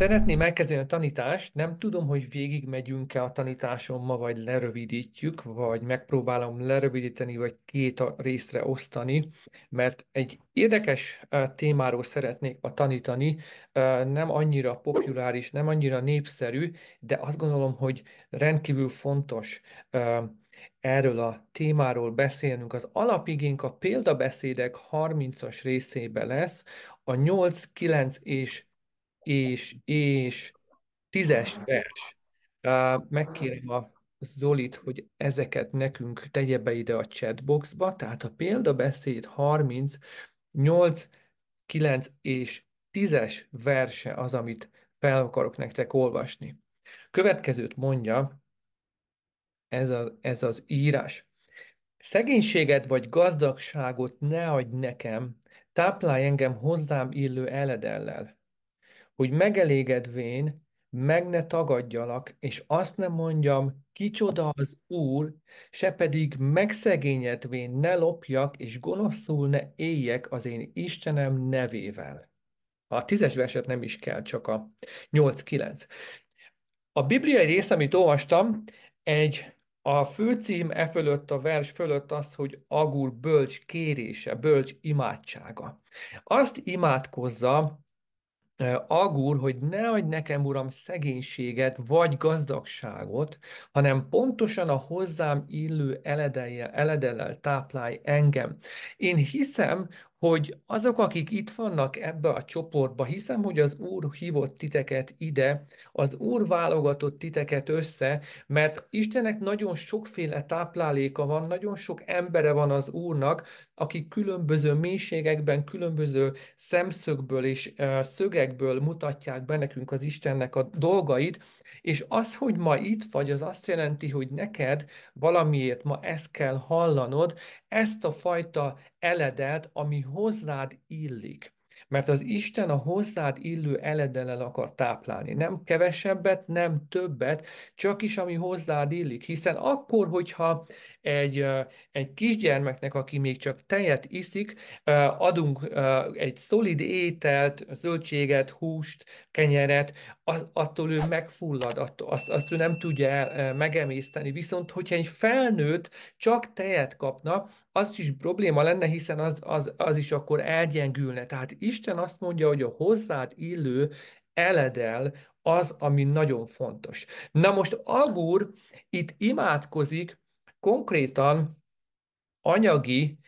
szeretném megkezdeni a tanítást, nem tudom, hogy végig megyünk e a tanításon ma, vagy lerövidítjük, vagy megpróbálom lerövidíteni, vagy két részre osztani, mert egy érdekes témáról szeretnék a tanítani, nem annyira populáris, nem annyira népszerű, de azt gondolom, hogy rendkívül fontos erről a témáról beszélnünk. Az alapigénk a példabeszédek 30-as részébe lesz, a 8, 9 és és, és tízes vers. Megkérem a Zolit, hogy ezeket nekünk tegye be ide a chatboxba, tehát a példabeszéd 30, 8, 9 és 10-es verse az, amit fel akarok nektek olvasni. Következőt mondja ez, a, ez az írás. Szegénységet vagy gazdagságot ne adj nekem, táplálj engem hozzám illő eledellel hogy megelégedvén meg ne tagadjalak, és azt nem mondjam, kicsoda az Úr, se pedig megszegényedvén ne lopjak, és gonoszul ne éljek az én Istenem nevével. A tízes verset nem is kell, csak a 8-9. A bibliai rész, amit olvastam, egy a főcím e fölött, a vers fölött az, hogy agur bölcs kérése, bölcs imádsága. Azt imádkozza, agúr, hogy ne adj nekem, uram, szegénységet vagy gazdagságot, hanem pontosan a hozzám illő eledellel táplálj engem. Én hiszem, hogy azok, akik itt vannak ebbe a csoportba, hiszem, hogy az Úr hívott titeket ide, az Úr válogatott titeket össze, mert Istennek nagyon sokféle tápláléka van, nagyon sok embere van az Úrnak, akik különböző mélységekben, különböző szemszögből és szögekből mutatják be nekünk az Istennek a dolgait, és az, hogy ma itt vagy, az azt jelenti, hogy neked valamiért ma ezt kell hallanod, ezt a fajta eledet, ami hozzád illik mert az Isten a hozzád illő eledelel akar táplálni. Nem kevesebbet, nem többet, csak is ami hozzád illik. Hiszen akkor, hogyha egy, egy kisgyermeknek, aki még csak tejet iszik, adunk egy szolid ételt, zöldséget, húst, kenyeret, az, attól ő megfullad, attól, azt, azt ő nem tudja megemészteni. Viszont, hogyha egy felnőtt csak tejet kapna, az is probléma lenne, hiszen az, az, az is akkor elgyengülne. Tehát Isten azt mondja, hogy a hozzád illő eledel az, ami nagyon fontos. Na most Agur itt imádkozik konkrétan anyagi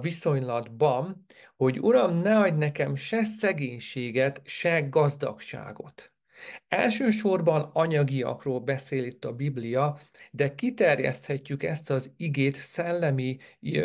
viszonylatban, hogy Uram, ne adj nekem se szegénységet, se gazdagságot. Elsősorban anyagiakról beszél itt a Biblia, de kiterjeszthetjük ezt az igét szellemi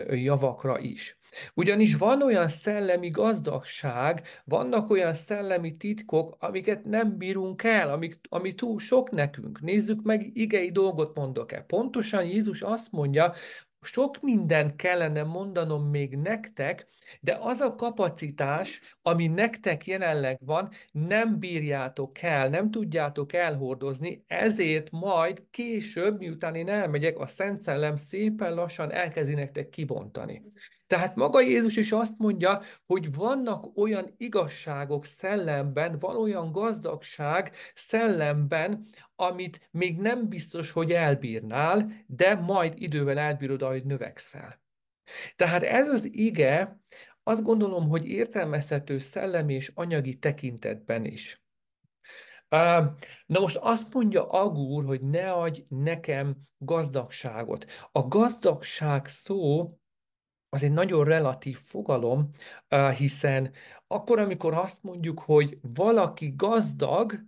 javakra is. Ugyanis van olyan szellemi gazdagság, vannak olyan szellemi titkok, amiket nem bírunk el, amik, ami túl sok nekünk. Nézzük meg, igei dolgot mondok-e. Pontosan Jézus azt mondja, sok mindent kellene mondanom még nektek, de az a kapacitás, ami nektek jelenleg van, nem bírjátok el, nem tudjátok elhordozni, ezért majd később, miután én elmegyek, a Szent Szellem szépen lassan elkezdi nektek kibontani. Tehát maga Jézus is azt mondja, hogy vannak olyan igazságok szellemben, van olyan gazdagság szellemben, amit még nem biztos, hogy elbírnál, de majd idővel elbírod, ahogy növekszel. Tehát ez az ige, azt gondolom, hogy értelmezhető szellemi és anyagi tekintetben is. Na most azt mondja Agúr, hogy ne adj nekem gazdagságot. A gazdagság szó az egy nagyon relatív fogalom, hiszen akkor, amikor azt mondjuk, hogy valaki gazdag,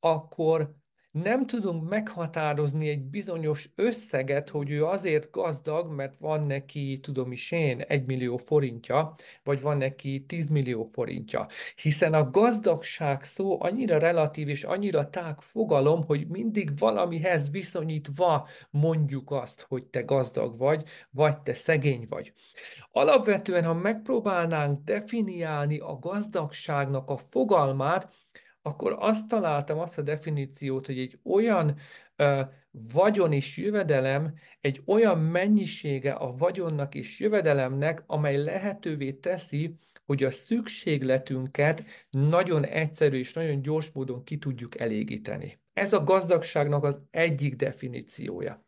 akkor nem tudunk meghatározni egy bizonyos összeget, hogy ő azért gazdag, mert van neki, tudom is én, egy millió forintja, vagy van neki 10 millió forintja. Hiszen a gazdagság szó annyira relatív és annyira tág fogalom, hogy mindig valamihez viszonyítva mondjuk azt, hogy te gazdag vagy, vagy te szegény vagy. Alapvetően, ha megpróbálnánk definiálni a gazdagságnak a fogalmát, akkor azt találtam, azt a definíciót, hogy egy olyan ö, vagyon és jövedelem, egy olyan mennyisége a vagyonnak és jövedelemnek, amely lehetővé teszi, hogy a szükségletünket nagyon egyszerű és nagyon gyors módon ki tudjuk elégíteni. Ez a gazdagságnak az egyik definíciója.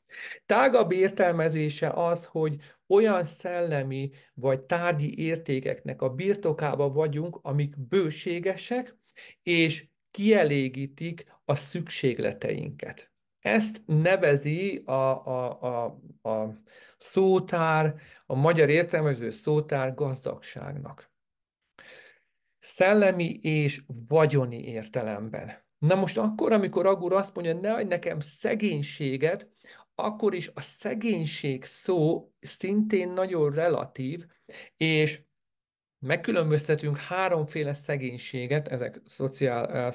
Tágabb értelmezése az, hogy olyan szellemi vagy tárgyi értékeknek a birtokába vagyunk, amik bőségesek, és kielégítik a szükségleteinket. Ezt nevezi a, a, a, a szótár, a magyar értelmező szótár gazdagságnak. Szellemi és vagyoni értelemben. Na most akkor, amikor Agur azt mondja, ne adj nekem szegénységet, akkor is a szegénység szó szintén nagyon relatív, és Megkülönböztetünk háromféle szegénységet, ezek szociál, eh,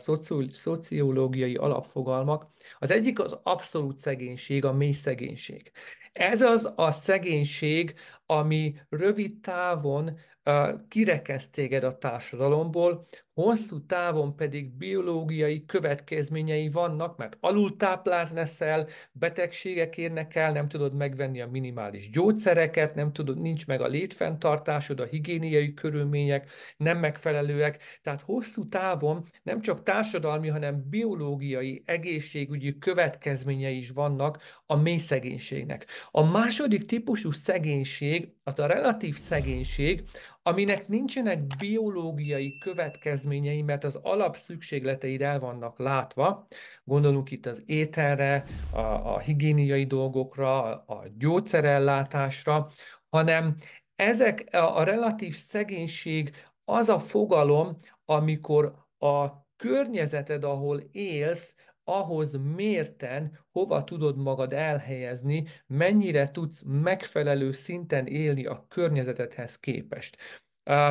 szociológiai alapfogalmak. Az egyik az abszolút szegénység, a mély szegénység. Ez az a szegénység, ami rövid távon eh, kirekeszt a társadalomból, hosszú távon pedig biológiai következményei vannak, mert alultáplált leszel, betegségek érnek el, nem tudod megvenni a minimális gyógyszereket, nem tudod, nincs meg a létfenntartásod, a higiéniai körülmények nem megfelelőek, tehát hosszú távon nem csak társadalmi, hanem biológiai, egészségügyi következményei is vannak a mély szegénységnek. A második típusú szegénység, az a relatív szegénység, aminek nincsenek biológiai következményei, mert az alapszükségleteid el vannak látva. Gondolunk itt az ételre, a, a higiéniai dolgokra, a, a gyógyszerellátásra, hanem ezek a, a relatív szegénység az a fogalom, amikor a környezeted, ahol élsz, ahhoz mérten hova tudod magad elhelyezni, mennyire tudsz megfelelő szinten élni a környezetedhez képest.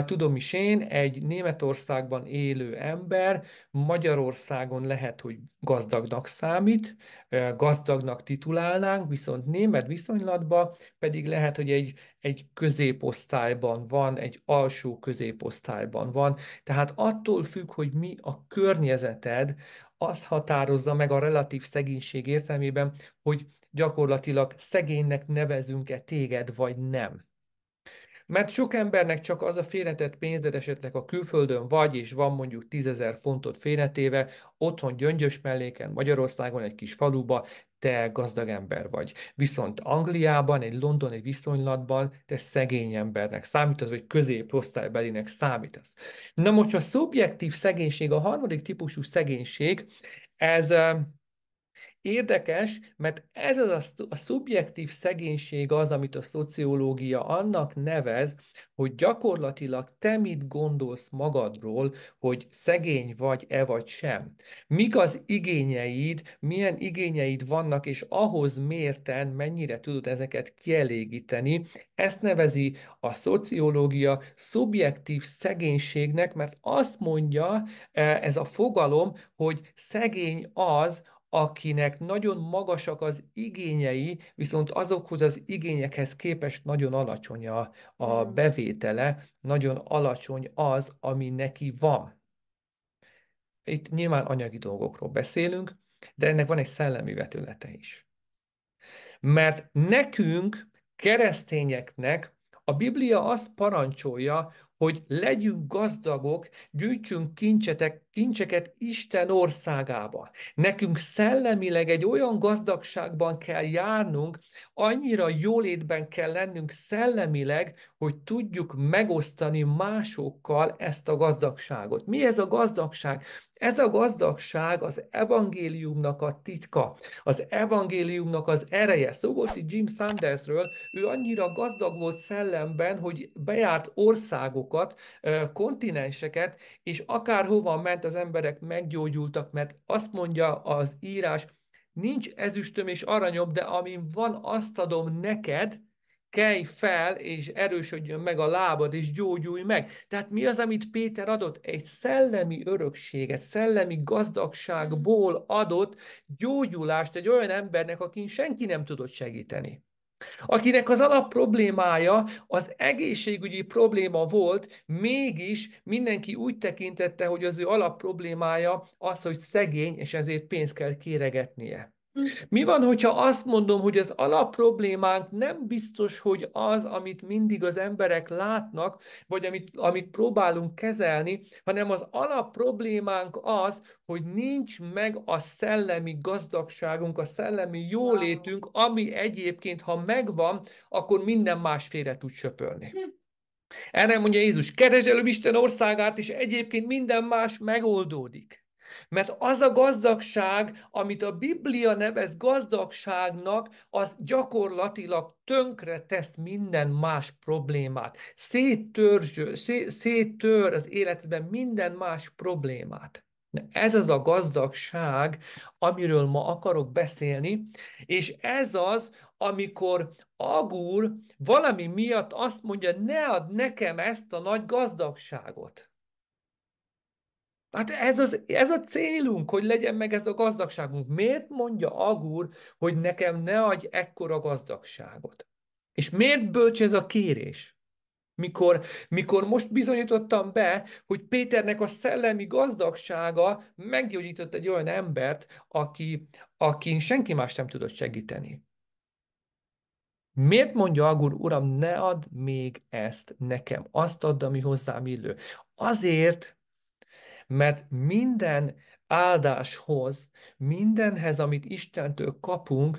Tudom is én, egy Németországban élő ember Magyarországon lehet, hogy gazdagnak számít, gazdagnak titulálnánk, viszont német viszonylatban pedig lehet, hogy egy, egy középosztályban van, egy alsó középosztályban van. Tehát attól függ, hogy mi a környezeted, az határozza meg a relatív szegénység értelmében, hogy gyakorlatilag szegénynek nevezünk-e téged, vagy nem. Mert sok embernek csak az a félretett pénzed esetleg a külföldön vagy, és van mondjuk tízezer fontot félretéve, otthon gyöngyös melléken, Magyarországon egy kis faluba, te gazdag ember vagy. Viszont Angliában, egy londoni viszonylatban te szegény embernek számítasz, vagy középosztálybelinek számítasz. Na most a szubjektív szegénység, a harmadik típusú szegénység, ez Érdekes, mert ez az a, a szubjektív szegénység az, amit a szociológia annak nevez, hogy gyakorlatilag te mit gondolsz magadról, hogy szegény vagy-e vagy sem. Mik az igényeid, milyen igényeid vannak, és ahhoz mérten mennyire tudod ezeket kielégíteni. Ezt nevezi a szociológia szubjektív szegénységnek, mert azt mondja e, ez a fogalom, hogy szegény az, akinek nagyon magasak az igényei, viszont azokhoz az igényekhez képest nagyon alacsony a, a hmm. bevétele, nagyon alacsony az, ami neki van. Itt nyilván anyagi dolgokról beszélünk, de ennek van egy szellemi vetülete is. Mert nekünk, keresztényeknek, a Biblia azt parancsolja, hogy legyünk gazdagok, gyűjtsünk kincsetek, kincseket Isten országába. Nekünk szellemileg egy olyan gazdagságban kell járnunk, annyira jólétben kell lennünk szellemileg, hogy tudjuk megosztani másokkal ezt a gazdagságot. Mi ez a gazdagság? Ez a gazdagság az evangéliumnak a titka, az evangéliumnak az ereje. Szó itt Jim Sandersről, ő annyira gazdag volt szellemben, hogy bejárt országokat, kontinenseket, és akárhova ment, mert az emberek meggyógyultak, mert azt mondja az írás, nincs ezüstöm és aranyom, de amin van, azt adom neked, kelj fel, és erősödjön meg a lábad, és gyógyulj meg. Tehát mi az, amit Péter adott? Egy szellemi örökséget, szellemi gazdagságból adott gyógyulást egy olyan embernek, akin senki nem tudott segíteni akinek az alap problémája az egészségügyi probléma volt, mégis mindenki úgy tekintette, hogy az ő alap problémája az, hogy szegény, és ezért pénzt kell kéregetnie. Mi van, hogyha azt mondom, hogy az alapproblémánk nem biztos, hogy az, amit mindig az emberek látnak, vagy amit, amit próbálunk kezelni, hanem az alapproblémánk az, hogy nincs meg a szellemi gazdagságunk, a szellemi jólétünk, ami egyébként, ha megvan, akkor minden más félre tud söpörni. Hm. Erre mondja Jézus, keresd előbb Isten országát, és egyébként minden más megoldódik. Mert az a gazdagság, amit a Biblia nevez gazdagságnak, az gyakorlatilag tönkre tesz minden más problémát. Széttör, széttör az életedben minden más problémát. Ez az a gazdagság, amiről ma akarok beszélni, és ez az, amikor agur valami miatt azt mondja, ne ad nekem ezt a nagy gazdagságot. Hát ez, az, ez a célunk, hogy legyen meg ez a gazdagságunk. Miért mondja Agur, hogy nekem ne adj ekkora gazdagságot? És miért bölcs ez a kérés? Mikor, mikor most bizonyítottam be, hogy Péternek a szellemi gazdagsága meggyógyított egy olyan embert, aki, akin senki más nem tudott segíteni. Miért mondja Agur, Uram, ne add még ezt nekem, azt add, ami hozzám illő. Azért, mert minden áldáshoz, mindenhez, amit Istentől kapunk,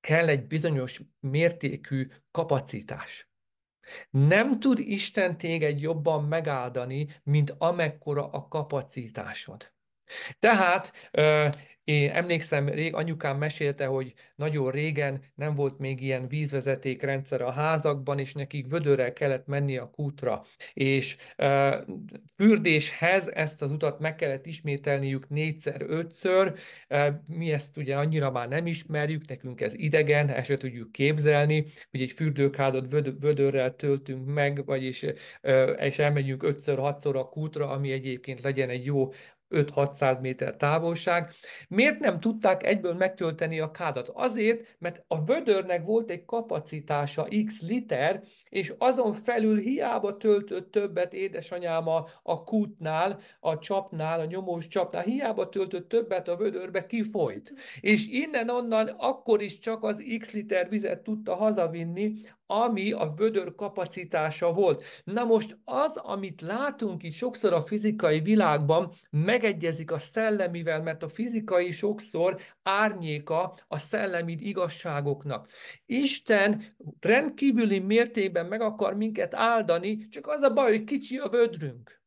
kell egy bizonyos mértékű kapacitás. Nem tud Isten téged jobban megáldani, mint amekkora a kapacitásod. Tehát én emlékszem, rég anyukám mesélte, hogy nagyon régen nem volt még ilyen vízvezeték rendszer a házakban, és nekik vödörrel kellett menni a kútra. És e, fürdéshez ezt az utat meg kellett ismételniük négyszer, ötször. E, mi ezt ugye annyira már nem ismerjük, nekünk ez idegen, el se tudjuk képzelni, hogy egy fürdőkádot vöd- vödörrel töltünk meg, vagyis e, és elmegyünk ötször, hatszor a kútra, ami egyébként legyen egy jó 5-600 méter távolság. Miért nem tudták egyből megtölteni a kádat? Azért, mert a vödörnek volt egy kapacitása x liter, és azon felül hiába töltött többet édesanyám a, a kútnál, a csapnál, a nyomós csapnál, hiába töltött többet a vödörbe, kifolyt. És innen-onnan akkor is csak az x liter vizet tudta hazavinni, ami a bödör kapacitása volt. Na most az, amit látunk itt sokszor a fizikai világban, megegyezik a szellemivel, mert a fizikai sokszor árnyéka a szellemi igazságoknak. Isten rendkívüli mértékben meg akar minket áldani, csak az a baj, hogy kicsi a vödrünk.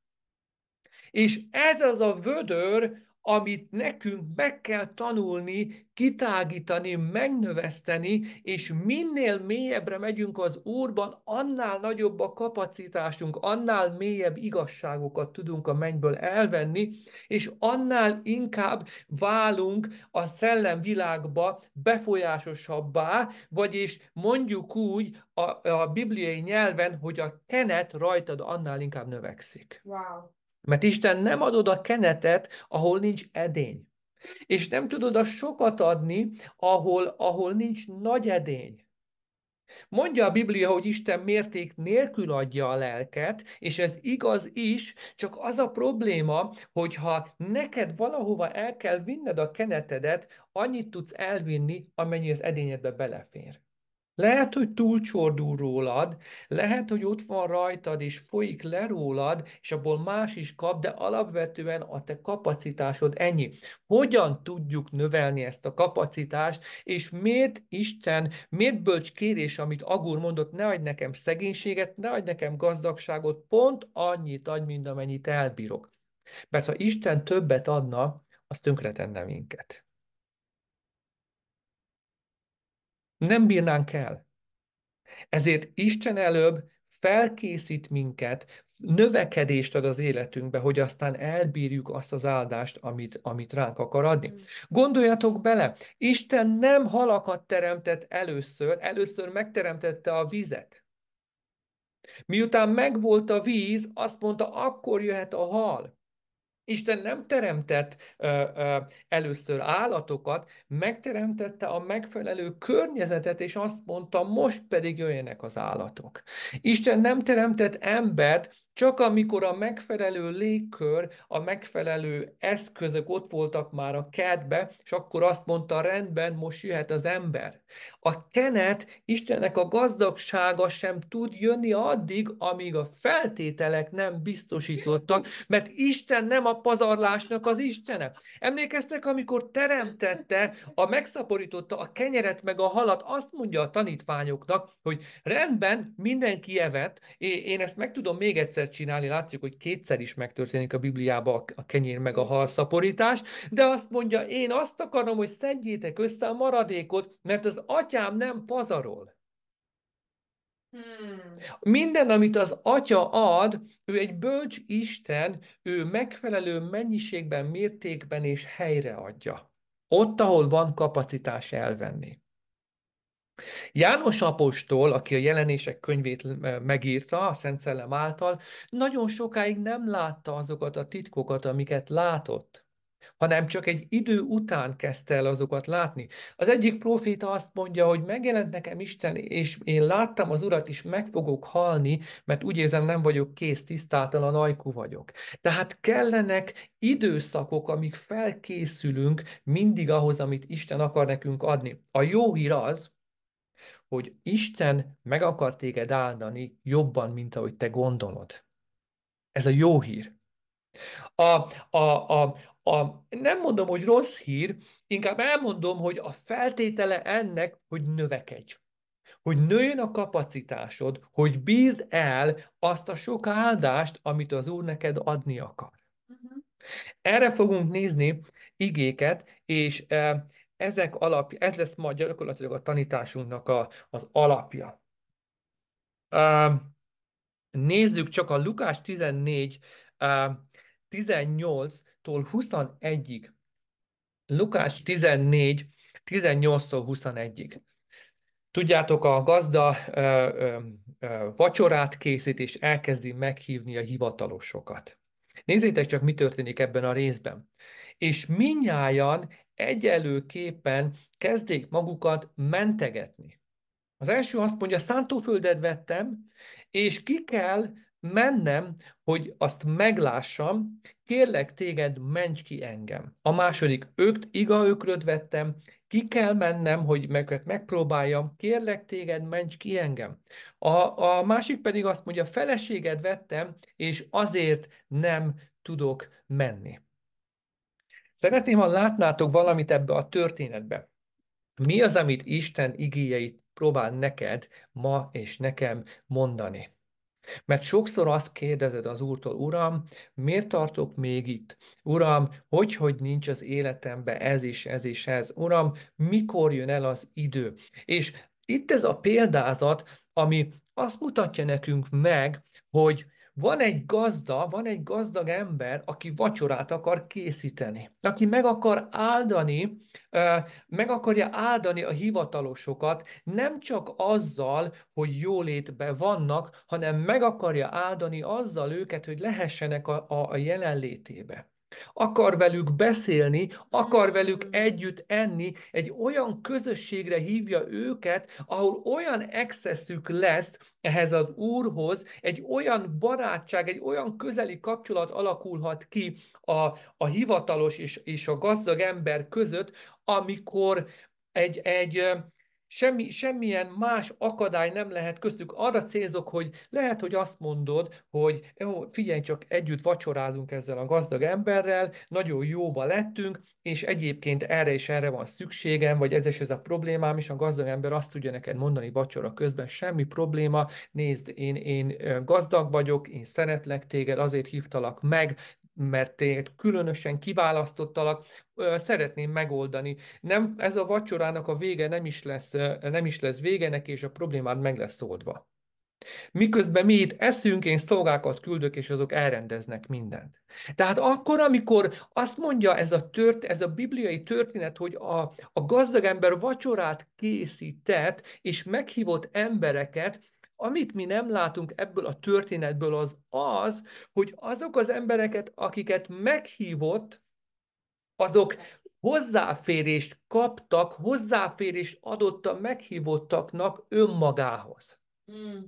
És ez az a vödör, amit nekünk meg kell tanulni, kitágítani, megnöveszteni, és minél mélyebbre megyünk az Úrban, annál nagyobb a kapacitásunk, annál mélyebb igazságokat tudunk a mennyből elvenni, és annál inkább válunk a szellemvilágba befolyásosabbá, vagyis mondjuk úgy a, a bibliai nyelven, hogy a kenet rajtad annál inkább növekszik. Wow. Mert Isten nem adod a kenetet, ahol nincs edény. És nem tudod a sokat adni, ahol, ahol nincs nagy edény. Mondja a Biblia, hogy Isten mérték nélkül adja a lelket, és ez igaz is, csak az a probléma, hogyha neked valahova el kell vinned a kenetedet, annyit tudsz elvinni, amennyi az edényedbe belefér. Lehet, hogy túlcsordul rólad, lehet, hogy ott van rajtad, és folyik le rólad, és abból más is kap, de alapvetően a te kapacitásod ennyi. Hogyan tudjuk növelni ezt a kapacitást, és miért Isten, miért bölcs kérés, amit Agur mondott, ne adj nekem szegénységet, ne adj nekem gazdagságot, pont annyit adj, mint amennyit elbírok. Mert ha Isten többet adna, az tönkretenne minket. Nem bírnánk el. Ezért Isten előbb felkészít minket, növekedést ad az életünkbe, hogy aztán elbírjuk azt az áldást, amit, amit ránk akar adni. Mm. Gondoljatok bele, Isten nem halakat teremtett először, először megteremtette a vizet. Miután megvolt a víz, azt mondta, akkor jöhet a hal. Isten nem teremtett ö, ö, először állatokat, megteremtette a megfelelő környezetet, és azt mondta, most pedig jöjjenek az állatok. Isten nem teremtett embert, csak amikor a megfelelő légkör, a megfelelő eszközök ott voltak már a kertbe, és akkor azt mondta, rendben, most jöhet az ember. A kenet, Istennek a gazdagsága sem tud jönni addig, amíg a feltételek nem biztosítottak, mert Isten nem a pazarlásnak az Istene. Emlékeztek, amikor teremtette, a megszaporította a kenyeret meg a halat, azt mondja a tanítványoknak, hogy rendben, mindenki evett, én ezt meg tudom még egyszer lehetett csinálni, látszik, hogy kétszer is megtörténik a Bibliában a kenyér meg a hal szaporítás, de azt mondja, én azt akarom, hogy szedjétek össze a maradékot, mert az atyám nem pazarol. Hmm. Minden, amit az atya ad, ő egy bölcs Isten, ő megfelelő mennyiségben, mértékben és helyre adja. Ott, ahol van kapacitás elvenni. János apostol, aki a jelenések könyvét megírta a Szent Szellem által, nagyon sokáig nem látta azokat a titkokat, amiket látott hanem csak egy idő után kezdte el azokat látni. Az egyik proféta azt mondja, hogy megjelent nekem Isten, és én láttam az Urat, és meg fogok halni, mert úgy érzem, nem vagyok kész, tisztátalan ajkú vagyok. Tehát kellenek időszakok, amik felkészülünk mindig ahhoz, amit Isten akar nekünk adni. A jó hír az, hogy Isten meg akar téged áldani jobban, mint ahogy te gondolod. Ez a jó hír. A, a, a, a, nem mondom, hogy rossz hír, inkább elmondom, hogy a feltétele ennek, hogy növekedj. Hogy nőjön a kapacitásod, hogy bírd el azt a sok áldást, amit az Úr neked adni akar. Uh-huh. Erre fogunk nézni igéket, és eh, ezek alapja, ez lesz majd gyakorlatilag a tanításunknak a, az alapja. Nézzük csak a Lukás 14, 18-tól 21-ig. Lukás 14, 18-tól 21-ig. Tudjátok, a gazda ö, ö, ö, vacsorát készít, és elkezdi meghívni a hivatalosokat. Nézzétek csak, mi történik ebben a részben. És minnyáján egyelőképpen kezdték magukat mentegetni. Az első azt mondja, szántóföldet vettem, és ki kell mennem, hogy azt meglássam, kérlek téged, menj ki engem. A második, ökt, igaökröt vettem, ki kell mennem, hogy meg, megpróbáljam, kérlek téged, menj ki engem. A, a másik pedig azt mondja, feleséged vettem, és azért nem tudok menni. Szeretném, ha látnátok valamit ebbe a történetbe. Mi az, amit Isten igéjeit próbál neked ma és nekem mondani? Mert sokszor azt kérdezed az Úrtól, Uram, miért tartok még itt? Uram, hogy, hogy nincs az életembe ez is, ez is, ez? Uram, mikor jön el az idő? És itt ez a példázat, ami azt mutatja nekünk meg, hogy van egy gazda, van egy gazdag ember, aki vacsorát akar készíteni, aki meg akar áldani, meg akarja áldani a hivatalosokat, nem csak azzal, hogy jólétben vannak, hanem meg akarja áldani azzal őket, hogy lehessenek a, a, a jelenlétébe akar velük beszélni, akar velük együtt enni, egy olyan közösségre hívja őket, ahol olyan excessük lesz ehhez az Úrhoz, egy olyan barátság, egy olyan közeli kapcsolat alakulhat ki a, a hivatalos és, és a gazdag ember között, amikor egy, egy Semmi, semmilyen más akadály nem lehet köztük. Arra célzok, hogy lehet, hogy azt mondod, hogy jó, figyelj csak, együtt vacsorázunk ezzel a gazdag emberrel, nagyon jóba lettünk, és egyébként erre és erre van szükségem, vagy ez is ez a problémám, és a gazdag ember azt tudja neked mondani vacsora közben, semmi probléma, nézd, én, én gazdag vagyok, én szeretlek téged, azért hívtalak meg, mert téged különösen kiválasztottalak, szeretném megoldani. Nem, ez a vacsorának a vége nem is lesz, nem is lesz neki, és a problémád meg lesz oldva. Miközben mi itt eszünk, én szolgákat küldök, és azok elrendeznek mindent. Tehát akkor, amikor azt mondja ez a, tört, ez a bibliai történet, hogy a, a gazdag ember vacsorát készített, és meghívott embereket, amit mi nem látunk ebből a történetből az az, hogy azok az embereket, akiket meghívott, azok hozzáférést kaptak, hozzáférést adott a meghívottaknak önmagához. Mm.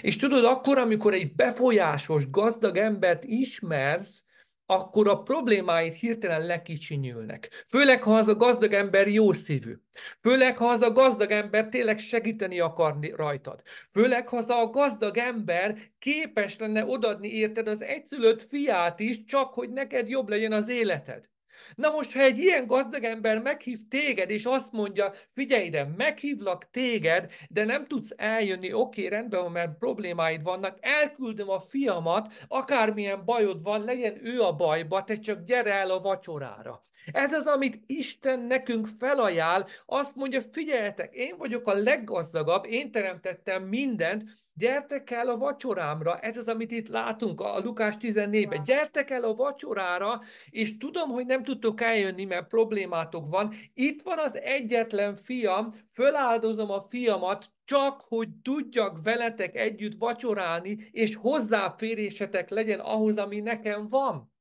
És tudod, akkor, amikor egy befolyásos, gazdag embert ismersz, akkor a problémáit hirtelen lekicsinyülnek. Főleg, ha az a gazdag ember jó szívű. Főleg, ha az a gazdag ember tényleg segíteni akar rajtad. Főleg, ha az a gazdag ember képes lenne odadni érted az egyszülött fiát is, csak hogy neked jobb legyen az életed. Na most, ha egy ilyen gazdag ember meghív téged, és azt mondja, figyelj ide, meghívlak téged, de nem tudsz eljönni, oké, okay, rendben van, mert problémáid vannak, elküldöm a fiamat, akármilyen bajod van, legyen ő a bajba, te csak gyere el a vacsorára. Ez az, amit Isten nekünk felajánl, azt mondja, figyeljetek, én vagyok a leggazdagabb, én teremtettem mindent, gyertek el a vacsorámra, ez az, amit itt látunk a Lukás 14-ben, gyertek el a vacsorára, és tudom, hogy nem tudtok eljönni, mert problémátok van, itt van az egyetlen fiam, föláldozom a fiamat, csak hogy tudjak veletek együtt vacsorálni, és hozzáférésetek legyen ahhoz, ami nekem van.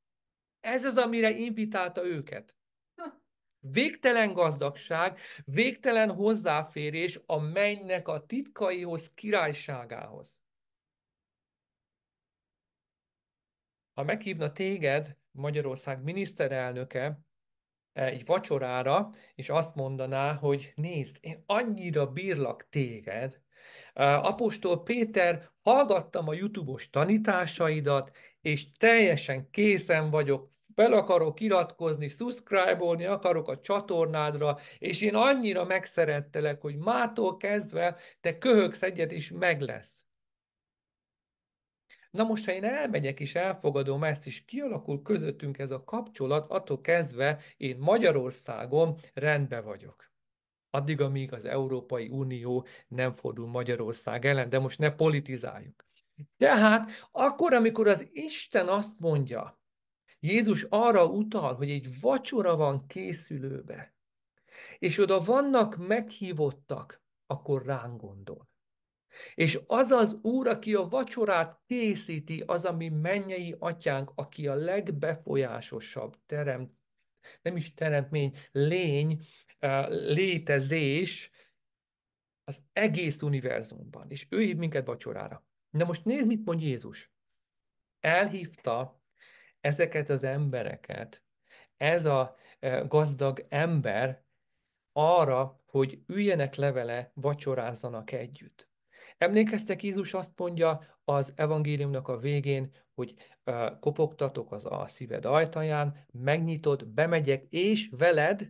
Ez az, amire invitálta őket. Végtelen gazdagság, végtelen hozzáférés a mennynek a titkaihoz, királyságához. Ha meghívna téged Magyarország miniszterelnöke eh, egy vacsorára, és azt mondaná, hogy nézd, én annyira bírlak téged, eh, Apostol Péter, hallgattam a YouTube-os tanításaidat, és teljesen készen vagyok, fel akarok iratkozni, subscribe-olni akarok a csatornádra, és én annyira megszerettelek, hogy mától kezdve te köhögsz egyet, és meg lesz. Na most, ha én elmegyek és elfogadom ezt, és kialakul közöttünk ez a kapcsolat, attól kezdve én Magyarországon rendbe vagyok. Addig, amíg az Európai Unió nem fordul Magyarország ellen, de most ne politizáljuk. Tehát akkor, amikor az Isten azt mondja, Jézus arra utal, hogy egy vacsora van készülőbe, és oda vannak meghívottak, akkor ránk gondol. És az az Úr, aki a vacsorát készíti, az, ami mennyei atyánk, aki a legbefolyásosabb teremt, nem is teremtmény, lény, létezés az egész univerzumban. És ő hív minket vacsorára. Na most nézd, mit mond Jézus. Elhívta ezeket az embereket, ez a gazdag ember arra, hogy üljenek levele, vacsorázzanak együtt. Emlékeztek, Jézus azt mondja az evangéliumnak a végén, hogy kopogtatok az a szíved ajtaján, megnyitod, bemegyek, és veled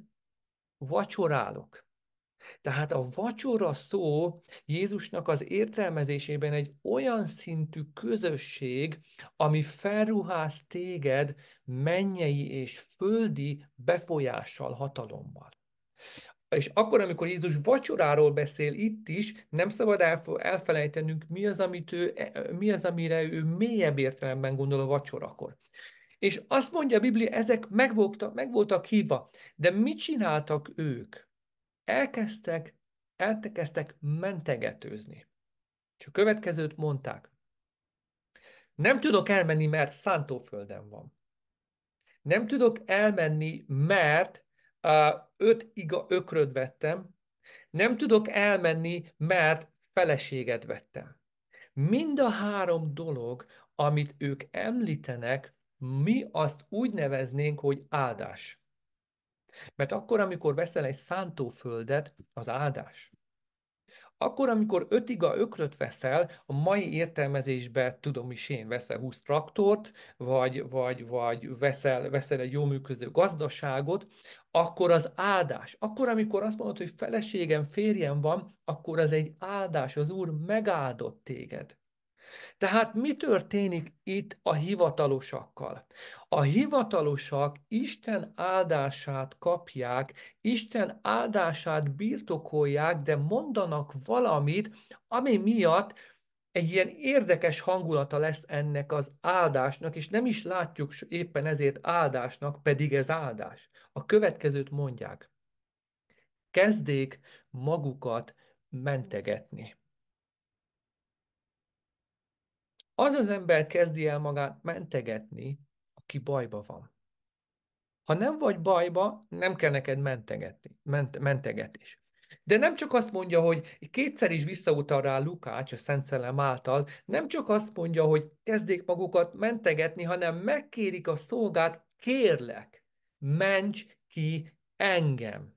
vacsorálok. Tehát a vacsora szó Jézusnak az értelmezésében egy olyan szintű közösség, ami felruház téged mennyei és földi befolyással, hatalommal. És akkor, amikor Jézus vacsoráról beszél itt is, nem szabad elfelejtenünk, mi az, amit ő, e, mi az amire ő mélyebb értelemben gondol a vacsorakor. És azt mondja a Biblia, ezek meg voltak, meg voltak hívva. De mit csináltak ők? elkezdtek, eltekeztek mentegetőzni. És a következőt mondták. Nem tudok elmenni, mert szántóföldem van. Nem tudok elmenni, mert uh, öt iga ökröt vettem. Nem tudok elmenni, mert feleséget vettem. Mind a három dolog, amit ők említenek, mi azt úgy neveznénk, hogy áldás. Mert akkor, amikor veszel egy szántóföldet, az áldás. Akkor, amikor ötiga ökröt veszel, a mai értelmezésben tudom is én, veszel 20 traktort, vagy, vagy, vagy veszel, veszel egy jó működő gazdaságot, akkor az áldás. Akkor, amikor azt mondod, hogy feleségem, férjem van, akkor az egy áldás, az Úr megáldott téged. Tehát mi történik itt a hivatalosakkal? A hivatalosak Isten áldását kapják, Isten áldását birtokolják, de mondanak valamit, ami miatt egy ilyen érdekes hangulata lesz ennek az áldásnak, és nem is látjuk éppen ezért áldásnak, pedig ez áldás. A következőt mondják. Kezdék magukat mentegetni. az az ember kezdi el magát mentegetni, aki bajba van. Ha nem vagy bajba, nem kell neked mentegetni, ment, mentegetés. De nem csak azt mondja, hogy kétszer is visszautal rá Lukács a Szent Szellem által, nem csak azt mondja, hogy kezdék magukat mentegetni, hanem megkérik a szolgát, kérlek, ments ki engem.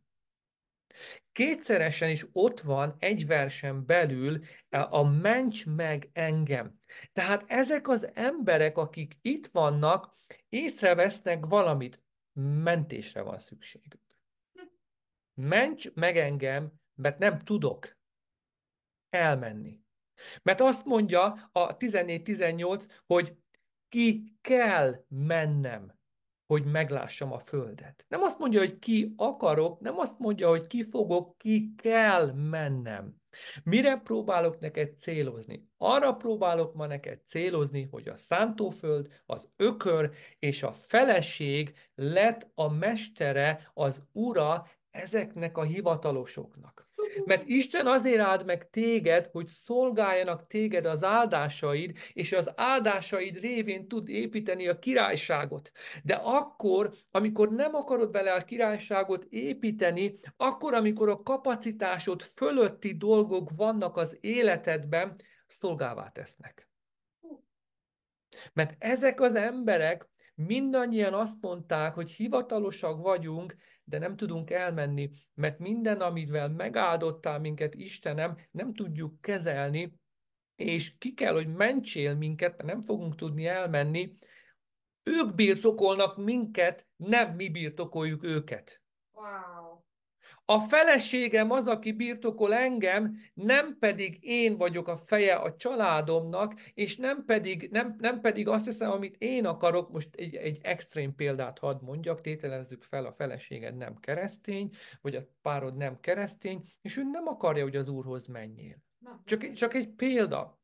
Kétszeresen is ott van egy versen belül e, a ments meg engem. Tehát ezek az emberek, akik itt vannak, észrevesznek valamit. Mentésre van szükségük. Ments meg engem, mert nem tudok elmenni. Mert azt mondja a 14-18, hogy ki kell mennem, hogy meglássam a földet. Nem azt mondja, hogy ki akarok, nem azt mondja, hogy ki fogok, ki kell mennem. Mire próbálok neked célozni? Arra próbálok ma neked célozni, hogy a szántóföld, az ökör és a feleség lett a mestere, az ura ezeknek a hivatalosoknak. Mert Isten azért áld meg téged, hogy szolgáljanak téged az áldásaid, és az áldásaid révén tud építeni a királyságot. De akkor, amikor nem akarod vele a királyságot építeni, akkor, amikor a kapacitásod fölötti dolgok vannak az életedben, szolgává tesznek. Mert ezek az emberek mindannyian azt mondták, hogy hivatalosak vagyunk, de nem tudunk elmenni, mert minden, amivel megáldottál minket, Istenem, nem tudjuk kezelni, és ki kell, hogy mentsél minket, mert nem fogunk tudni elmenni. Ők birtokolnak minket, nem mi birtokoljuk őket. Wow. A feleségem az, aki birtokol engem, nem pedig én vagyok a feje a családomnak, és nem pedig, nem, nem pedig azt hiszem, amit én akarok, most egy, egy extrém példát hadd mondjak, tételezzük fel, a feleséged nem keresztény, vagy a párod nem keresztény, és ő nem akarja, hogy az úrhoz menjél. Csak, csak egy példa.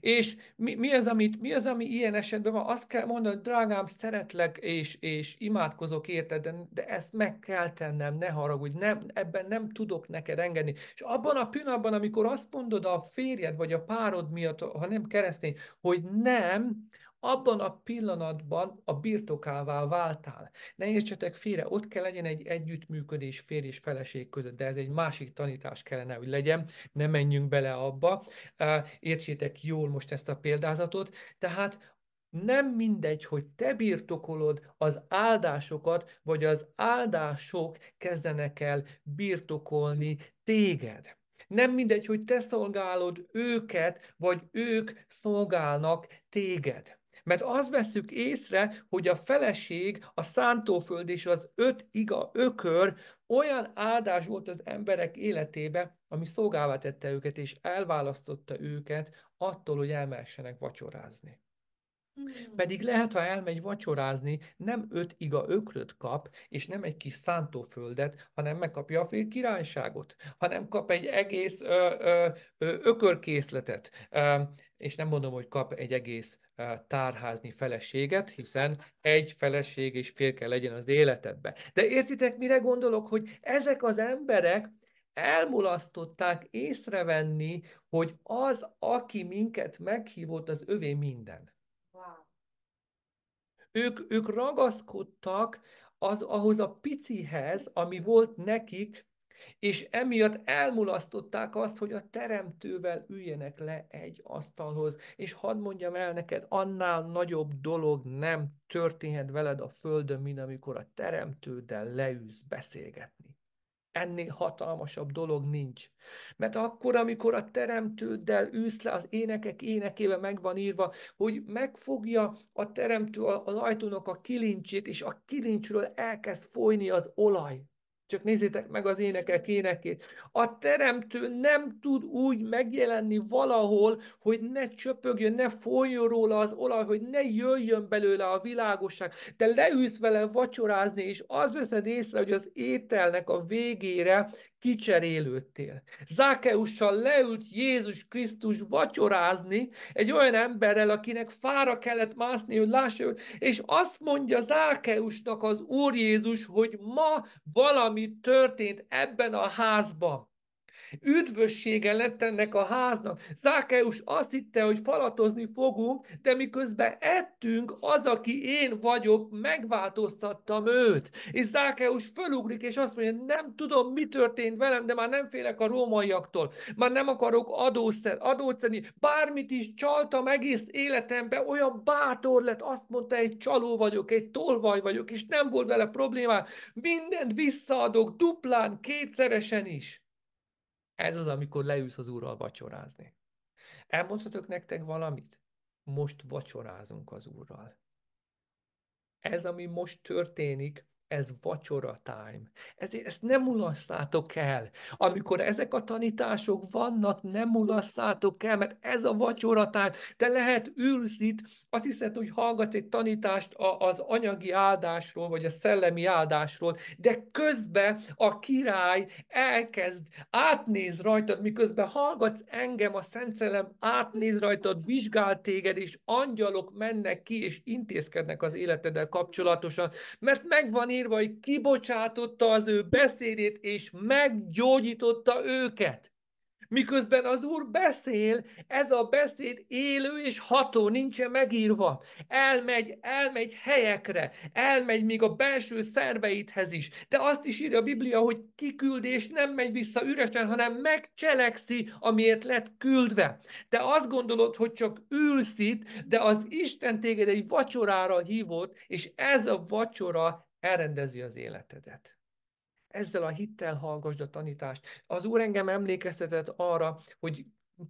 És mi, mi, az, amit, mi az, ami ilyen esetben van? Azt kell mondani, hogy drágám, szeretlek és, és imádkozok érted, de, de ezt meg kell tennem, ne haragudj, nem, ebben nem tudok neked engedni. És abban a pillanatban, amikor azt mondod a férjed vagy a párod miatt, ha nem keresztény, hogy nem, abban a pillanatban a birtokává váltál. Ne értsetek félre, ott kell legyen egy együttműködés férj és feleség között, de ez egy másik tanítás kellene, hogy legyen, ne menjünk bele abba. Értsétek jól most ezt a példázatot. Tehát nem mindegy, hogy te birtokolod az áldásokat, vagy az áldások kezdenek el birtokolni téged. Nem mindegy, hogy te szolgálod őket, vagy ők szolgálnak téged mert azt veszük észre, hogy a feleség, a szántóföld és az öt iga ökör olyan áldás volt az emberek életébe, ami szolgálva tette őket, és elválasztotta őket attól, hogy elmessenek vacsorázni. Hmm. Pedig lehet, ha elmegy vacsorázni, nem öt iga ökröt kap, és nem egy kis szántóföldet, hanem megkapja a fél királyságot, hanem kap egy egész ö, ö, ö, ökörkészletet, ö, és nem mondom, hogy kap egy egész ö, tárházni feleséget, hiszen egy feleség és fél kell legyen az életedbe. De értitek, mire gondolok, hogy ezek az emberek, elmulasztották észrevenni, hogy az, aki minket meghívott, az övé minden ők, ők ragaszkodtak az, ahhoz a picihez, ami volt nekik, és emiatt elmulasztották azt, hogy a teremtővel üljenek le egy asztalhoz. És hadd mondjam el neked, annál nagyobb dolog nem történhet veled a földön, mint amikor a teremtőddel leűz beszélgetni. Ennél hatalmasabb dolog nincs. Mert akkor, amikor a teremtőddel űsz le, az énekek énekébe meg van írva, hogy megfogja a teremtő az ajtónak a kilincsét, és a kilincsről elkezd folyni az olaj. Csak nézzétek meg az énekek énekét. A teremtő nem tud úgy megjelenni valahol, hogy ne csöpögjön, ne folyjon róla az olaj, hogy ne jöjjön belőle a világosság. Te leülsz vele vacsorázni, és az veszed észre, hogy az ételnek a végére kicserélődtél. Zákeussal leült Jézus Krisztus vacsorázni egy olyan emberrel, akinek fára kellett mászni, hogy lássa őt, és azt mondja Zákeusnak az Úr Jézus, hogy ma valami történt ebben a házban. Üdvössége lett ennek a háznak. Zákeus azt hitte, hogy falatozni fogunk, de miközben ettünk, az, aki én vagyok, megváltoztattam őt. És Zákeus fölugrik, és azt mondja, nem tudom, mi történt velem, de már nem félek a rómaiaktól. Már nem akarok adószer, Bármit is csaltam egész életemben, olyan bátor lett, azt mondta, egy csaló vagyok, egy tolvaj vagyok, és nem volt vele problémám. Mindent visszaadok, duplán, kétszeresen is. Ez az, amikor leülsz az úrral vacsorázni. Elmondhatok nektek valamit? Most vacsorázunk az úrral. Ez, ami most történik, ez vacsora time. Ezért ezt nem mulasszátok el. Amikor ezek a tanítások vannak, nem mulasszátok el, mert ez a vacsora time. Te lehet ülsz itt, azt hiszed, hogy hallgatsz egy tanítást az anyagi áldásról, vagy a szellemi áldásról, de közben a király elkezd, átnéz rajtad, miközben hallgatsz engem, a Szent Szellem átnéz rajtad, vizsgál téged, és angyalok mennek ki, és intézkednek az életeddel kapcsolatosan, mert megvan írva, hogy kibocsátotta az ő beszédét, és meggyógyította őket. Miközben az Úr beszél, ez a beszéd élő és ható, nincsen megírva. Elmegy, elmegy helyekre, elmegy még a belső szerveidhez is. De azt is írja a Biblia, hogy kiküldés nem megy vissza üresen, hanem megcselekszi, amiért lett küldve. Te azt gondolod, hogy csak ülsz itt, de az Isten téged egy vacsorára hívott, és ez a vacsora elrendezi az életedet. Ezzel a hittel hallgasd a tanítást. Az Úr engem emlékeztetett arra, hogy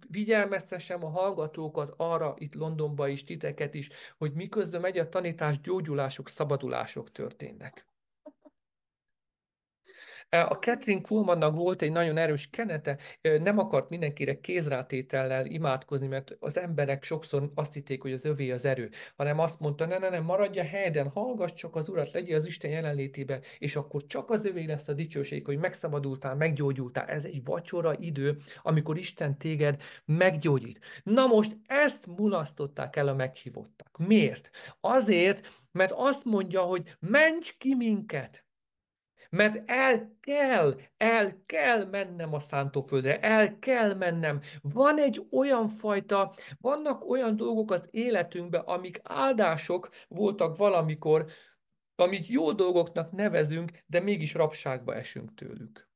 vigyelmeztessem a hallgatókat arra, itt Londonba is, titeket is, hogy miközben megy a tanítás, gyógyulások, szabadulások történnek. A Catherine Kuhlmannak volt egy nagyon erős kenete, nem akart mindenkire kézrátétellel imádkozni, mert az emberek sokszor azt hitték, hogy az övé az erő, hanem azt mondta, ne, ne, ne, a helyeden, hallgass csak az Urat, legyél az Isten jelenlétébe, és akkor csak az övé lesz a dicsőség, hogy megszabadultál, meggyógyultál. Ez egy vacsora idő, amikor Isten téged meggyógyít. Na most ezt mulasztották el a meghívottak. Miért? Azért, mert azt mondja, hogy ments ki minket mert el kell, el kell mennem a szántóföldre, el kell mennem. Van egy olyan fajta, vannak olyan dolgok az életünkben, amik áldások voltak valamikor, amit jó dolgoknak nevezünk, de mégis rabságba esünk tőlük.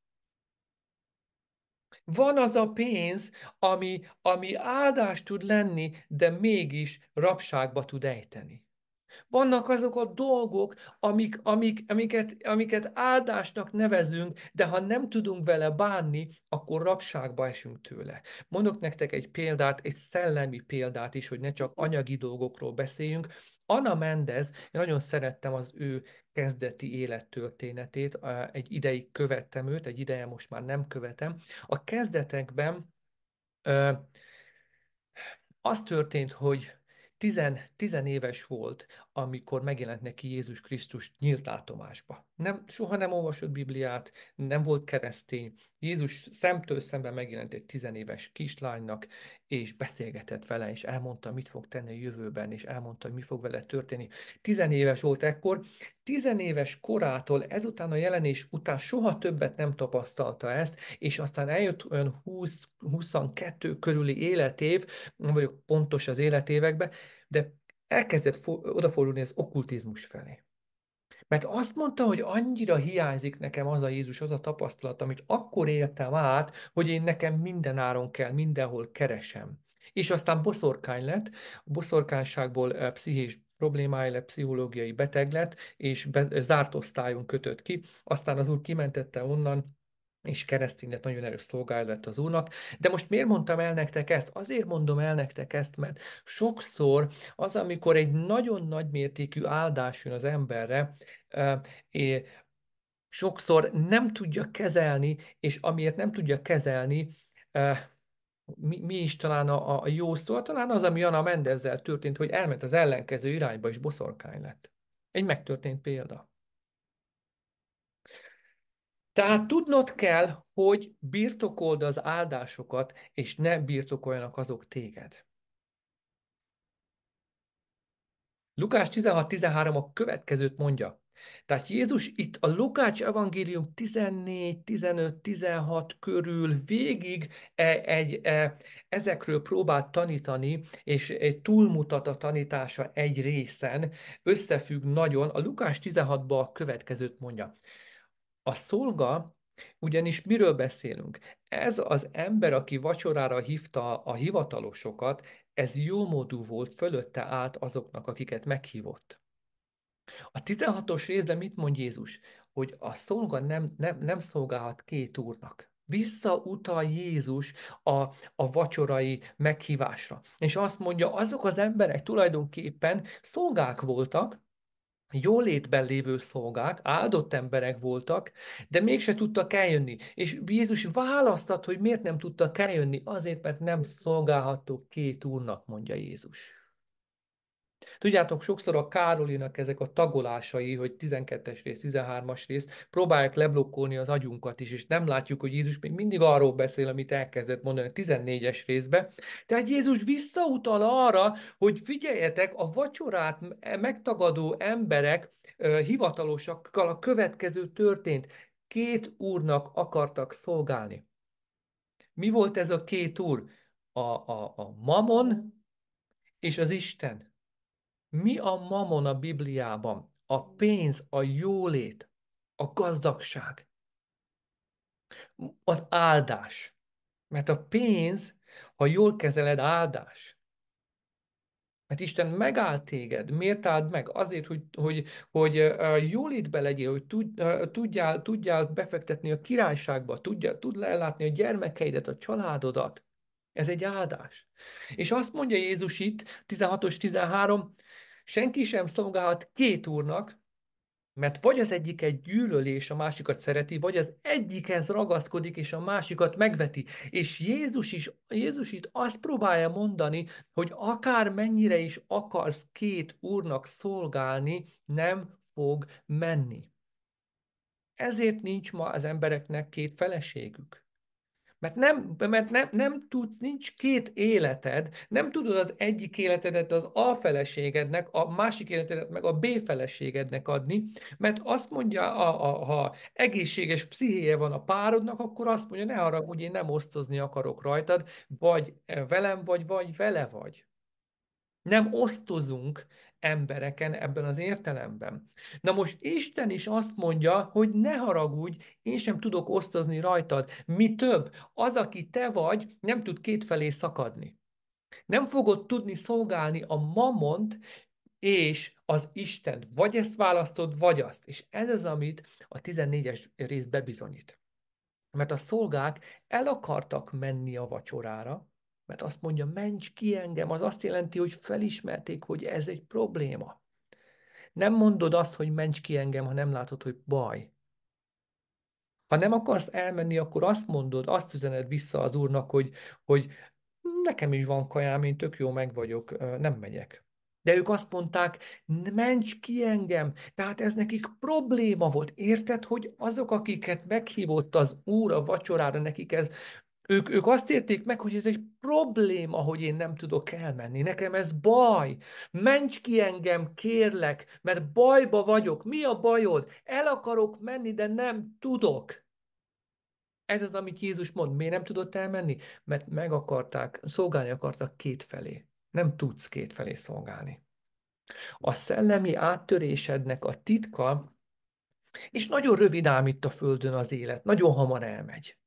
Van az a pénz, ami, ami áldás tud lenni, de mégis rabságba tud ejteni. Vannak azok a dolgok, amik, amik, amiket, amiket áldásnak nevezünk, de ha nem tudunk vele bánni, akkor rabságba esünk tőle. Mondok nektek egy példát, egy szellemi példát is, hogy ne csak anyagi dolgokról beszéljünk. Anna Mendez, én nagyon szerettem az ő kezdeti élettörténetét, egy ideig követtem őt, egy ideje most már nem követem. A kezdetekben az történt, hogy tizen, tizenéves volt, amikor megjelent neki Jézus Krisztus nyílt látomásba. Nem, soha nem olvasott Bibliát, nem volt keresztény. Jézus szemtől szemben megjelent egy tizenéves kislánynak, és beszélgetett vele, és elmondta, mit fog tenni a jövőben, és elmondta, hogy mi fog vele történni. Tizenéves volt ekkor. Tizenéves korától ezután a jelenés után soha többet nem tapasztalta ezt, és aztán eljött olyan 20, 22 körüli életév, nem vagyok pontos az életévekbe, de elkezdett odafordulni az okkultizmus felé. Mert azt mondta, hogy annyira hiányzik nekem az a Jézus, az a tapasztalat, amit akkor éltem át, hogy én nekem minden áron kell, mindenhol keresem. És aztán boszorkány lett, a boszorkányságból a eh, pszichés problémája lett, pszichológiai beteg lett, és be, zárt osztályon kötött ki, aztán az úr kimentette onnan, és lett nagyon erős szolgálat az Úrnak. De most miért mondtam el nektek ezt? Azért mondom el nektek ezt, mert sokszor az, amikor egy nagyon mértékű áldás jön az emberre, sokszor nem tudja kezelni, és amiért nem tudja kezelni, mi, mi is talán a, a jó szó, talán az, ami Anna Mendezzel történt, hogy elment az ellenkező irányba, és boszorkány lett. Egy megtörtént példa. Tehát tudnod kell, hogy birtokold az áldásokat, és ne birtokoljanak azok téged. Lukás 16.13 a következőt mondja. Tehát Jézus itt a Lukács evangélium 14, 15, 16 körül végig egy, egy, e, ezekről próbált tanítani, és egy túlmutat a tanítása egy részen, összefügg nagyon, a Lukás 16-ban a következőt mondja. A szolga ugyanis miről beszélünk? Ez az ember, aki vacsorára hívta a hivatalosokat, ez módú volt, fölötte állt azoknak, akiket meghívott. A 16-os részben mit mond Jézus? Hogy a szolga nem, nem, nem szolgálhat két úrnak. Visszautal Jézus a, a vacsorai meghívásra. És azt mondja, azok az emberek tulajdonképpen szolgák voltak, jólétben lévő szolgák, áldott emberek voltak, de mégse tudtak eljönni. És Jézus választat, hogy miért nem tudtak eljönni, azért, mert nem szolgálhattuk két úrnak, mondja Jézus. Tudjátok, sokszor a Károlinak ezek a tagolásai, hogy 12-es rész, 13-as rész, próbálják leblokkolni az agyunkat is, és nem látjuk, hogy Jézus még mindig arról beszél, amit elkezdett mondani a 14-es részbe. Tehát Jézus visszautal arra, hogy figyeljetek, a vacsorát megtagadó emberek hivatalosakkal a következő történt. Két úrnak akartak szolgálni. Mi volt ez a két úr? A, a, a mamon és az Isten. Mi a mamon a Bibliában? A pénz, a jólét, a gazdagság, az áldás. Mert a pénz, ha jól kezeled, áldás. Mert Isten megáll téged. Miért áld meg? Azért, hogy, hogy, hogy jól étbe legyél, hogy tudjál, tudjál befektetni a királyságba, tudjál, tud ellátni a gyermekeidet, a családodat. Ez egy áldás. És azt mondja Jézus itt, 16 13, senki sem szolgálhat két úrnak, mert vagy az egyik gyűlöli és a másikat szereti, vagy az egyikhez ragaszkodik és a másikat megveti. És Jézus is, Jézus itt azt próbálja mondani, hogy akár mennyire is akarsz két úrnak szolgálni, nem fog menni. Ezért nincs ma az embereknek két feleségük. Mert nem, mert nem, nem tudsz, nincs két életed, nem tudod az egyik életedet az A feleségednek, a másik életedet meg a B feleségednek adni, mert azt mondja, a, a, ha egészséges pszichéje van a párodnak, akkor azt mondja, ne hogy én nem osztozni akarok rajtad, vagy velem vagy, vagy vele vagy. Nem osztozunk, embereken ebben az értelemben. Na most Isten is azt mondja, hogy ne haragudj, én sem tudok osztozni rajtad. Mi több, az, aki te vagy, nem tud kétfelé szakadni. Nem fogod tudni szolgálni a mamont és az Istent. Vagy ezt választod, vagy azt. És ez az, amit a 14-es rész bebizonyít. Mert a szolgák el akartak menni a vacsorára, mert azt mondja, ments ki engem, az azt jelenti, hogy felismerték, hogy ez egy probléma. Nem mondod azt, hogy ments ki engem, ha nem látod, hogy baj. Ha nem akarsz elmenni, akkor azt mondod, azt üzened vissza az úrnak, hogy, hogy nekem is van kajám, én tök jó meg vagyok, nem megyek. De ők azt mondták, ments ki engem. Tehát ez nekik probléma volt. Érted, hogy azok, akiket meghívott az Úr a vacsorára, nekik ez ők, ők azt érték meg, hogy ez egy probléma, hogy én nem tudok elmenni. Nekem ez baj. Ments ki engem, kérlek, mert bajba vagyok. Mi a bajod? El akarok menni, de nem tudok. Ez az, amit Jézus mond. Miért nem tudott elmenni? Mert meg akarták, szolgálni akartak kétfelé. Nem tudsz kétfelé szolgálni. A szellemi áttörésednek a titka, és nagyon rövid ám itt a Földön az élet, nagyon hamar elmegy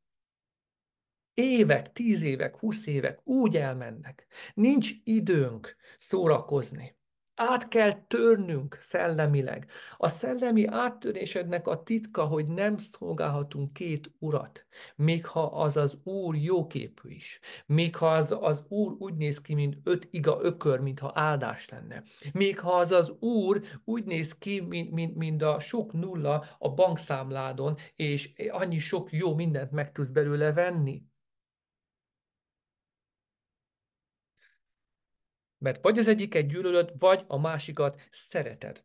évek, tíz évek, húsz évek úgy elmennek. Nincs időnk szórakozni. Át kell törnünk szellemileg. A szellemi áttörésednek a titka, hogy nem szolgálhatunk két urat, még ha az az úr jóképű is, még ha az az úr úgy néz ki, mint öt iga ökör, mintha áldás lenne, még ha az az úr úgy néz ki, mint, mint, mint a sok nulla a bankszámládon, és annyi sok jó mindent meg tudsz belőle venni, Mert vagy az egyiket gyűlölöd, vagy a másikat szereted.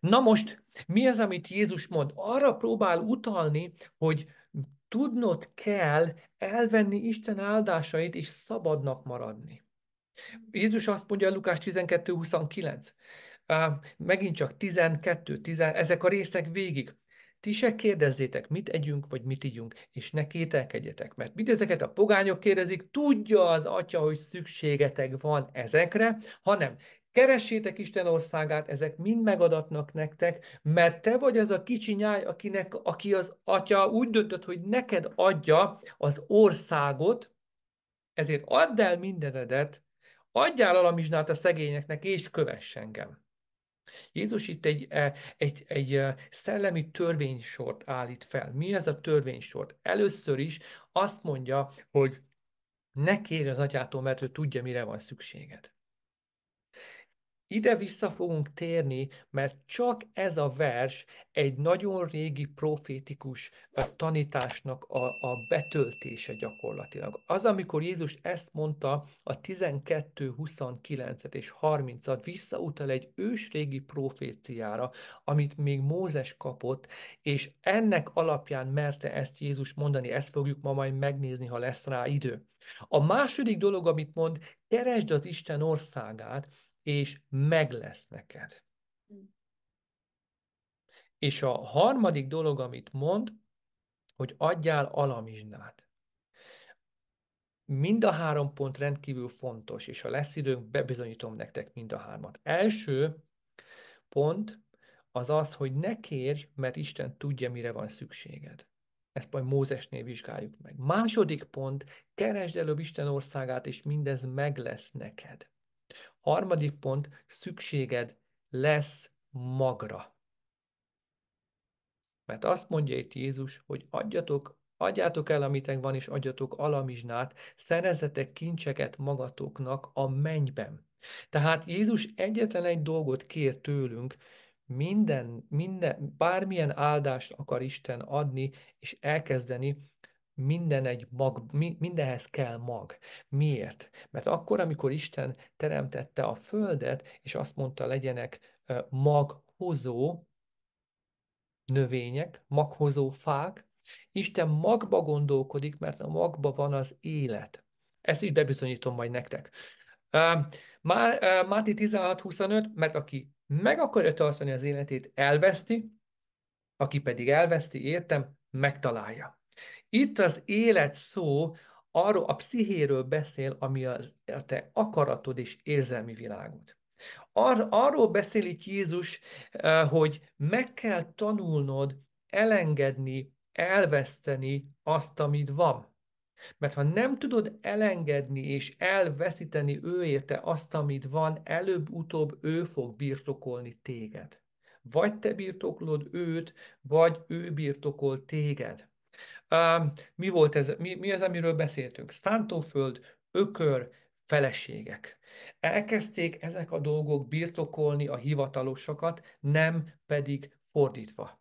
Na most, mi az, amit Jézus mond? Arra próbál utalni, hogy tudnod kell elvenni Isten áldásait és szabadnak maradni. Jézus azt mondja Lukás 12.29, megint csak 12, 10, ezek a részek végig. Ti se kérdezzétek, mit együnk, vagy mit ígyunk, és ne kételkedjetek, mert mindezeket a pogányok kérdezik, tudja az atya, hogy szükségetek van ezekre, hanem keressétek Isten országát, ezek mind megadatnak nektek, mert te vagy az a kicsi nyáj, akinek, aki az atya úgy döntött, hogy neked adja az országot, ezért add el mindenedet, adjál alamizsnát a szegényeknek, és kövess engem. Jézus itt egy, e, egy, egy e, szellemi törvénysort állít fel. Mi ez a törvénysort? Először is azt mondja, hogy ne kérj az atyától, mert ő tudja, mire van szükséged. Ide vissza fogunk térni, mert csak ez a vers egy nagyon régi profétikus tanításnak a, a betöltése gyakorlatilag. Az, amikor Jézus ezt mondta a 12, 29 és 30-at, visszautal egy ősrégi proféciára, amit még Mózes kapott, és ennek alapján merte ezt Jézus mondani, ezt fogjuk ma majd megnézni, ha lesz rá idő. A második dolog, amit mond, keresd az Isten országát, és meg lesz neked. Hm. És a harmadik dolog, amit mond, hogy adjál alamizsnát. Mind a három pont rendkívül fontos, és ha lesz időnk, bebizonyítom nektek mind a hármat. Első pont az az, hogy ne kérj, mert Isten tudja, mire van szükséged. Ezt majd Mózesnél vizsgáljuk meg. Második pont, keresd előbb Isten országát, és mindez meg lesz neked. Harmadik pont, szükséged lesz magra. Mert azt mondja itt Jézus, hogy adjatok, adjátok el, amitek van, és adjatok alamizsnát, szerezzetek kincseket magatoknak a mennyben. Tehát Jézus egyetlen egy dolgot kér tőlünk, minden, minden, bármilyen áldást akar Isten adni és elkezdeni minden egy mag, mi, mindenhez kell mag. Miért? Mert akkor, amikor Isten teremtette a földet, és azt mondta, legyenek maghozó növények, maghozó fák, Isten magba gondolkodik, mert a magba van az élet. Ezt is bebizonyítom majd nektek. Már, Máté 16.25, mert aki meg akarja tartani az életét, elveszti, aki pedig elveszti, értem, megtalálja. Itt az élet szó arról a pszichéről beszél, ami a, te akaratod és érzelmi világod. Ar, arról beszél itt Jézus, eh, hogy meg kell tanulnod elengedni, elveszteni azt, amit van. Mert ha nem tudod elengedni és elveszíteni ő érte azt, amit van, előbb-utóbb ő fog birtokolni téged. Vagy te birtoklod őt, vagy ő birtokol téged mi volt ez, mi, mi az, amiről beszéltünk? Szántóföld, ökör, feleségek. Elkezdték ezek a dolgok birtokolni a hivatalosokat, nem pedig fordítva.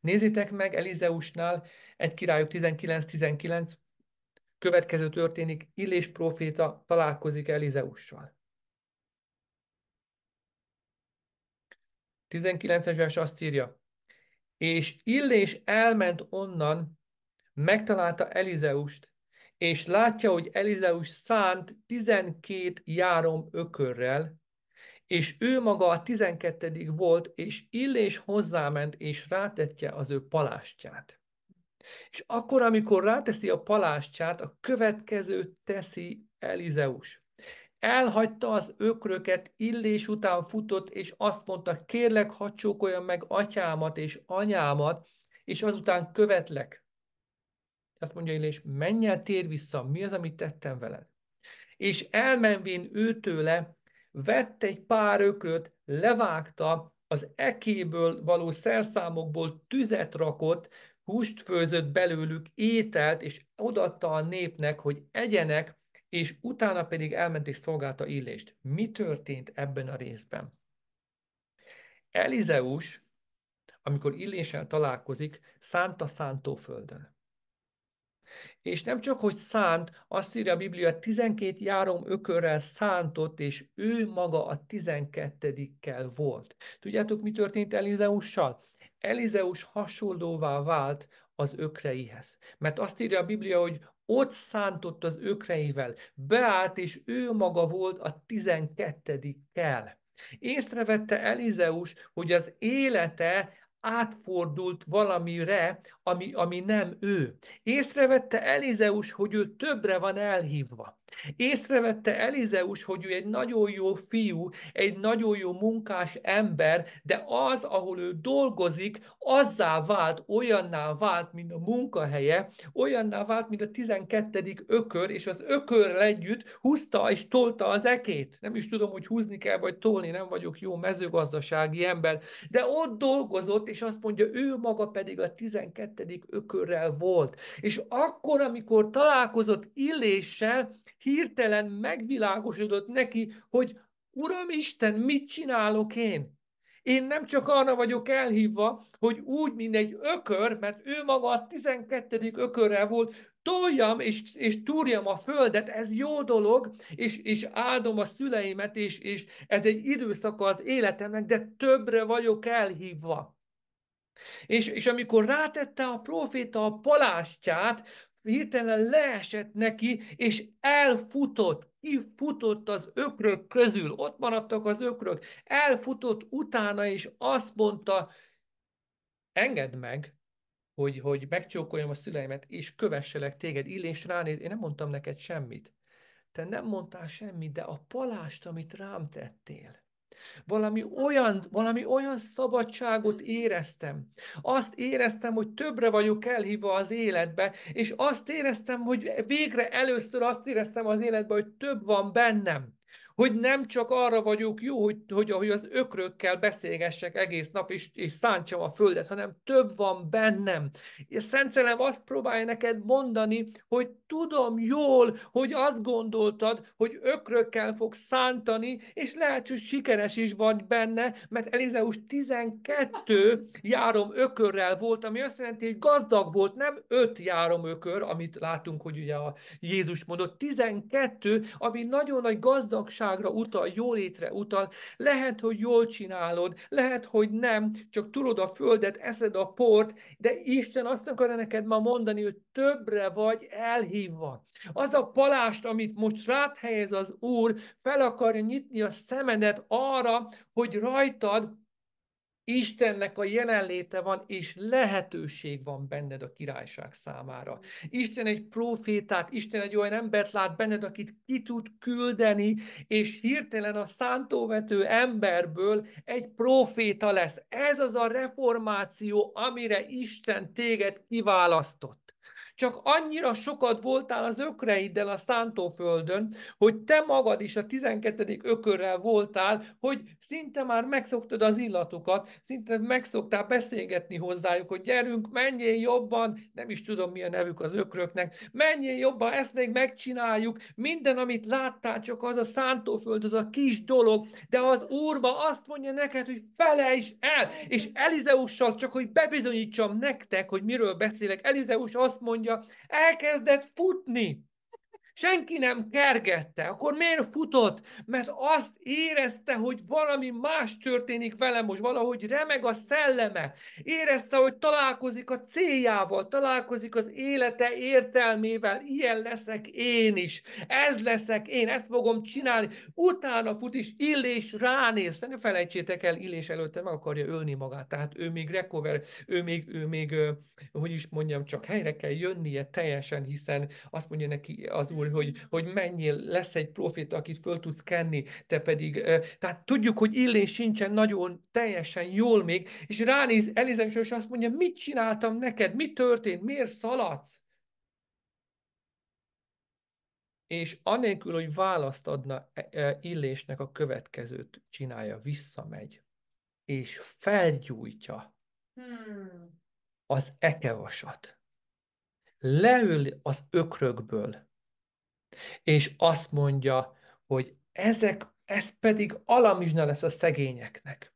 Nézzétek meg Elizeusnál, egy királyok 19-19, következő történik, Illés proféta találkozik Elizeussal. 19-es vers azt írja, és Illés elment onnan, megtalálta Elizeust, és látja, hogy Elizeus szánt 12 járom ökörrel, és ő maga a 12. volt, és Illés hozzáment, és rátetje az ő palástját. És akkor, amikor ráteszi a palástját, a következő teszi Elizeus. Elhagyta az ökröket, illés után futott, és azt mondta, kérlek, hadd csókoljam meg atyámat és anyámat, és azután követlek. Azt mondja Illés, menj el, tér vissza, mi az, amit tettem veled? És elmenvén őtőle vett egy pár ökröt, levágta, az ekéből való szerszámokból tüzet rakott, húst főzött belőlük, ételt, és odatta a népnek, hogy egyenek, és utána pedig elment és szolgálta Illést. Mi történt ebben a részben? Elizeus, amikor Illéssel találkozik, szánta szántóföldön. És nem csak, hogy szánt, azt írja a Biblia, 12 járom ökörrel szántott, és ő maga a 12-kel volt. Tudjátok, mi történt Elizeussal? Elizeus hasonlóvá vált az ökreihez. Mert azt írja a Biblia, hogy ott szántott az ökreivel, beállt, és ő maga volt a 12-kel. Észrevette Elizeus, hogy az élete átfordult valamire, ami, ami nem ő. Észrevette Elizeus, hogy ő többre van elhívva. Észrevette Elizeus, hogy ő egy nagyon jó fiú, egy nagyon jó munkás ember, de az, ahol ő dolgozik, azzá vált, olyanná vált, mint a munkahelye, olyanná vált, mint a 12. ökör, és az ökörrel együtt húzta és tolta az ekét. Nem is tudom, hogy húzni kell, vagy tolni, nem vagyok jó mezőgazdasági ember, de ott dolgozott, és azt mondja, ő maga pedig a 12. ökörrel volt. És akkor, amikor találkozott Illéssel, hirtelen megvilágosodott neki, hogy Uram Isten, mit csinálok én? Én nem csak arra vagyok elhívva, hogy úgy, mint egy ökör, mert ő maga a 12. ökörrel volt, toljam és, és túrjam a földet, ez jó dolog, és, és áldom a szüleimet, és, és ez egy időszaka az életemnek, de többre vagyok elhívva. És, és amikor rátette a proféta a palástját, hirtelen leesett neki, és elfutott, kifutott az ökrök közül, ott maradtak az ökrök, elfutott utána, és azt mondta, engedd meg, hogy, hogy megcsókoljam a szüleimet, és kövesselek téged, illés ránéz, én nem mondtam neked semmit. Te nem mondtál semmit, de a palást, amit rám tettél, valami olyan, valami olyan szabadságot éreztem. Azt éreztem, hogy többre vagyok elhívva az életbe, és azt éreztem, hogy végre először azt éreztem az életben, hogy több van bennem hogy nem csak arra vagyok jó, hogy, hogy, az ökrökkel beszélgessek egész nap, és, és szántsam a földet, hanem több van bennem. És Szent Szelem azt próbálja neked mondani, hogy tudom jól, hogy azt gondoltad, hogy ökrökkel fog szántani, és lehet, hogy sikeres is vagy benne, mert Elizeus 12 járom ökörrel volt, ami azt jelenti, hogy gazdag volt, nem 5 járom ökör, amit látunk, hogy ugye a Jézus mondott, 12, ami nagyon nagy gazdagság világra utal, jólétre utal, lehet, hogy jól csinálod, lehet, hogy nem, csak tudod a földet, eszed a port, de Isten azt akarja neked ma mondani, hogy többre vagy elhívva. Az a palást, amit most rád helyez az Úr, fel akarja nyitni a szemedet arra, hogy rajtad Istennek a jelenléte van, és lehetőség van benned a királyság számára. Isten egy profétát, Isten egy olyan embert lát benned, akit ki tud küldeni, és hirtelen a szántóvető emberből egy proféta lesz. Ez az a reformáció, amire Isten téged kiválasztott csak annyira sokat voltál az ökreiddel a szántóföldön, hogy te magad is a 12. ökörrel voltál, hogy szinte már megszoktad az illatukat, szinte megszoktál beszélgetni hozzájuk, hogy gyerünk, menjél jobban, nem is tudom mi a nevük az ökröknek, menjél jobban, ezt még megcsináljuk, minden, amit láttál, csak az a szántóföld, az a kis dolog, de az Úrba azt mondja neked, hogy felejtsd el, és Elizeussal csak, hogy bebizonyítsam nektek, hogy miről beszélek, Elizeus azt mondja, mondja, elkezdett futni. Senki nem kergette, akkor miért futott? Mert azt érezte, hogy valami más történik vele most, valahogy remeg a szelleme. Érezte, hogy találkozik a céljával, találkozik az élete értelmével, ilyen leszek én is, ez leszek én, ezt fogom csinálni. Utána fut is Illés ránéz, ne felejtsétek el, Illés előtte meg akarja ölni magát, tehát ő még recover, ő még, ő még, hogy is mondjam, csak helyre kell jönnie teljesen, hiszen azt mondja neki az úr, Úr, hogy, hogy mennyi lesz egy profit, akit föl tudsz kenni, te pedig, tehát tudjuk, hogy illés sincsen nagyon teljesen jól még, és ránéz Elizabeth, és azt mondja, mit csináltam neked, mi történt, miért szaladsz? és anélkül, hogy választ adna e, e, Illésnek a következőt csinálja, visszamegy, és felgyújtja hmm. az ekevasat. Leül az ökrökből, és azt mondja, hogy ezek, ez pedig alamizsna lesz a szegényeknek.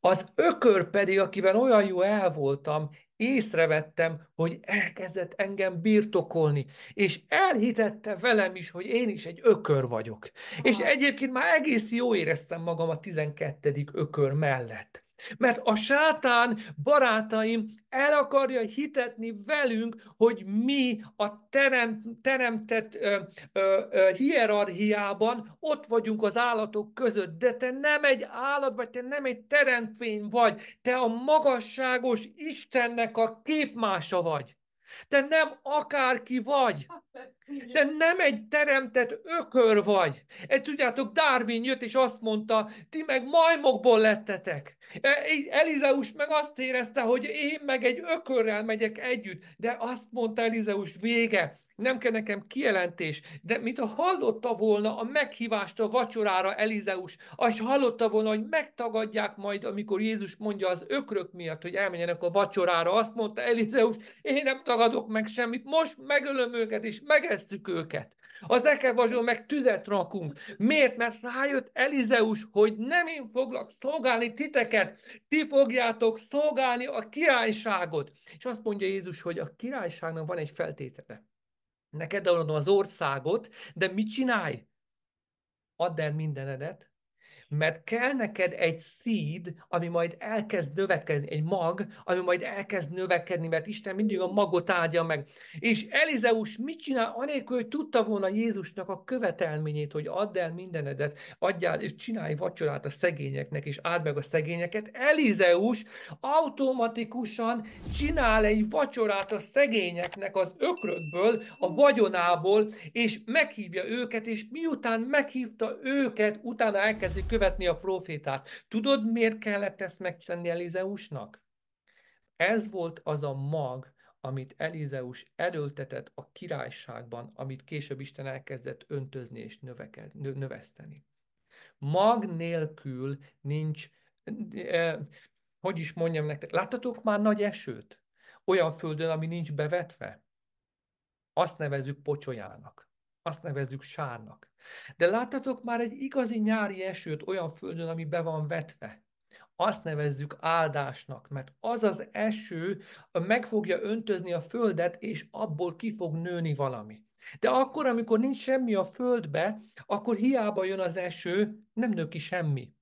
Az ökör pedig, akivel olyan jó el voltam, észrevettem, hogy elkezdett engem birtokolni, és elhitette velem is, hogy én is egy ökör vagyok. Ha. És egyébként már egész jó éreztem magam a 12. ökör mellett. Mert a sátán, barátaim, el akarja hitetni velünk, hogy mi a terem, teremtett ö, ö, ö, hierarchiában ott vagyunk az állatok között, de te nem egy állat vagy, te nem egy teremtvény vagy, te a magasságos Istennek a képmása vagy. Te nem akárki vagy. Te nem egy teremtett ökör vagy. E, tudjátok, Darwin jött és azt mondta, ti meg majmokból lettetek. E, Elizeus meg azt érezte, hogy én meg egy ökörrel megyek együtt. De azt mondta Elizeus vége, nem kell nekem kijelentés, de mint a hallotta volna a meghívást a vacsorára Elizeus, ahogy hallotta volna, hogy megtagadják majd, amikor Jézus mondja az ökrök miatt, hogy elmenjenek a vacsorára, azt mondta Elizeus, én nem tagadok meg semmit, most megölöm őket, és megesztük őket. Az nekem vazson meg tüzet rakunk. Miért? Mert rájött Elizeus, hogy nem én foglak szolgálni titeket, ti fogjátok szolgálni a királyságot. És azt mondja Jézus, hogy a királyságnak van egy feltétele neked adom az országot, de mit csinálj? Add el mindenedet, mert kell neked egy szíd, ami majd elkezd növekedni, egy mag, ami majd elkezd növekedni, mert Isten mindig a magot áldja meg. És Elizeus mit csinál, anélkül, hogy tudta volna Jézusnak a követelményét, hogy add el mindenedet, adjál és csinálj vacsorát a szegényeknek, és áld meg a szegényeket. Elizeus automatikusan csinál egy vacsorát a szegényeknek az ökrökből, a vagyonából, és meghívja őket, és miután meghívta őket, utána elkezdik követelni követni a profétát. Tudod, miért kellett ezt megtenni Elizeusnak? Ez volt az a mag, amit Elizeus erőltetett a királyságban, amit később Isten elkezdett öntözni és növeked, nö, növeszteni. Mag nélkül nincs, eh, hogy is mondjam nektek, láttatok már nagy esőt? Olyan földön, ami nincs bevetve? Azt nevezük pocsolyának azt nevezzük sárnak. De láttatok már egy igazi nyári esőt olyan földön, ami be van vetve. Azt nevezzük áldásnak, mert az az eső meg fogja öntözni a földet, és abból ki fog nőni valami. De akkor, amikor nincs semmi a földbe, akkor hiába jön az eső, nem nő ki semmi.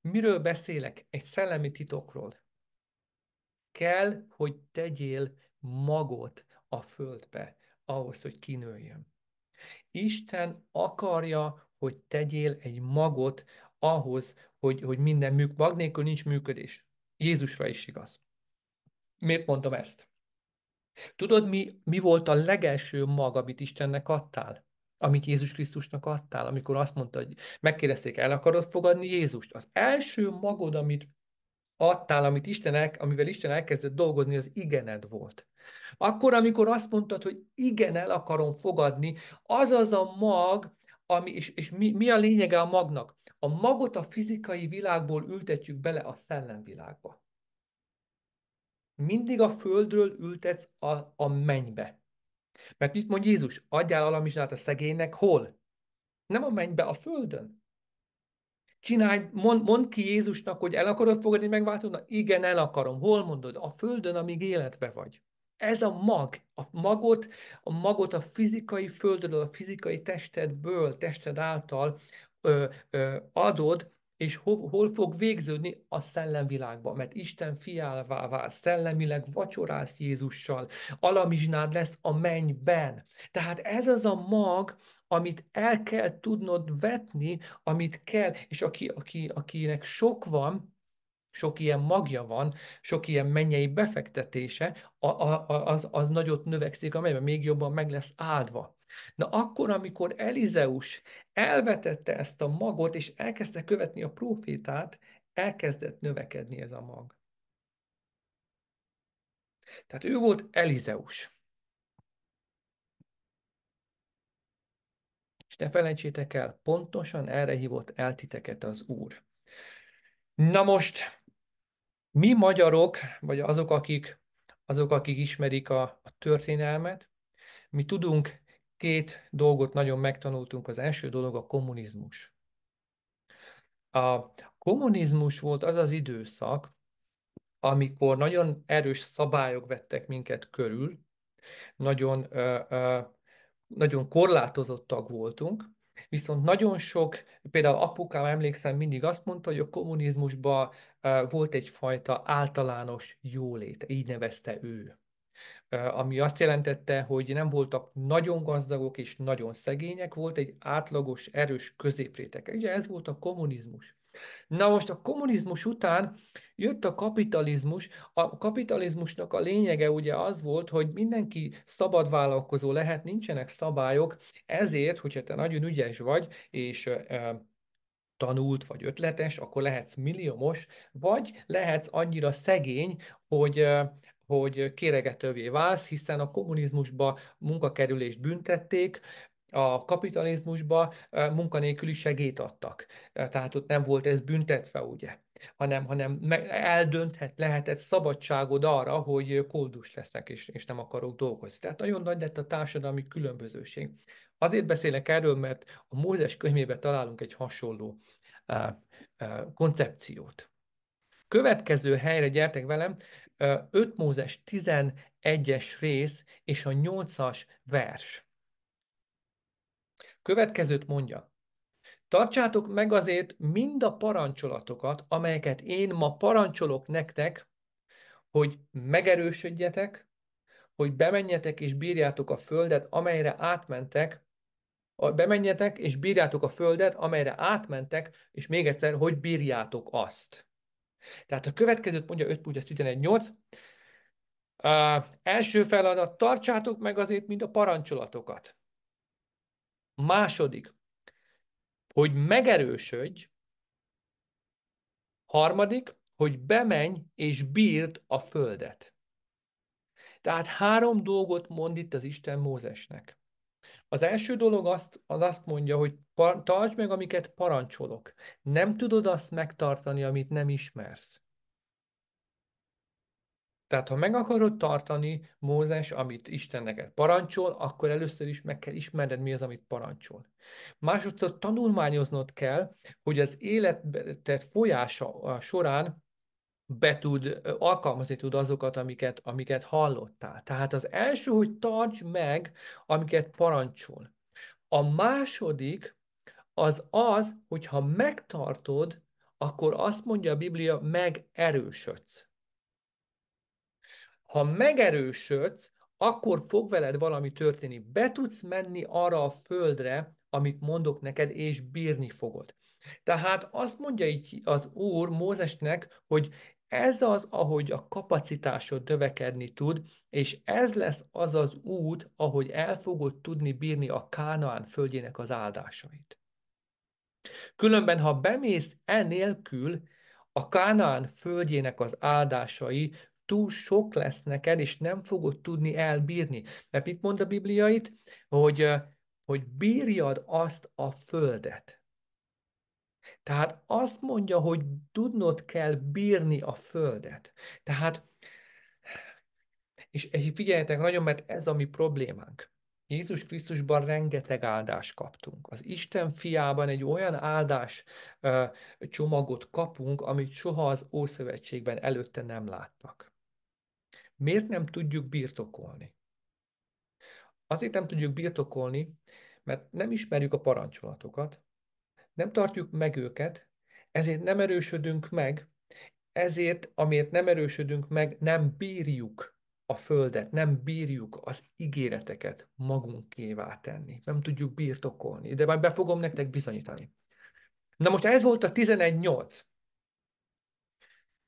Miről beszélek? Egy szellemi titokról. Kell, hogy tegyél magot a földbe ahhoz, hogy kinőjön. Isten akarja, hogy tegyél egy magot ahhoz, hogy, hogy minden műk, mag nélkül nincs működés. Jézusra is igaz. Miért mondom ezt? Tudod, mi, mi volt a legelső mag, amit Istennek adtál? Amit Jézus Krisztusnak adtál, amikor azt mondta, hogy megkérdezték, el akarod fogadni Jézust? Az első magod, amit adtál, amit Istenek, amivel Isten elkezdett dolgozni, az igened volt. Akkor, amikor azt mondtad, hogy igen, el akarom fogadni, az az a mag, ami, és, és mi, mi a lényege a magnak? A magot a fizikai világból ültetjük bele a szellemvilágba. Mindig a földről ültetsz a, a mennybe. Mert mit mond Jézus? Adjál alamizsát a szegénynek, hol? Nem a mennybe, a földön. Csinálj, mond, mondd ki Jézusnak, hogy el akarod fogadni, megváltozni? igen, el akarom. Hol mondod? A földön, amíg életbe vagy ez a mag, a magot, a magot a fizikai földről, a fizikai testedből, tested által ö, ö, adod, és hol, hol fog végződni a szellemvilágban, mert Isten fiává válsz, szellemileg vacsorálsz Jézussal, alamizsnád lesz a mennyben. Tehát ez az a mag, amit el kell tudnod vetni, amit kell, és aki, aki, akinek sok van, sok ilyen magja van, sok ilyen mennyei befektetése, a, a, az, az nagyot növekszik a még jobban meg lesz áldva. Na akkor, amikor Elizeus elvetette ezt a magot, és elkezdte követni a profétát, elkezdett növekedni ez a mag. Tehát ő volt Elizeus. És ne felejtsétek el, pontosan erre hívott el titeket az Úr. Na most, mi magyarok, vagy azok, akik, azok, akik ismerik a, a történelmet, mi tudunk két dolgot nagyon megtanultunk. Az első dolog a kommunizmus. A kommunizmus volt az az időszak, amikor nagyon erős szabályok vettek minket körül, nagyon, ö, ö, nagyon korlátozottak voltunk, viszont nagyon sok, például apukám emlékszem mindig azt mondta, hogy a kommunizmusba volt egyfajta általános jólét, így nevezte ő ami azt jelentette, hogy nem voltak nagyon gazdagok és nagyon szegények, volt egy átlagos, erős középrétek. Ugye ez volt a kommunizmus. Na most a kommunizmus után jött a kapitalizmus. A kapitalizmusnak a lényege ugye az volt, hogy mindenki szabad vállalkozó lehet, nincsenek szabályok, ezért, hogyha te nagyon ügyes vagy, és tanult, vagy ötletes, akkor lehetsz milliómos, vagy lehetsz annyira szegény, hogy hogy kéregetővé válsz, hiszen a kommunizmusba munkakerülést büntették, a kapitalizmusba munkanélküli segét adtak. Tehát ott nem volt ez büntetve, ugye? hanem, hanem eldönthet, lehetett szabadságod arra, hogy koldus leszek, és, és nem akarok dolgozni. Tehát nagyon nagy lett a társadalmi különbözőség. Azért beszélek erről, mert a Mózes könyvében találunk egy hasonló uh, uh, koncepciót. Következő helyre gyertek velem, uh, 5 Mózes 11-es rész és a 8-as vers. Következőt mondja. Tartsátok meg azért mind a parancsolatokat, amelyeket én ma parancsolok nektek, hogy megerősödjetek, hogy bemenjetek és bírjátok a földet, amelyre átmentek, bemenjetek és bírjátok a földet, amelyre átmentek, és még egyszer, hogy bírjátok azt. Tehát a következőt mondja 5 11 8. Uh, első feladat, tartsátok meg azért, mint a parancsolatokat. Második, hogy megerősödj. Harmadik, hogy bemenj és bírd a földet. Tehát három dolgot mond itt az Isten Mózesnek. Az első dolog azt, az azt mondja, hogy tartsd meg, amiket parancsolok. Nem tudod azt megtartani, amit nem ismersz. Tehát, ha meg akarod tartani Mózes, amit Isten neked parancsol, akkor először is meg kell ismerned, mi az, amit parancsol. Másodszor tanulmányoznod kell, hogy az életet folyása során be tud, alkalmazni tud azokat, amiket, amiket hallottál. Tehát az első, hogy tarts meg, amiket parancsol. A második az az, hogy ha megtartod, akkor azt mondja a Biblia, megerősödsz. Ha megerősödsz, akkor fog veled valami történni. Be tudsz menni arra a földre, amit mondok neked, és bírni fogod. Tehát azt mondja így az Úr Mózesnek, hogy ez az, ahogy a kapacitásod növekedni tud, és ez lesz az az út, ahogy el fogod tudni bírni a Kánaán földjének az áldásait. Különben, ha bemész enélkül, a Kánaán földjének az áldásai túl sok lesz neked, és nem fogod tudni elbírni. Mert itt mond a Bibliait, Hogy, hogy bírjad azt a földet. Tehát azt mondja, hogy tudnod kell bírni a földet. Tehát, és figyeljetek nagyon, mert ez a mi problémánk. Jézus Krisztusban rengeteg áldást kaptunk. Az Isten fiában egy olyan áldás csomagot kapunk, amit soha az Ószövetségben előtte nem láttak. Miért nem tudjuk birtokolni? Azért nem tudjuk birtokolni, mert nem ismerjük a parancsolatokat, nem tartjuk meg őket, ezért nem erősödünk meg, ezért, amiért nem erősödünk meg, nem bírjuk a földet, nem bírjuk az ígéreteket magunkévá tenni. Nem tudjuk birtokolni, de majd be fogom nektek bizonyítani. Na most ez volt a 11.8.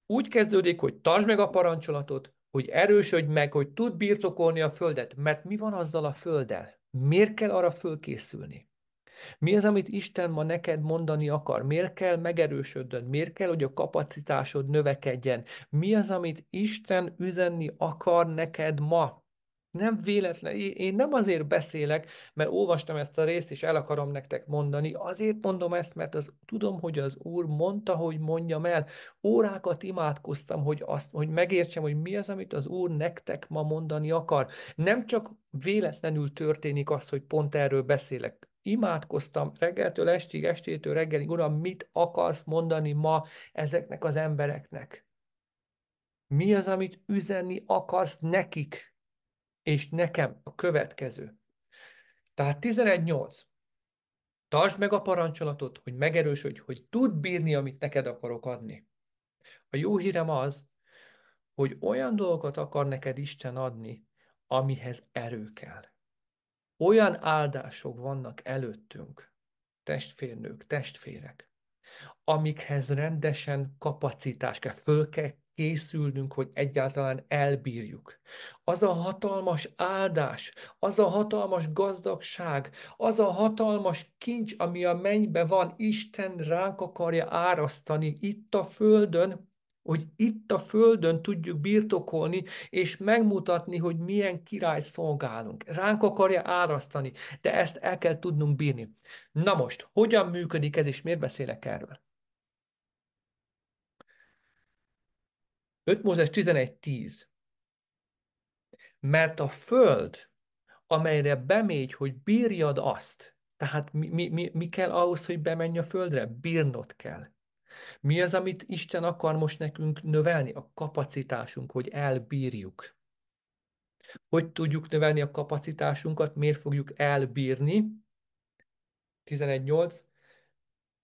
Úgy kezdődik, hogy tartsd meg a parancsolatot, hogy erősödj meg, hogy tud birtokolni a földet. Mert mi van azzal a földdel? Miért kell arra fölkészülni? Mi az, amit Isten ma neked mondani akar? Miért kell megerősödnöd? Miért kell, hogy a kapacitásod növekedjen? Mi az, amit Isten üzenni akar neked ma? Nem véletlen, én nem azért beszélek, mert olvastam ezt a részt, és el akarom nektek mondani. Azért mondom ezt, mert az, tudom, hogy az Úr mondta, hogy mondjam el. Órákat imádkoztam, hogy, azt, hogy megértsem, hogy mi az, amit az Úr nektek ma mondani akar. Nem csak véletlenül történik az, hogy pont erről beszélek imádkoztam reggeltől estig, estétől reggelig, Uram, mit akarsz mondani ma ezeknek az embereknek? Mi az, amit üzenni akarsz nekik, és nekem a következő? Tehát 11.8. Tartsd meg a parancsolatot, hogy megerősödj, hogy tud bírni, amit neked akarok adni. A jó hírem az, hogy olyan dolgokat akar neked Isten adni, amihez erő kell olyan áldások vannak előttünk, testférnők, testvérek, amikhez rendesen kapacitás kell, föl kell készülnünk, hogy egyáltalán elbírjuk. Az a hatalmas áldás, az a hatalmas gazdagság, az a hatalmas kincs, ami a mennybe van, Isten ránk akarja árasztani itt a földön, hogy itt a Földön tudjuk birtokolni, és megmutatni, hogy milyen király szolgálunk. Ránk akarja árasztani, de ezt el kell tudnunk bírni. Na most, hogyan működik ez, és miért beszélek erről? 5 Mózes 11.10 Mert a Föld, amelyre bemégy, hogy bírjad azt, tehát mi, mi, mi, mi kell ahhoz, hogy bemenj a Földre? Bírnod kell mi az, amit Isten akar most nekünk növelni? A kapacitásunk, hogy elbírjuk. Hogy tudjuk növelni a kapacitásunkat, miért fogjuk elbírni? 11.8.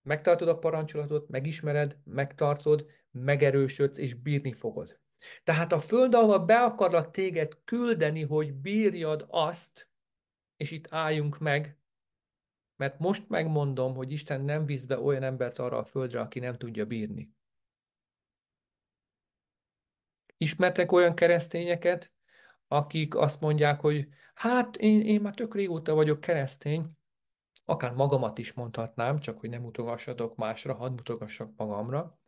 Megtartod a parancsolatot, megismered, megtartod, megerősödsz és bírni fogod. Tehát a föld, ahova be akarlak téged küldeni, hogy bírjad azt, és itt álljunk meg, mert most megmondom, hogy Isten nem visz be olyan embert arra a földre, aki nem tudja bírni. Ismertek olyan keresztényeket, akik azt mondják, hogy hát én, én már tök régóta vagyok keresztény, akár magamat is mondhatnám, csak hogy nem mutogassatok másra, hadd mutogassak magamra.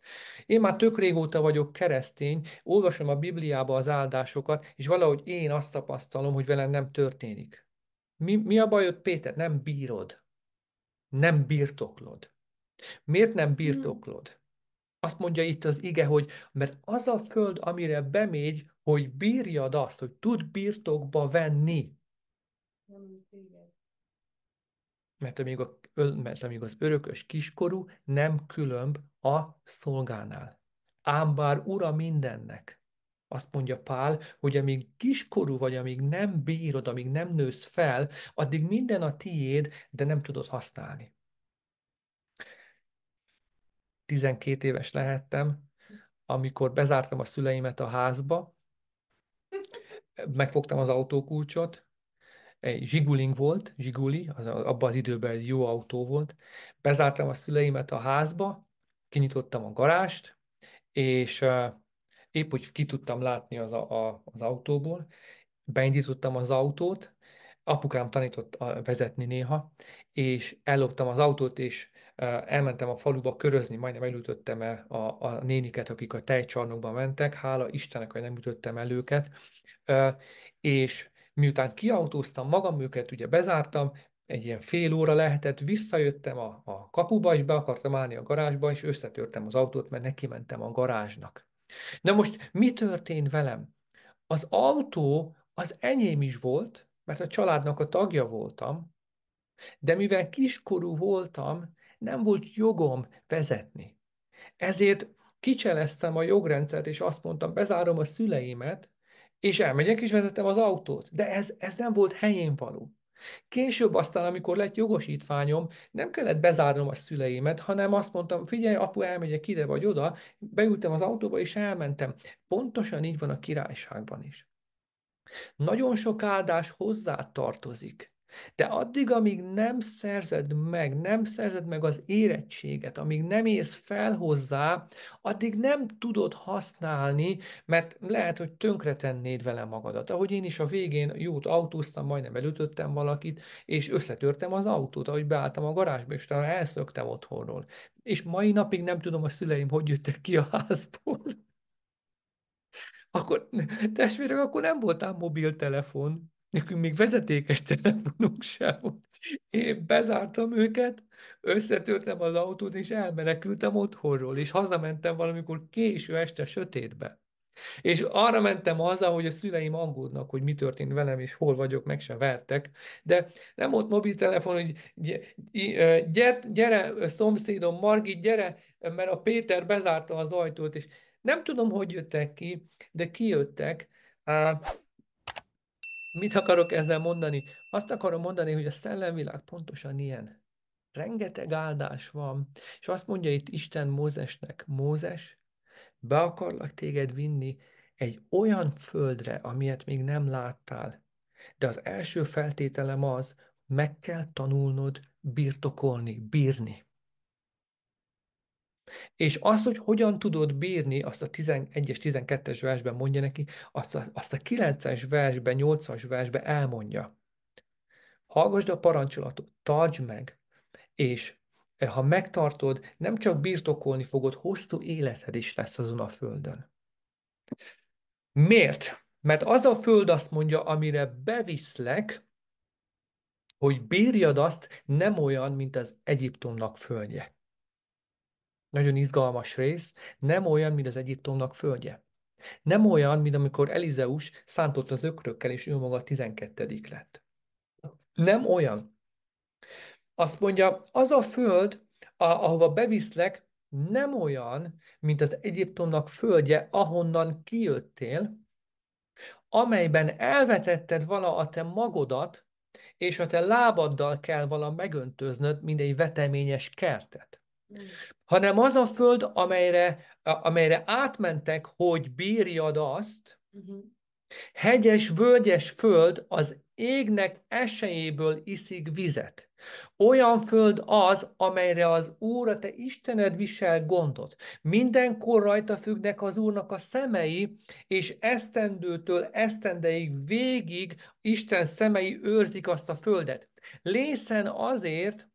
Én már tök régóta vagyok keresztény, olvasom a Bibliába az áldásokat, és valahogy én azt tapasztalom, hogy velem nem történik. Mi, mi a bajod, Péter? Nem bírod nem birtoklod. Miért nem hmm. birtoklod? Azt mondja itt az ige, hogy mert az a föld, amire bemégy, hogy bírjad azt, hogy tud birtokba venni. Mert amíg, a, mert amíg az örökös kiskorú nem különb a szolgánál. Ám bár ura mindennek. Azt mondja Pál, hogy amíg kiskorú vagy, amíg nem bírod, amíg nem nősz fel, addig minden a tiéd, de nem tudod használni. 12 éves lehettem, amikor bezártam a szüleimet a házba, megfogtam az autókulcsot, egy zsiguling volt, zsiguli, az, abban az időben egy jó autó volt, bezártam a szüleimet a házba, kinyitottam a garást, és épp hogy ki tudtam látni az, a, a, az autóból, beindítottam az autót, apukám tanított vezetni néha, és elloptam az autót, és elmentem a faluba körözni, majdnem elütöttem el a, a néniket, akik a tejcsarnokban mentek, hála Istennek, hogy nem ütöttem el őket, és miután kiautóztam magam őket, ugye bezártam, egy ilyen fél óra lehetett, visszajöttem a, a kapuba, és be akartam állni a garázsba, és összetörtem az autót, mert neki mentem a garázsnak. De most mi történt velem? Az autó az enyém is volt, mert a családnak a tagja voltam, de mivel kiskorú voltam, nem volt jogom vezetni. Ezért kicseleztem a jogrendszert, és azt mondtam, bezárom a szüleimet, és elmegyek, és vezetem az autót. De ez, ez nem volt helyén való. Később aztán, amikor lett jogosítványom, nem kellett bezárnom a szüleimet, hanem azt mondtam, figyelj, apu, elmegyek ide vagy oda, beültem az autóba és elmentem. Pontosan így van a királyságban is. Nagyon sok áldás hozzá tartozik. De addig, amíg nem szerzed meg, nem szerzed meg az érettséget, amíg nem érsz fel hozzá, addig nem tudod használni, mert lehet, hogy tönkretennéd vele magadat. Ahogy én is a végén jót autóztam, majdnem elütöttem valakit, és összetörtem az autót, ahogy beálltam a garázsba, és talán elszöktem otthonról. És mai napig nem tudom, a szüleim hogy jöttek ki a házból. Akkor, testvérek, akkor nem voltál mobiltelefon, nekünk még vezetékes telefonunk sem volt. Én bezártam őket, összetörtem az autót, és elmenekültem otthonról, és hazamentem valamikor késő este sötétbe. És arra mentem haza, hogy a szüleim angódnak, hogy mi történt velem, és hol vagyok, meg se vertek. De nem volt mobiltelefon, hogy gyere, gyere szomszédom, Margit, gyere, mert a Péter bezárta az ajtót, és nem tudom, hogy jöttek ki, de kijöttek. Mit akarok ezzel mondani? Azt akarom mondani, hogy a szellemvilág pontosan ilyen. Rengeteg áldás van, és azt mondja itt Isten Mózesnek, Mózes, be akarlak téged vinni egy olyan földre, amilyet még nem láttál. De az első feltételem az, meg kell tanulnod birtokolni, bírni. És az, hogy hogyan tudod bírni azt a 11-es, 12-es versben mondja neki, azt a, azt a 9-es versben, 8-as versben elmondja. Hallgassd a parancsolatot, tartsd meg, és eh, ha megtartod, nem csak birtokolni fogod, hosszú életed is lesz azon a földön. Miért? Mert az a föld azt mondja, amire beviszlek, hogy bírjad azt, nem olyan, mint az Egyiptomnak földje. Nagyon izgalmas rész. Nem olyan, mint az Egyiptomnak földje. Nem olyan, mint amikor Elizeus szántott az ökrökkel, és ő maga a 12. lett. Nem olyan. Azt mondja, az a föld, ahova beviszlek, nem olyan, mint az Egyiptomnak földje, ahonnan kijöttél, amelyben elvetetted vala a te magodat, és a te lábaddal kell vala megöntöznöd, mint egy veteményes kertet hanem az a föld, amelyre, amelyre átmentek, hogy bírjad azt, uh-huh. hegyes, völgyes föld az égnek esejéből iszik vizet. Olyan föld az, amelyre az Úr, a te Istened visel gondot. Mindenkor rajta függnek az Úrnak a szemei, és esztendőtől esztendeig végig Isten szemei őrzik azt a földet. Lészen azért,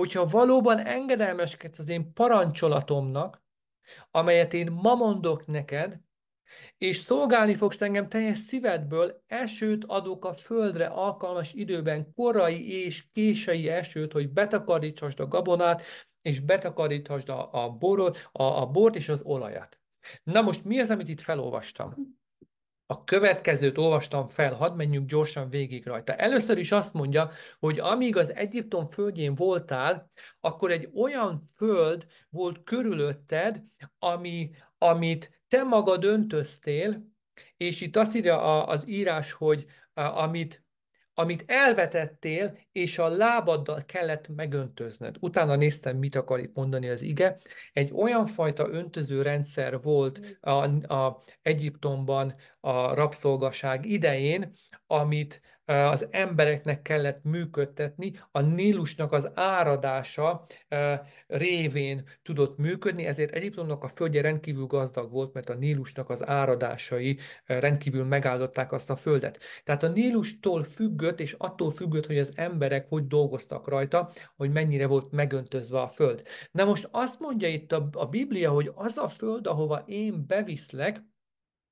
hogyha valóban engedelmeskedsz az én parancsolatomnak, amelyet én ma mondok neked, és szolgálni fogsz engem teljes szívedből, esőt adok a földre alkalmas időben, korai és késői esőt, hogy betakarítsasd a gabonát, és betakaríthasd a, a borot, a, a bort és az olajat. Na most mi az, amit itt felolvastam? A következőt olvastam fel, hadd menjünk gyorsan végig rajta. Először is azt mondja, hogy amíg az Egyiptom földjén voltál, akkor egy olyan föld volt körülötted, ami, amit te magad öntöztél, és itt azt írja az írás, hogy amit amit elvetettél, és a lábaddal kellett megöntözned. Utána néztem, mit akar itt mondani az ige. Egy olyan fajta öntöző rendszer volt a, a Egyiptomban a rabszolgaság idején, amit, az embereknek kellett működtetni, a Nílusnak az áradása révén tudott működni, ezért Egyiptomnak a földje rendkívül gazdag volt, mert a Nílusnak az áradásai rendkívül megáldották azt a földet. Tehát a Nílustól függött, és attól függött, hogy az emberek hogy dolgoztak rajta, hogy mennyire volt megöntözve a föld. Na most azt mondja itt a, a Biblia, hogy az a föld, ahova én beviszlek,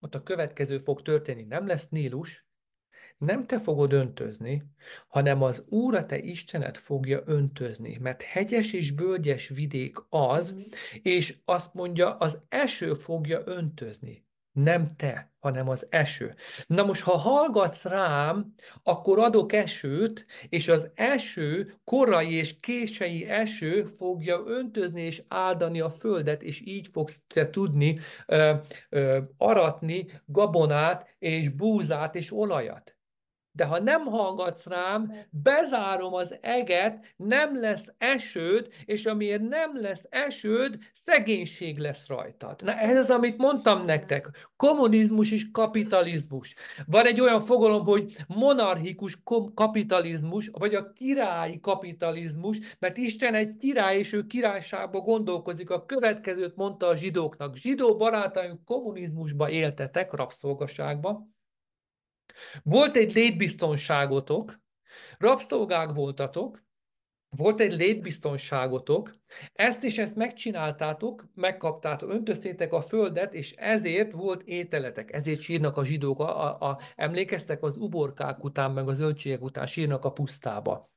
ott a következő fog történni. Nem lesz Nílus, nem te fogod öntözni, hanem az Úr a te Istenet fogja öntözni, mert hegyes és bölgyes vidék az, mhm. és azt mondja, az eső fogja öntözni. Nem te, hanem az eső. Na most, ha hallgatsz rám, akkor adok esőt, és az eső, korai és kései eső fogja öntözni és áldani a földet, és így fogsz te tudni ö, ö, aratni gabonát, és búzát, és olajat de ha nem hallgatsz rám, bezárom az eget, nem lesz esőd, és amiért nem lesz esőd, szegénység lesz rajtad. Na ez az, amit mondtam nektek. Kommunizmus és kapitalizmus. Van egy olyan fogalom, hogy monarchikus kapitalizmus, vagy a királyi kapitalizmus, mert Isten egy király, és ő királyságba gondolkozik. A következőt mondta a zsidóknak. Zsidó barátaim, kommunizmusba éltetek, rabszolgaságba volt egy létbiztonságotok, rabszolgák voltatok, volt egy létbiztonságotok, ezt és ezt megcsináltátok, megkaptátok, öntöztétek a földet, és ezért volt ételetek. Ezért sírnak a zsidók, a, a, a, emlékeztek az uborkák után, meg az zöldségek után sírnak a pusztába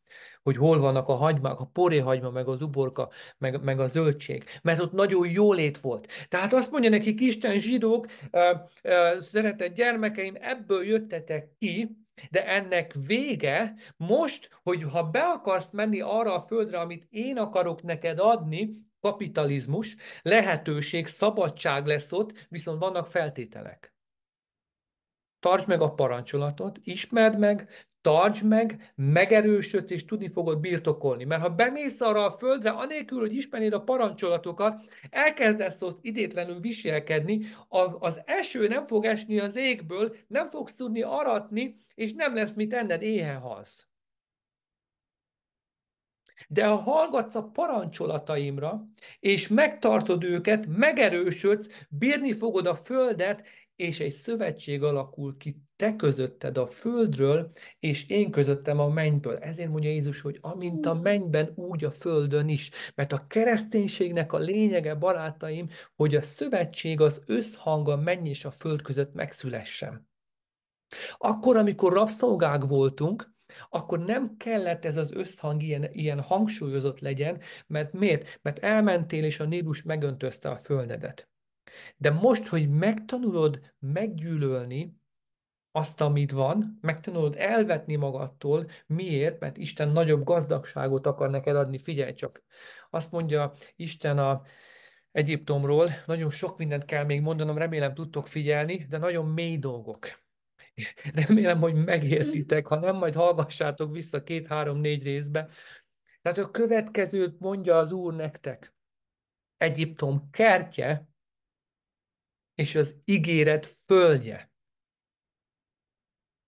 hogy hol vannak a hagymák, a poréhagyma, meg az uborka, meg, meg a zöldség. Mert ott nagyon jó lét volt. Tehát azt mondja nekik Isten zsidók, ö, ö, szeretett gyermekeim, ebből jöttetek ki, de ennek vége most, hogy ha be akarsz menni arra a földre, amit én akarok neked adni, kapitalizmus, lehetőség, szabadság lesz ott, viszont vannak feltételek. Tartsd meg a parancsolatot, ismerd meg, tartsd meg, megerősödsz, és tudni fogod birtokolni. Mert ha bemész arra a földre, anélkül, hogy ismernéd a parancsolatokat, elkezdesz ott idétlenül viselkedni, az eső nem fog esni az égből, nem fogsz tudni aratni, és nem lesz mit enned, éhen halsz. De ha hallgatsz a parancsolataimra, és megtartod őket, megerősödsz, bírni fogod a földet, és egy szövetség alakul ki te közötted a földről, és én közöttem a mennyből. Ezért mondja Jézus, hogy amint a mennyben, úgy a földön is. Mert a kereszténységnek a lényege, barátaim, hogy a szövetség, az összhang a menny és a föld között megszülessen. Akkor, amikor rabszolgák voltunk, akkor nem kellett ez az összhang ilyen, ilyen hangsúlyozott legyen, mert miért? Mert elmentél, és a Nílus megöntözte a földedet. De most, hogy megtanulod meggyűlölni azt, amit van, megtanulod elvetni magadtól, miért? Mert Isten nagyobb gazdagságot akar neked adni, figyelj csak. Azt mondja Isten a Egyiptomról, nagyon sok mindent kell még mondanom, remélem tudtok figyelni, de nagyon mély dolgok. Remélem, hogy megértitek, ha nem, majd hallgassátok vissza két-három-négy részbe. Tehát a következőt mondja az Úr nektek. Egyiptom kertje és az ígéret földje.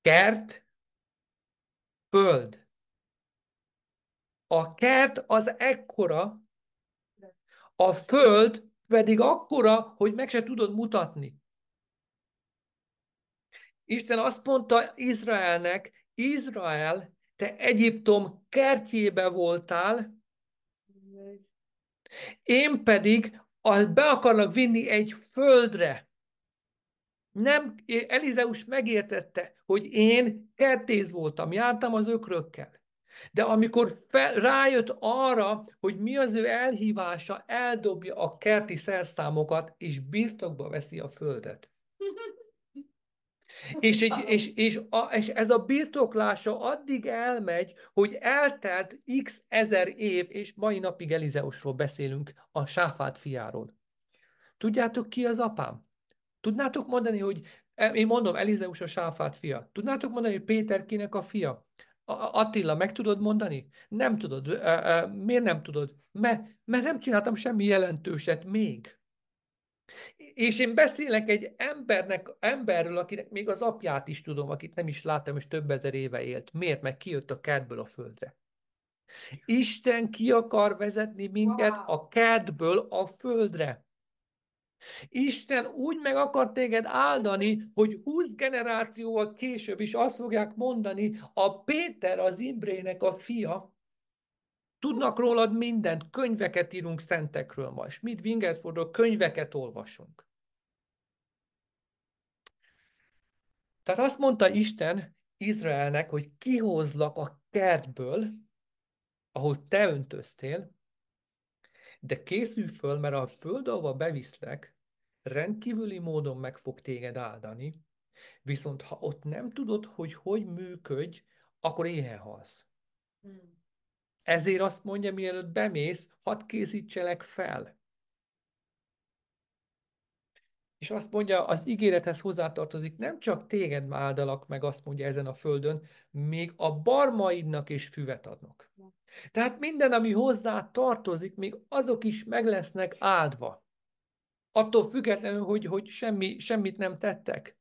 Kert, föld. A kert az ekkora, a föld pedig akkora, hogy meg se tudod mutatni. Isten azt mondta Izraelnek, Izrael, te Egyiptom kertjébe voltál, én pedig be akarnak vinni egy földre. Nem, Elizeus megértette, hogy én kertész voltam, jártam az ökrökkel. De amikor fel, rájött arra, hogy mi az ő elhívása, eldobja a kerti szerszámokat, és birtokba veszi a földet. És, egy, és, és, a, és ez a birtoklása addig elmegy, hogy eltelt x ezer év, és mai napig Elizeusról beszélünk, a sáfát fiáról. Tudjátok ki az apám? Tudnátok mondani, hogy e, én mondom, Elizeus a sáfát fia. Tudnátok mondani, hogy Péter kinek a fia? Attila, meg tudod mondani? Nem tudod. Miért nem tudod? Mert, mert nem csináltam semmi jelentőset még. És én beszélek egy embernek, emberről, akinek még az apját is tudom, akit nem is láttam, és több ezer éve élt. Miért? Mert kijött a kertből a földre. Isten ki akar vezetni minket a kertből a földre. Isten úgy meg akar téged áldani, hogy 20 generációval később is azt fogják mondani, a Péter az Imrének a fia, Tudnak rólad mindent, könyveket írunk szentekről ma, és mit Wingersfordról könyveket olvasunk. Tehát azt mondta Isten Izraelnek, hogy kihozlak a kertből, ahol te öntöztél, de készülj föl, mert a föld, ahova beviszlek, rendkívüli módon meg fog téged áldani, viszont ha ott nem tudod, hogy hogy működj, akkor éhen halsz. Hmm. Ezért azt mondja, mielőtt bemész, hadd készítselek fel. És azt mondja, az ígérethez hozzátartozik, nem csak téged áldalak meg, azt mondja ezen a földön, még a barmaidnak is füvet adnak. Tehát minden, ami hozzá tartozik, még azok is meg lesznek áldva. Attól függetlenül, hogy, hogy semmi, semmit nem tettek.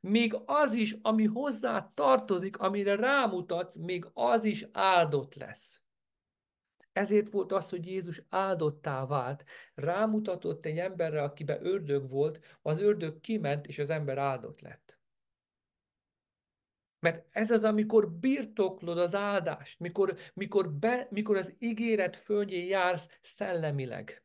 Még az is, ami hozzá tartozik, amire rámutatsz, még az is áldott lesz. Ezért volt az, hogy Jézus áldottá vált, rámutatott egy emberre, akibe ördög volt, az ördög kiment, és az ember áldott lett. Mert ez az, amikor birtoklod az áldást, mikor, mikor, be, mikor az ígéret földjé jársz szellemileg.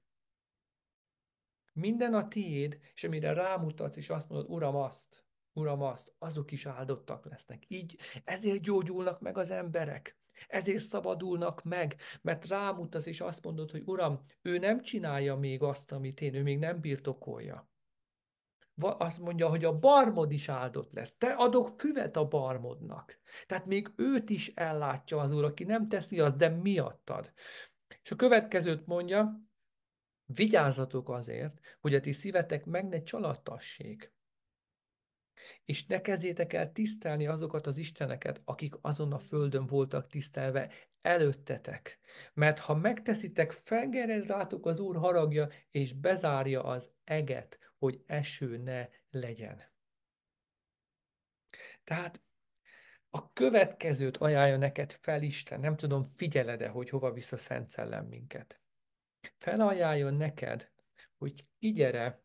Minden a tiéd, és amire rámutatsz, és azt mondod, Uram, azt – Uram, azt, azok is áldottak lesznek. Így ezért gyógyulnak meg az emberek. Ezért szabadulnak meg, mert rámutasz, és azt mondod, hogy Uram, ő nem csinálja még azt, amit én, ő még nem birtokolja. Azt mondja, hogy a barmod is áldott lesz. Te adok füvet a barmodnak. Tehát még őt is ellátja az Úr, aki nem teszi azt, de miattad. És a következőt mondja, vigyázzatok azért, hogy a ti szívetek meg ne csalattassék és ne kezdjétek el tisztelni azokat az isteneket, akik azon a földön voltak tisztelve előttetek. Mert ha megteszitek, felgered rátok az Úr haragja, és bezárja az eget, hogy eső ne legyen. Tehát a következőt ajánlja neked fel Isten, nem tudom, figyelede, hogy hova visz a Szent Szellem minket. Felajánljon neked, hogy kigyere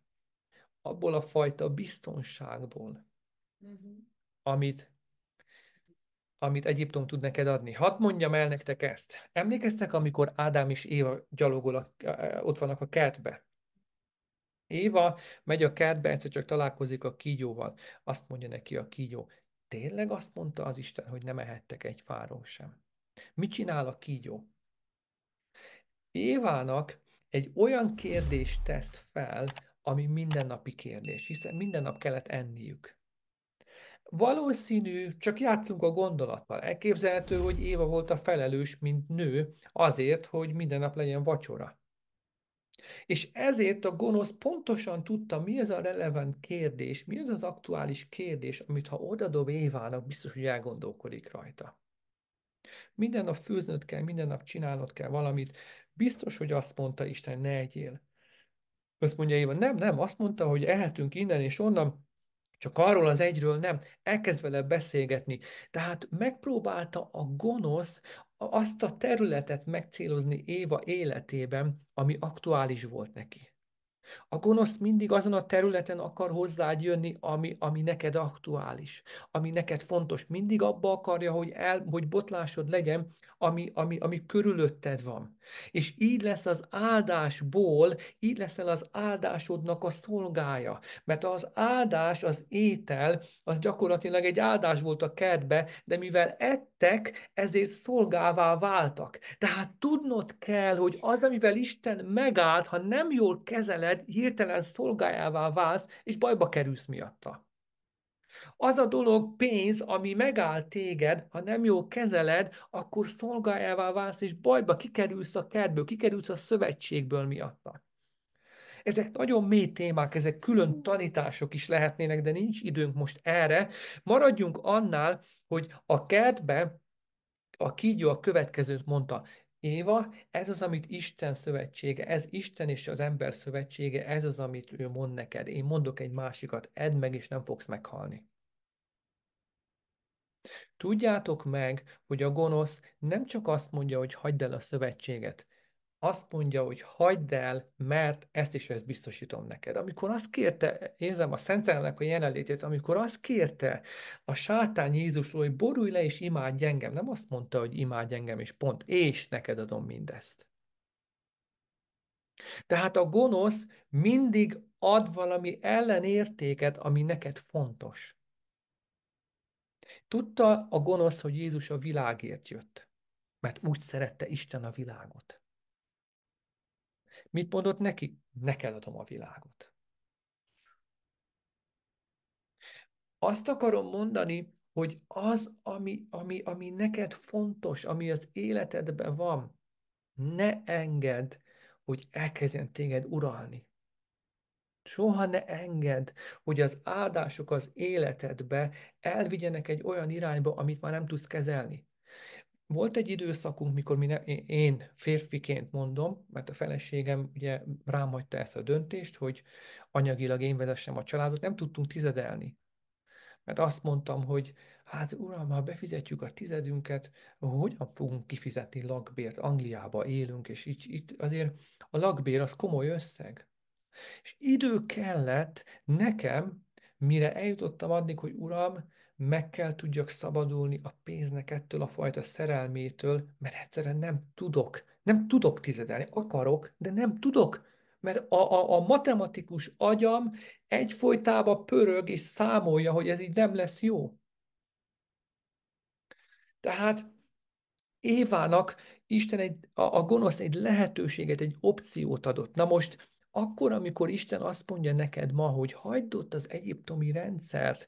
abból a fajta biztonságból, uh-huh. amit, amit Egyiptom tud neked adni. Hadd mondjam el nektek ezt. Emlékeztek, amikor Ádám és Éva gyalogol, a, eh, ott vannak a kertbe? Éva megy a kertbe, egyszer csak találkozik a kígyóval. Azt mondja neki a kígyó, tényleg azt mondta az Isten, hogy nem ehettek egy fáról sem. Mit csinál a kígyó? Évának egy olyan kérdést teszt fel, ami mindennapi kérdés, hiszen minden nap kellett enniük. Valószínű, csak játszunk a gondolattal. Elképzelhető, hogy Éva volt a felelős, mint nő, azért, hogy minden nap legyen vacsora. És ezért a gonosz pontosan tudta, mi ez a relevant kérdés, mi ez az aktuális kérdés, amit ha odadob Évának, biztos, hogy elgondolkodik rajta. Minden nap főznöd kell, minden nap csinálnod kell valamit. Biztos, hogy azt mondta Isten, ne egyél. Azt mondja Éva, nem, nem, azt mondta, hogy ehetünk innen és onnan, csak arról az egyről nem. Elkezd vele beszélgetni. Tehát megpróbálta a gonosz azt a területet megcélozni Éva életében, ami aktuális volt neki. A gonosz mindig azon a területen akar hozzád jönni, ami, ami neked aktuális, ami neked fontos. Mindig abba akarja, hogy, el, hogy botlásod legyen, ami, ami, ami körülötted van. És így lesz az áldásból, így leszel az áldásodnak a szolgája. Mert az áldás, az étel, az gyakorlatilag egy áldás volt a kertbe, de mivel ettek, ezért szolgává váltak. Tehát tudnod kell, hogy az, amivel Isten megállt, ha nem jól kezeled, hirtelen szolgájává válsz, és bajba kerülsz miatta az a dolog pénz, ami megáll téged, ha nem jól kezeled, akkor szolgájává válsz, és bajba kikerülsz a kertből, kikerülsz a szövetségből miatta. Ezek nagyon mély témák, ezek külön mm. tanítások is lehetnének, de nincs időnk most erre. Maradjunk annál, hogy a kertbe a kígyó a következőt mondta. Éva, ez az, amit Isten szövetsége, ez Isten és az ember szövetsége, ez az, amit ő mond neked. Én mondok egy másikat, edd meg, és nem fogsz meghalni. Tudjátok meg, hogy a gonosz nem csak azt mondja, hogy hagyd el a szövetséget, azt mondja, hogy hagyd el, mert ezt is ezt biztosítom neked. Amikor azt kérte, érzem a Szent Szellemnek a jelenlétét, amikor azt kérte a sátán Jézusról, hogy borulj le és imádj engem, nem azt mondta, hogy imádj engem, és pont, és neked adom mindezt. Tehát a gonosz mindig ad valami ellenértéket, ami neked fontos. Tudta a gonosz, hogy Jézus a világért jött, mert úgy szerette Isten a világot. Mit mondott neki? Neked adom a világot. Azt akarom mondani, hogy az, ami, ami, ami neked fontos, ami az életedben van, ne engedd, hogy elkezdjen téged uralni. Soha ne engedd, hogy az áldások az életedbe elvigyenek egy olyan irányba, amit már nem tudsz kezelni. Volt egy időszakunk, mikor mi ne, én férfiként mondom, mert a feleségem ugye rám hagyta ezt a döntést, hogy anyagilag én vezessem a családot, nem tudtunk tizedelni. Mert azt mondtam, hogy hát uram, ha befizetjük a tizedünket, hogyan fogunk kifizetni lakbért? Angliába élünk, és itt itt azért a lakbér az komoly összeg. És idő kellett nekem, mire eljutottam addig, hogy Uram, meg kell tudjak szabadulni a pénznek ettől a fajta szerelmétől, mert egyszerűen nem tudok. Nem tudok tizedelni. Akarok, de nem tudok. Mert a, a, a matematikus agyam egyfolytában pörög és számolja, hogy ez így nem lesz jó. Tehát Évának Isten egy, a, a gonosz egy lehetőséget, egy opciót adott. Na most akkor, amikor Isten azt mondja neked ma, hogy hagyd ott az egyiptomi rendszert,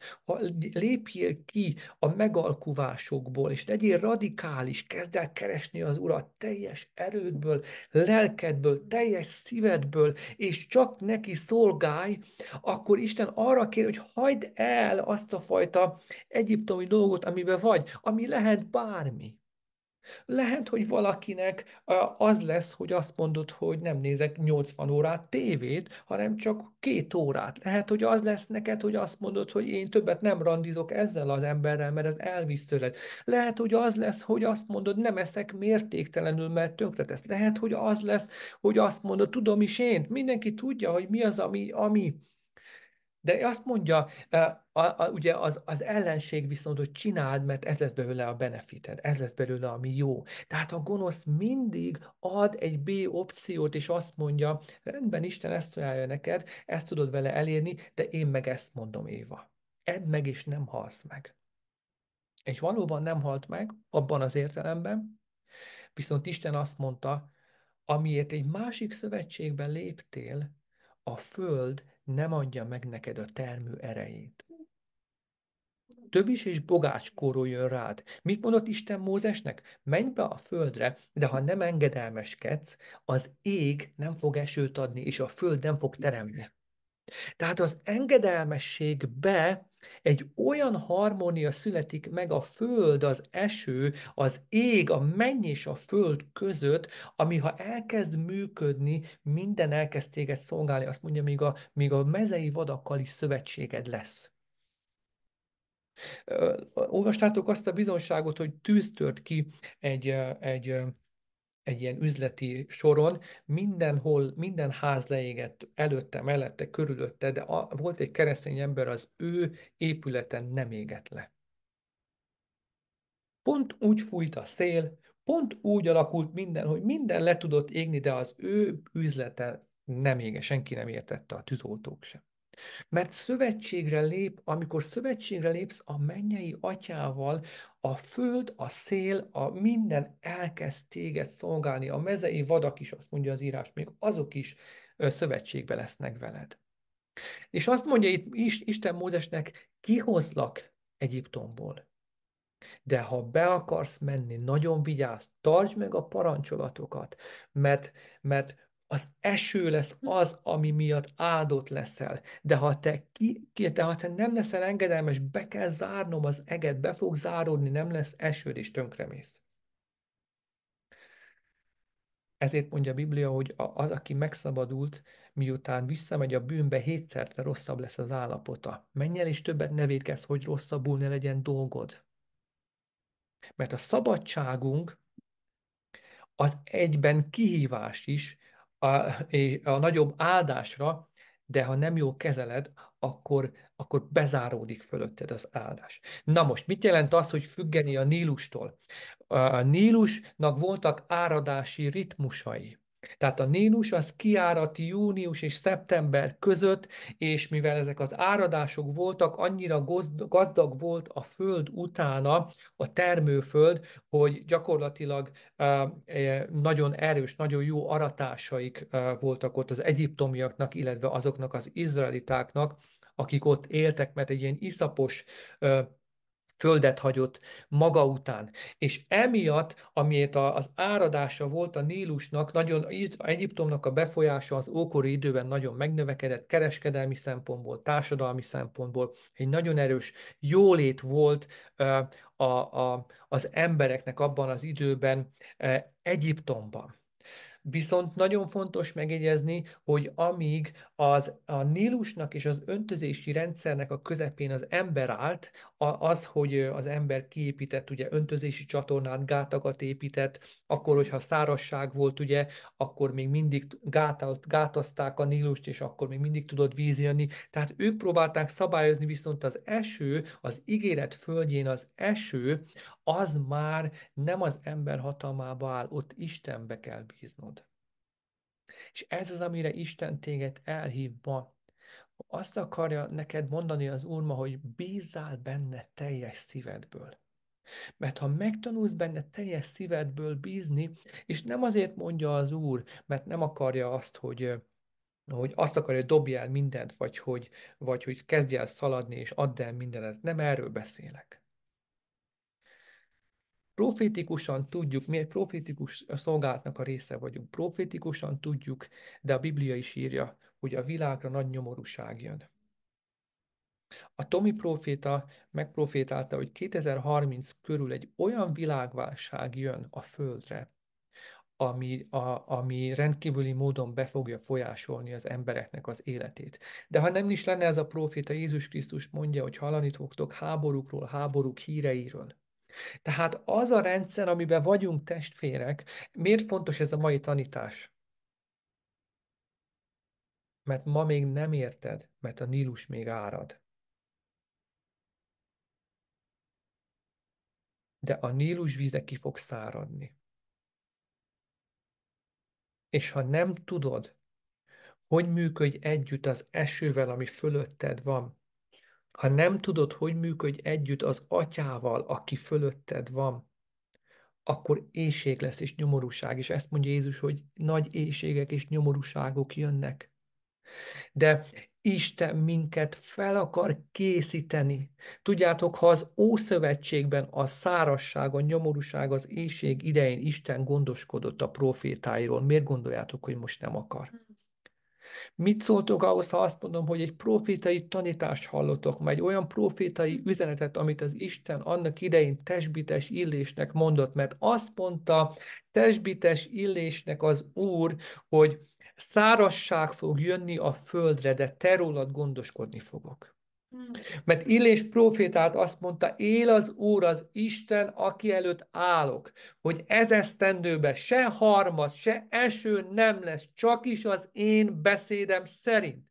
lépjél ki a megalkuvásokból, és legyél radikális, kezd el keresni az Urat teljes erődből, lelkedből, teljes szívedből, és csak neki szolgálj, akkor Isten arra kér, hogy hagyd el azt a fajta egyiptomi dolgot, amiben vagy, ami lehet bármi. Lehet, hogy valakinek az lesz, hogy azt mondod, hogy nem nézek 80 órát tévét, hanem csak két órát. Lehet, hogy az lesz neked, hogy azt mondod, hogy én többet nem randizok ezzel az emberrel, mert ez elvisz tőled. Lehet, hogy az lesz, hogy azt mondod, nem eszek mértéktelenül, mert tönkretesz. Lehet, hogy az lesz, hogy azt mondod, tudom is én, mindenki tudja, hogy mi az, ami, ami de azt mondja, a, a, ugye az, az ellenség viszont, hogy csináld, mert ez lesz belőle a benefited, ez lesz belőle, ami jó. Tehát a gonosz mindig ad egy B opciót, és azt mondja, rendben, Isten ezt ajánlja neked, ezt tudod vele elérni, de én meg ezt mondom, Éva. Edd meg, és nem halsz meg. És valóban nem halt meg, abban az értelemben, viszont Isten azt mondta, amiért egy másik szövetségben léptél, a föld nem adja meg neked a termő erejét. Tövis és bogács jön rád. Mit mondott Isten Mózesnek? Menj be a földre, de ha nem engedelmeskedsz, az ég nem fog esőt adni, és a föld nem fog teremni. Tehát az engedelmességbe egy olyan harmónia születik meg a föld, az eső, az ég, a menny és a föld között, ami ha elkezd működni, minden elkezd téged szolgálni. Azt mondja, még a, még a mezei vadakkal is szövetséged lesz. Olvastátok azt a bizonságot, hogy tűz tört ki egy, egy egy ilyen üzleti soron, mindenhol, minden ház leégett előtte, mellette, körülötte, de a, volt egy keresztény ember, az ő épületen nem égett le. Pont úgy fújt a szél, pont úgy alakult minden, hogy minden le tudott égni, de az ő üzlete nem ége, senki nem értette a tűzoltók sem. Mert szövetségre lép, amikor szövetségre lépsz a mennyei atyával, a föld, a szél, a minden elkezd téged szolgálni, a mezei vadak is, azt mondja az írás, még azok is szövetségbe lesznek veled. És azt mondja itt Isten Mózesnek, kihozlak Egyiptomból. De ha be akarsz menni, nagyon vigyázz, tartsd meg a parancsolatokat, mert, mert az eső lesz hm. az, ami miatt áldott leszel. De ha te, ki, de ha te nem leszel engedelmes, be kell zárnom az eget, be fog záródni, nem lesz esőd, és tönkremész. Ezért mondja a Biblia, hogy az, aki megszabadult, miután visszamegy a bűnbe, hétszerte rosszabb lesz az állapota. Menj el, és többet ne védkezz, hogy rosszabbul ne legyen dolgod. Mert a szabadságunk az egyben kihívás is, a, a nagyobb áldásra, de ha nem jó kezeled, akkor, akkor bezáródik fölötted az áldás. Na most, mit jelent az, hogy függeni a Nílustól? A Nílusnak voltak áradási ritmusai. Tehát a Nénus az kiárat június és szeptember között, és mivel ezek az áradások voltak, annyira gazdag volt a föld utána, a termőföld, hogy gyakorlatilag e, nagyon erős, nagyon jó aratásaik voltak ott az egyiptomiaknak, illetve azoknak az izraelitáknak, akik ott éltek, mert egy ilyen iszapos földet hagyott maga után. És emiatt, amiért az áradása volt a Nílusnak, nagyon Egyiptomnak a befolyása az ókori időben nagyon megnövekedett kereskedelmi szempontból, társadalmi szempontból. Egy nagyon erős jólét volt a, a, az embereknek abban az időben Egyiptomban. Viszont nagyon fontos megjegyezni, hogy amíg az a Nílusnak és az öntözési rendszernek a közepén az ember állt, az, hogy az ember kiépített ugye öntözési csatornát, gátakat épített, akkor, hogyha szárasság volt, ugye, akkor még mindig gátalt, gátazták a Nílust, és akkor még mindig tudott víz jönni. Tehát ők próbálták szabályozni, viszont az eső, az ígéret földjén az eső, az már nem az ember hatalmába áll, ott Istenbe kell bíznod. És ez az, amire Isten téged elhív ma. Azt akarja neked mondani az Úr ma, hogy bízzál benne teljes szívedből. Mert ha megtanulsz benne teljes szívedből bízni, és nem azért mondja az Úr, mert nem akarja azt, hogy, hogy azt akarja, hogy dobj el mindent, vagy hogy, vagy hogy kezdj el szaladni, és add el mindenet. Nem erről beszélek. Profétikusan tudjuk, mi egy profétikus szolgálatnak a része vagyunk. Profétikusan tudjuk, de a Biblia is írja, hogy a világra nagy nyomorúság jön. A Tomi proféta megprofétálta, hogy 2030 körül egy olyan világválság jön a Földre, ami, a, ami rendkívüli módon be fogja folyásolni az embereknek az életét. De ha nem is lenne ez a proféta, Jézus Krisztus mondja, hogy hallani fogtok háborúkról, háborúk híreiről. Tehát az a rendszer, amiben vagyunk testvérek, miért fontos ez a mai tanítás? Mert ma még nem érted, mert a Nílus még árad. De a Nílus vize ki fog száradni. És ha nem tudod, hogy működj együtt az esővel, ami fölötted van, ha nem tudod, hogy működj együtt az atyával, aki fölötted van, akkor éjség lesz és nyomorúság. És ezt mondja Jézus, hogy nagy éjségek és nyomorúságok jönnek. De Isten minket fel akar készíteni. Tudjátok, ha az Ószövetségben a szárasság, a nyomorúság, az éjség idején Isten gondoskodott a profétáiról, miért gondoljátok, hogy most nem akar? Mit szóltok ahhoz, ha azt mondom, hogy egy profétai tanítást hallotok, vagy olyan profétai üzenetet, amit az Isten annak idején testbites illésnek mondott, mert azt mondta testbites illésnek az Úr, hogy szárasság fog jönni a földre, de te rólad gondoskodni fogok. Mert Illés profétált azt mondta, él az Úr, az Isten, aki előtt állok, hogy ez esztendőben se harmad, se eső nem lesz, csak is az én beszédem szerint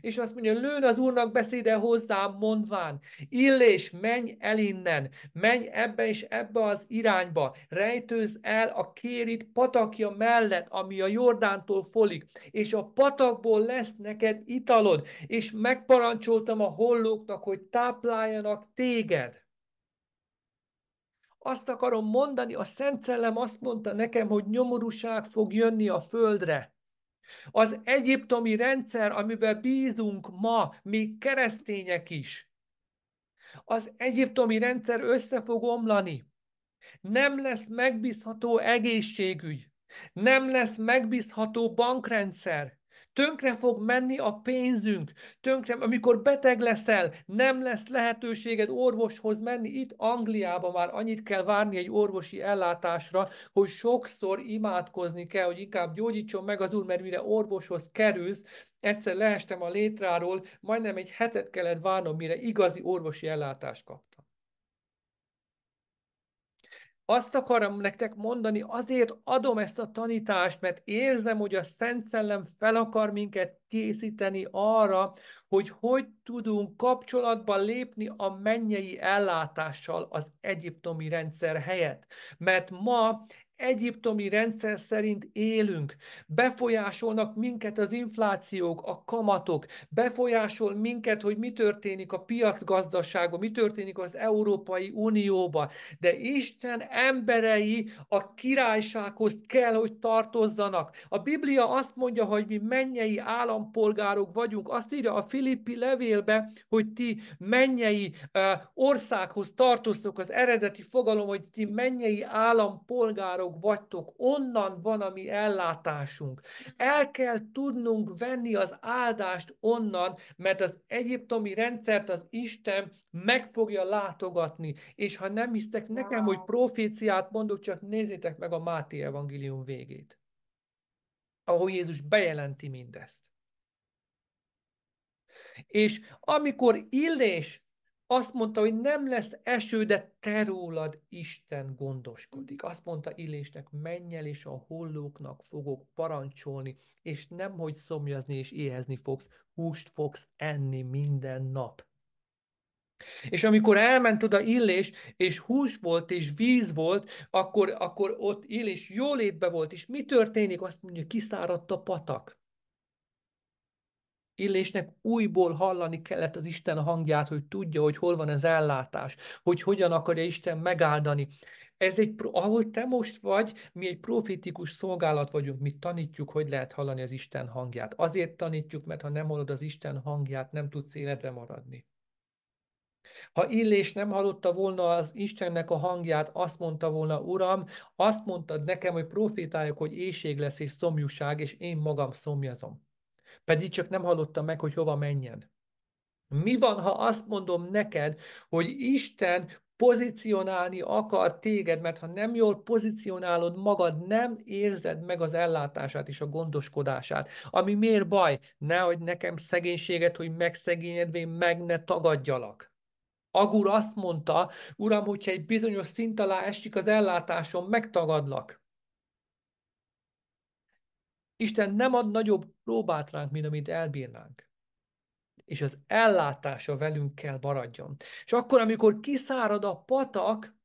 és azt mondja, lőn az úrnak beszéde hozzám, mondván, illés, menj el innen, menj ebbe és ebbe az irányba, rejtőz el a kérit patakja mellett, ami a Jordántól folik, és a patakból lesz neked italod, és megparancsoltam a hollóknak, hogy tápláljanak téged. Azt akarom mondani, a Szent Szellem azt mondta nekem, hogy nyomorúság fog jönni a földre. Az egyiptomi rendszer, amiben bízunk ma, mi keresztények is, az egyiptomi rendszer össze fog omlani. Nem lesz megbízható egészségügy, nem lesz megbízható bankrendszer, Tönkre fog menni a pénzünk. Tönkre, amikor beteg leszel, nem lesz lehetőséged orvoshoz menni. Itt Angliában már annyit kell várni egy orvosi ellátásra, hogy sokszor imádkozni kell, hogy inkább gyógyítson meg az úr, mert mire orvoshoz kerülsz, egyszer leestem a létráról, majdnem egy hetet kellett várnom, mire igazi orvosi ellátást kaptam azt akarom nektek mondani, azért adom ezt a tanítást, mert érzem, hogy a Szent Szellem fel akar minket készíteni arra, hogy hogy tudunk kapcsolatba lépni a mennyei ellátással az egyiptomi rendszer helyett. Mert ma egyiptomi rendszer szerint élünk. Befolyásolnak minket az inflációk, a kamatok, befolyásol minket, hogy mi történik a piacgazdaságban, mi történik az Európai Unióban. De Isten emberei a királysághoz kell, hogy tartozzanak. A Biblia azt mondja, hogy mi mennyei állampolgárok vagyunk. Azt írja a Filippi levélbe, hogy ti mennyei országhoz tartoztok. Az eredeti fogalom, hogy ti mennyei állampolgárok emberok vagytok, onnan van a mi ellátásunk. El kell tudnunk venni az áldást onnan, mert az egyiptomi rendszert az Isten meg fogja látogatni. És ha nem hisztek nekem, hogy proféciát mondok, csak nézzétek meg a Máté evangélium végét. Ahol Jézus bejelenti mindezt. És amikor Illés azt mondta, hogy nem lesz eső, de te rólad Isten gondoskodik. Azt mondta Illésnek, menj el, és a hollóknak fogok parancsolni, és nem, hogy szomjazni és éhezni fogsz, húst fogsz enni minden nap. És amikor elment oda Illés, és hús volt, és víz volt, akkor, akkor ott Illés jólétbe volt, és mi történik? Azt mondja, kiszáradt a patak. Illésnek újból hallani kellett az Isten hangját, hogy tudja, hogy hol van az ellátás, hogy hogyan akarja Isten megáldani. Ez egy, ahol te most vagy, mi egy profitikus szolgálat vagyunk, mi tanítjuk, hogy lehet hallani az Isten hangját. Azért tanítjuk, mert ha nem hallod az Isten hangját, nem tudsz életre maradni. Ha Illés nem hallotta volna az Istennek a hangját, azt mondta volna, Uram, azt mondtad nekem, hogy profétáljak, hogy éjség lesz és szomjúság, és én magam szomjazom pedig csak nem hallottam meg, hogy hova menjen. Mi van, ha azt mondom neked, hogy Isten pozícionálni akar téged, mert ha nem jól pozícionálod magad, nem érzed meg az ellátását és a gondoskodását. Ami miért baj? Nehogy nekem szegénységet, hogy megszegényedvén meg ne tagadjalak. Agur azt mondta, Uram, hogyha egy bizonyos szint alá esik az ellátásom, megtagadlak. Isten nem ad nagyobb próbát ránk, mint amit elbírnánk. És az ellátása velünk kell maradjon. És akkor, amikor kiszárad a patak,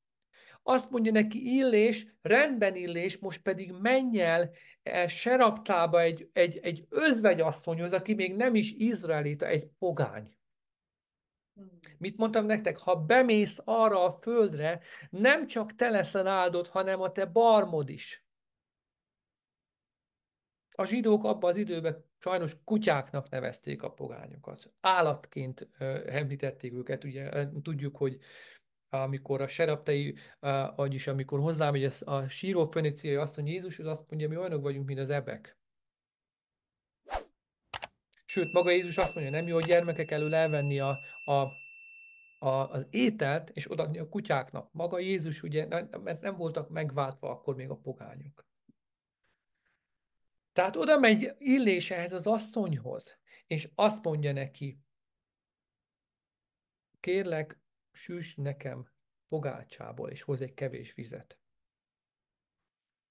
azt mondja neki illés, rendben illés, most pedig menj el e, seraptába egy, egy, egy özvegyasszonyhoz, aki még nem is izraelita, egy pogány. Hmm. Mit mondtam nektek? Ha bemész arra a földre, nem csak te leszel áldott, hanem a te barmod is. A zsidók abban az időben sajnos kutyáknak nevezték a pogányokat. Állatként említették őket, ugye tudjuk, hogy amikor a seraptei, vagyis amikor hozzám, hogy a síró mondja, Jézus az azt mondja, mi olyanok vagyunk, mint az ebek. Sőt, maga Jézus azt mondja, nem jó a gyermekek elől elvenni a, a, a, az ételt, és odaadni a kutyáknak. Maga Jézus ugye, mert nem voltak megváltva akkor még a pogányok. Tehát oda megy illése ehhez az asszonyhoz, és azt mondja neki, kérlek, süss nekem pogácsából, és hoz egy kevés vizet.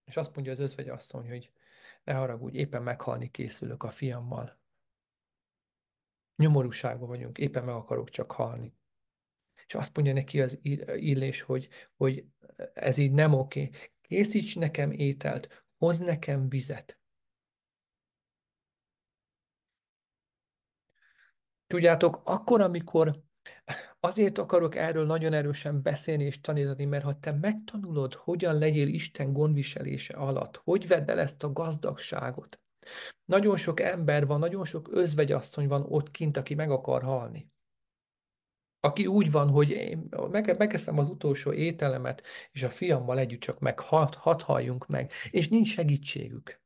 És azt mondja az özvegy asszony, hogy ne haragudj, éppen meghalni készülök a fiammal. Nyomorúságban vagyunk, éppen meg akarok csak halni. És azt mondja neki az illés, hogy, hogy ez így nem oké. Készíts nekem ételt, hoz nekem vizet. Tudjátok, akkor, amikor azért akarok erről nagyon erősen beszélni és tanítani, mert ha te megtanulod, hogyan legyél Isten gondviselése alatt, hogy vedd el ezt a gazdagságot. Nagyon sok ember van, nagyon sok özvegyasszony van ott kint, aki meg akar halni aki úgy van, hogy én megeszem az utolsó ételemet, és a fiammal együtt csak meg hat, hat halljunk meg, és nincs segítségük.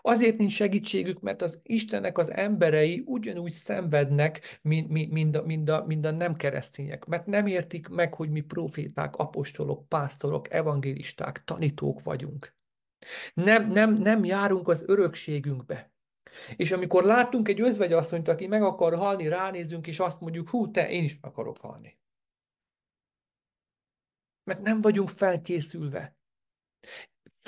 Azért nincs segítségük, mert az Istennek az emberei ugyanúgy szenvednek, mint, mint, mint, a, mint, a, mint a nem keresztények, mert nem értik meg, hogy mi proféták, apostolok, pásztorok, evangélisták, tanítók vagyunk. Nem, nem, nem járunk az örökségünkbe. És amikor látunk egy özvegyasszonyt, aki meg akar halni, ránézünk, és azt mondjuk, hú, te, én is meg akarok halni. Mert nem vagyunk felkészülve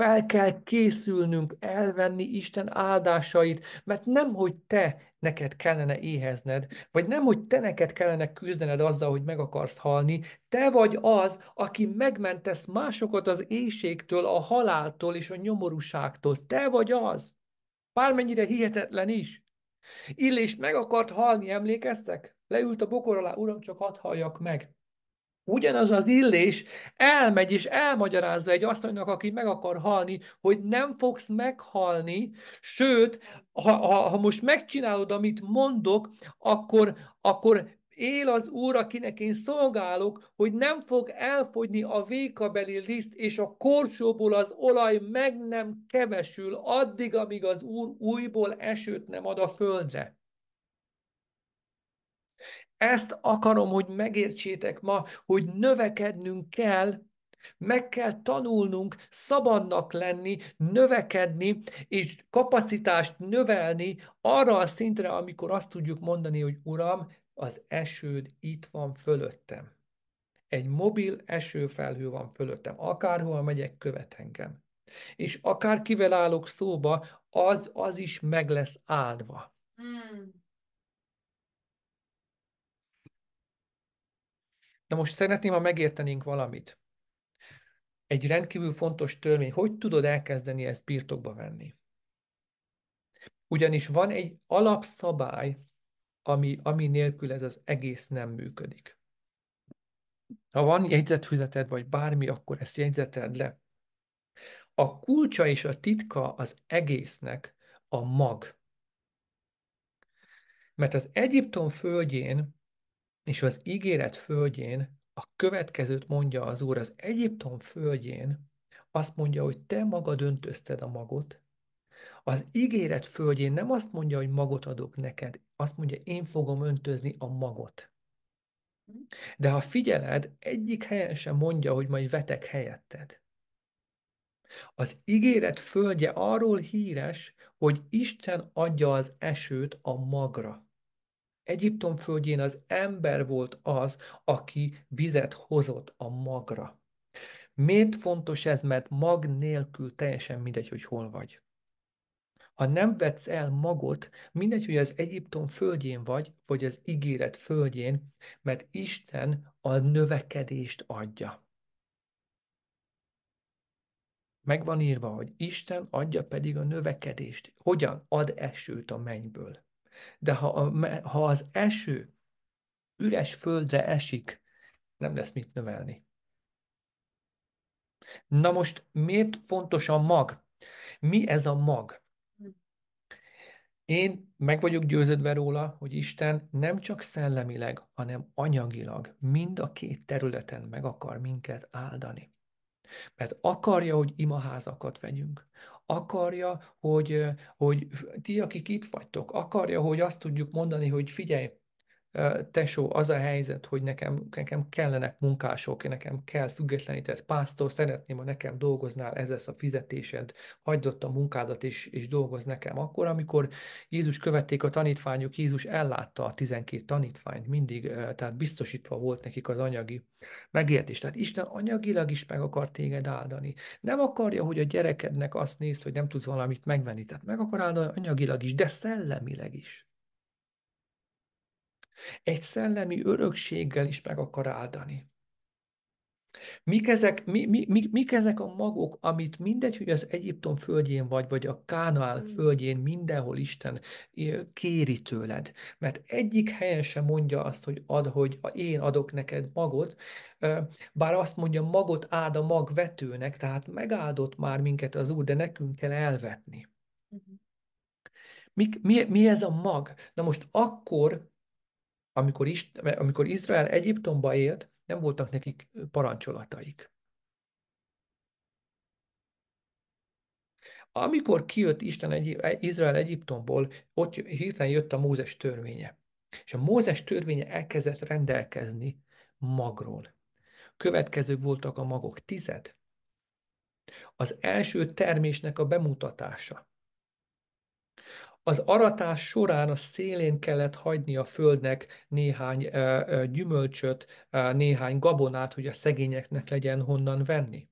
fel kell készülnünk elvenni Isten áldásait, mert nem, hogy te neked kellene éhezned, vagy nem, hogy te neked kellene küzdened azzal, hogy meg akarsz halni, te vagy az, aki megmentesz másokat az éjségtől, a haláltól és a nyomorúságtól. Te vagy az. Bármennyire hihetetlen is. Illés meg akart halni, emlékeztek? Leült a bokor alá, uram, csak hadd halljak meg. Ugyanaz az illés elmegy és elmagyarázza egy asszonynak, aki meg akar halni, hogy nem fogsz meghalni, sőt, ha, ha, ha most megcsinálod, amit mondok, akkor, akkor él az Úr, akinek én szolgálok, hogy nem fog elfogyni a vékabeli liszt, és a korsóból az olaj meg nem kevesül addig, amíg az Úr újból esőt nem ad a földre. Ezt akarom, hogy megértsétek ma, hogy növekednünk kell, meg kell tanulnunk szabadnak lenni, növekedni, és kapacitást növelni arra a szintre, amikor azt tudjuk mondani, hogy Uram, az esőd itt van fölöttem. Egy mobil esőfelhő van fölöttem. Akárhova megyek, követ engem. És akár kivel állok szóba, az, az is meg lesz áldva. Hmm. De most szeretném, ha megértenénk valamit. Egy rendkívül fontos törvény, hogy tudod elkezdeni ezt birtokba venni? Ugyanis van egy alapszabály, ami, ami nélkül ez az egész nem működik. Ha van jegyzetfüzeted, vagy bármi, akkor ezt jegyzeted le. A kulcsa és a titka az egésznek a mag. Mert az Egyiptom földjén és az ígéret földjén a következőt mondja az Úr, az Egyiptom földjén azt mondja, hogy te magad öntözted a magot, az ígéret földjén nem azt mondja, hogy magot adok neked, azt mondja, én fogom öntözni a magot. De ha figyeled, egyik helyen sem mondja, hogy majd vetek helyetted. Az ígéret földje arról híres, hogy Isten adja az esőt a magra. Egyiptom földjén az ember volt az, aki vizet hozott a magra. Miért fontos ez? Mert mag nélkül teljesen mindegy, hogy hol vagy. Ha nem vetsz el magot, mindegy, hogy az Egyiptom földjén vagy, vagy az ígéret földjén, mert Isten a növekedést adja. Megvan írva, hogy Isten adja pedig a növekedést. Hogyan ad esőt a mennyből? De ha, a, ha az eső üres földre esik, nem lesz mit növelni. Na most miért fontos a mag? Mi ez a mag? Én meg vagyok győződve róla, hogy Isten nem csak szellemileg, hanem anyagilag mind a két területen meg akar minket áldani. Mert akarja, hogy imaházakat vegyünk akarja, hogy, hogy ti, akik itt vagytok, akarja, hogy azt tudjuk mondani, hogy figyelj, tesó, az a helyzet, hogy nekem, nekem kellenek munkások, nekem kell függetlenített pásztor, szeretném, ha nekem dolgoznál, ez lesz a fizetésed, hagyd ott a munkádat és, és dolgoz nekem. Akkor, amikor Jézus követték a tanítványok, Jézus ellátta a 12 tanítványt mindig, tehát biztosítva volt nekik az anyagi megértés. Tehát Isten anyagilag is meg akar téged áldani. Nem akarja, hogy a gyerekednek azt néz, hogy nem tudsz valamit megvenni, tehát meg akar áldani anyagilag is, de szellemileg is. Egy szellemi örökséggel is meg akar áldani. Mik ezek, mi, mi, mi, mik ezek a magok, amit mindegy, hogy az Egyiptom földjén vagy, vagy a Kánaán hmm. földjén, mindenhol Isten kéri tőled. Mert egyik helyen sem mondja azt, hogy ad, hogy én adok neked magot, bár azt mondja, magot áld a mag vetőnek, tehát megáldott már minket az Úr, de nekünk kell elvetni. Hmm. Mi, mi, mi ez a mag? Na most akkor amikor, Ist- amikor Izrael Egyiptomba élt, nem voltak nekik parancsolataik. Amikor kijött Isten egy, Izrael Egyiptomból, ott hirtelen jött a Mózes törvénye. És a Mózes törvénye elkezdett rendelkezni magról. Következők voltak a magok. Tized. Az első termésnek a bemutatása az aratás során a szélén kellett hagyni a földnek néhány gyümölcsöt, néhány gabonát, hogy a szegényeknek legyen honnan venni.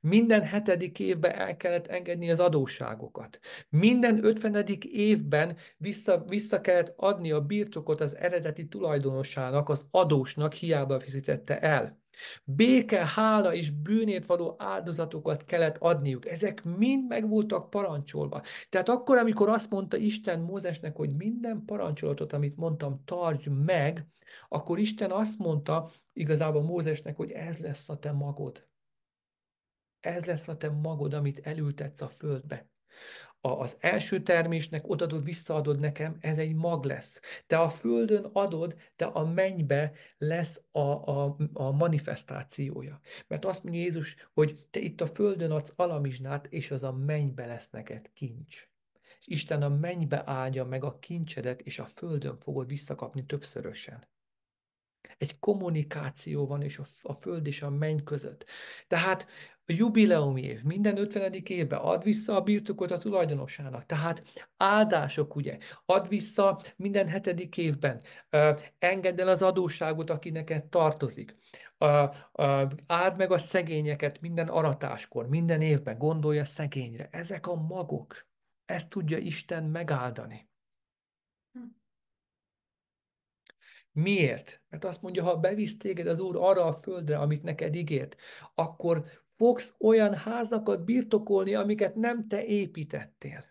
Minden hetedik évben el kellett engedni az adósságokat. Minden ötvenedik évben vissza, vissza kellett adni a birtokot az eredeti tulajdonosának, az adósnak, hiába fizetette el. Béke, hála és bűnét való áldozatokat kellett adniuk. Ezek mind meg voltak parancsolva. Tehát akkor, amikor azt mondta Isten Mózesnek, hogy minden parancsolatot, amit mondtam, tartsd meg, akkor Isten azt mondta igazából Mózesnek, hogy ez lesz a te magod. Ez lesz a te magod, amit elültetsz a földbe az első termésnek odadod, visszaadod nekem, ez egy mag lesz. Te a földön adod, de a mennybe lesz a, a, a manifestációja. Mert azt mondja Jézus, hogy te itt a földön adsz alamizsnát, és az a mennybe lesz neked kincs. És Isten a mennybe áldja meg a kincsedet, és a földön fogod visszakapni többszörösen egy kommunikáció van, és a, a föld és a menny között. Tehát a jubileumi év, minden ötvenedik évben ad vissza a birtokot a tulajdonosának. Tehát áldások, ugye, ad vissza minden hetedik évben, engedd el az adósságot, aki neked tartozik. Áld meg a szegényeket minden aratáskor, minden évben, gondolja szegényre. Ezek a magok. Ezt tudja Isten megáldani. Miért? Mert azt mondja, ha bevisz téged az Úr arra a földre, amit neked ígért, akkor fogsz olyan házakat birtokolni, amiket nem te építettél.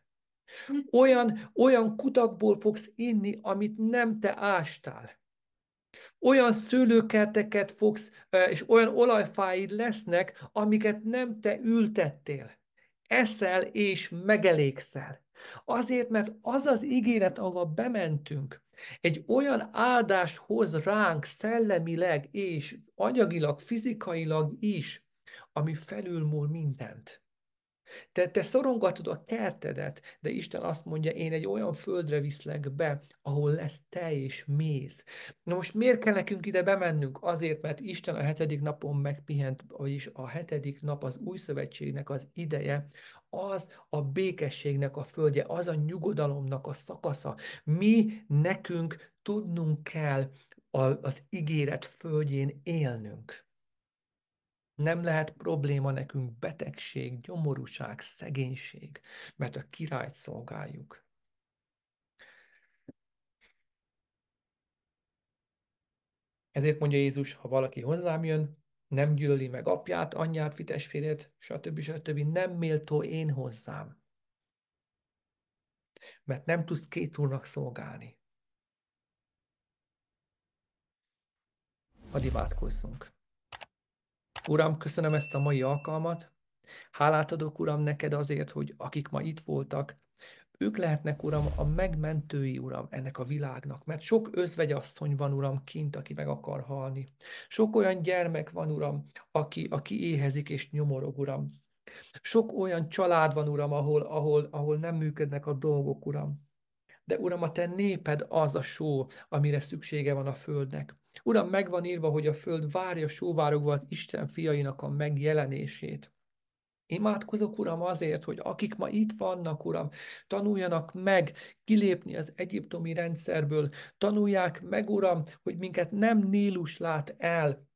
Hm. Olyan, olyan kutakból fogsz inni, amit nem te ástál. Olyan szőlőkerteket fogsz, és olyan olajfáid lesznek, amiket nem te ültettél. Eszel és megelégszel. Azért, mert az az ígéret, ahova bementünk, egy olyan áldást hoz ránk szellemileg és anyagilag, fizikailag is, ami felülmúl mindent. Te, te szorongatod a kertedet, de Isten azt mondja, én egy olyan földre viszlek be, ahol lesz te és méz. Na most miért kell nekünk ide bemennünk? Azért, mert Isten a hetedik napon megpihent, vagyis a hetedik nap az új szövetségnek az ideje, az a békességnek a földje, az a nyugodalomnak a szakasza. Mi nekünk tudnunk kell az ígéret földjén élnünk. Nem lehet probléma nekünk betegség, gyomorúság, szegénység, mert a királyt szolgáljuk. Ezért mondja Jézus, ha valaki hozzám jön, nem gyűlöli meg apját, anyját, vitestvérét, stb. stb. Nem méltó én hozzám. Mert nem tudsz két úrnak szolgálni. Hadd imádkozzunk. Uram, köszönöm ezt a mai alkalmat. Hálát adok, Uram, neked azért, hogy akik ma itt voltak, ők lehetnek, Uram, a megmentői, Uram, ennek a világnak, mert sok özvegyasszony van, Uram, kint, aki meg akar halni. Sok olyan gyermek van, Uram, aki, aki éhezik és nyomorog, Uram. Sok olyan család van, Uram, ahol, ahol, ahol nem működnek a dolgok, Uram. De Uram, a Te néped az a só, amire szüksége van a Földnek. Uram, megvan írva, hogy a Föld várja sóvárogva az Isten fiainak a megjelenését. Imádkozok, Uram, azért, hogy akik ma itt vannak, Uram, tanuljanak meg kilépni az egyiptomi rendszerből, tanulják meg, Uram, hogy minket nem Nílus lát el,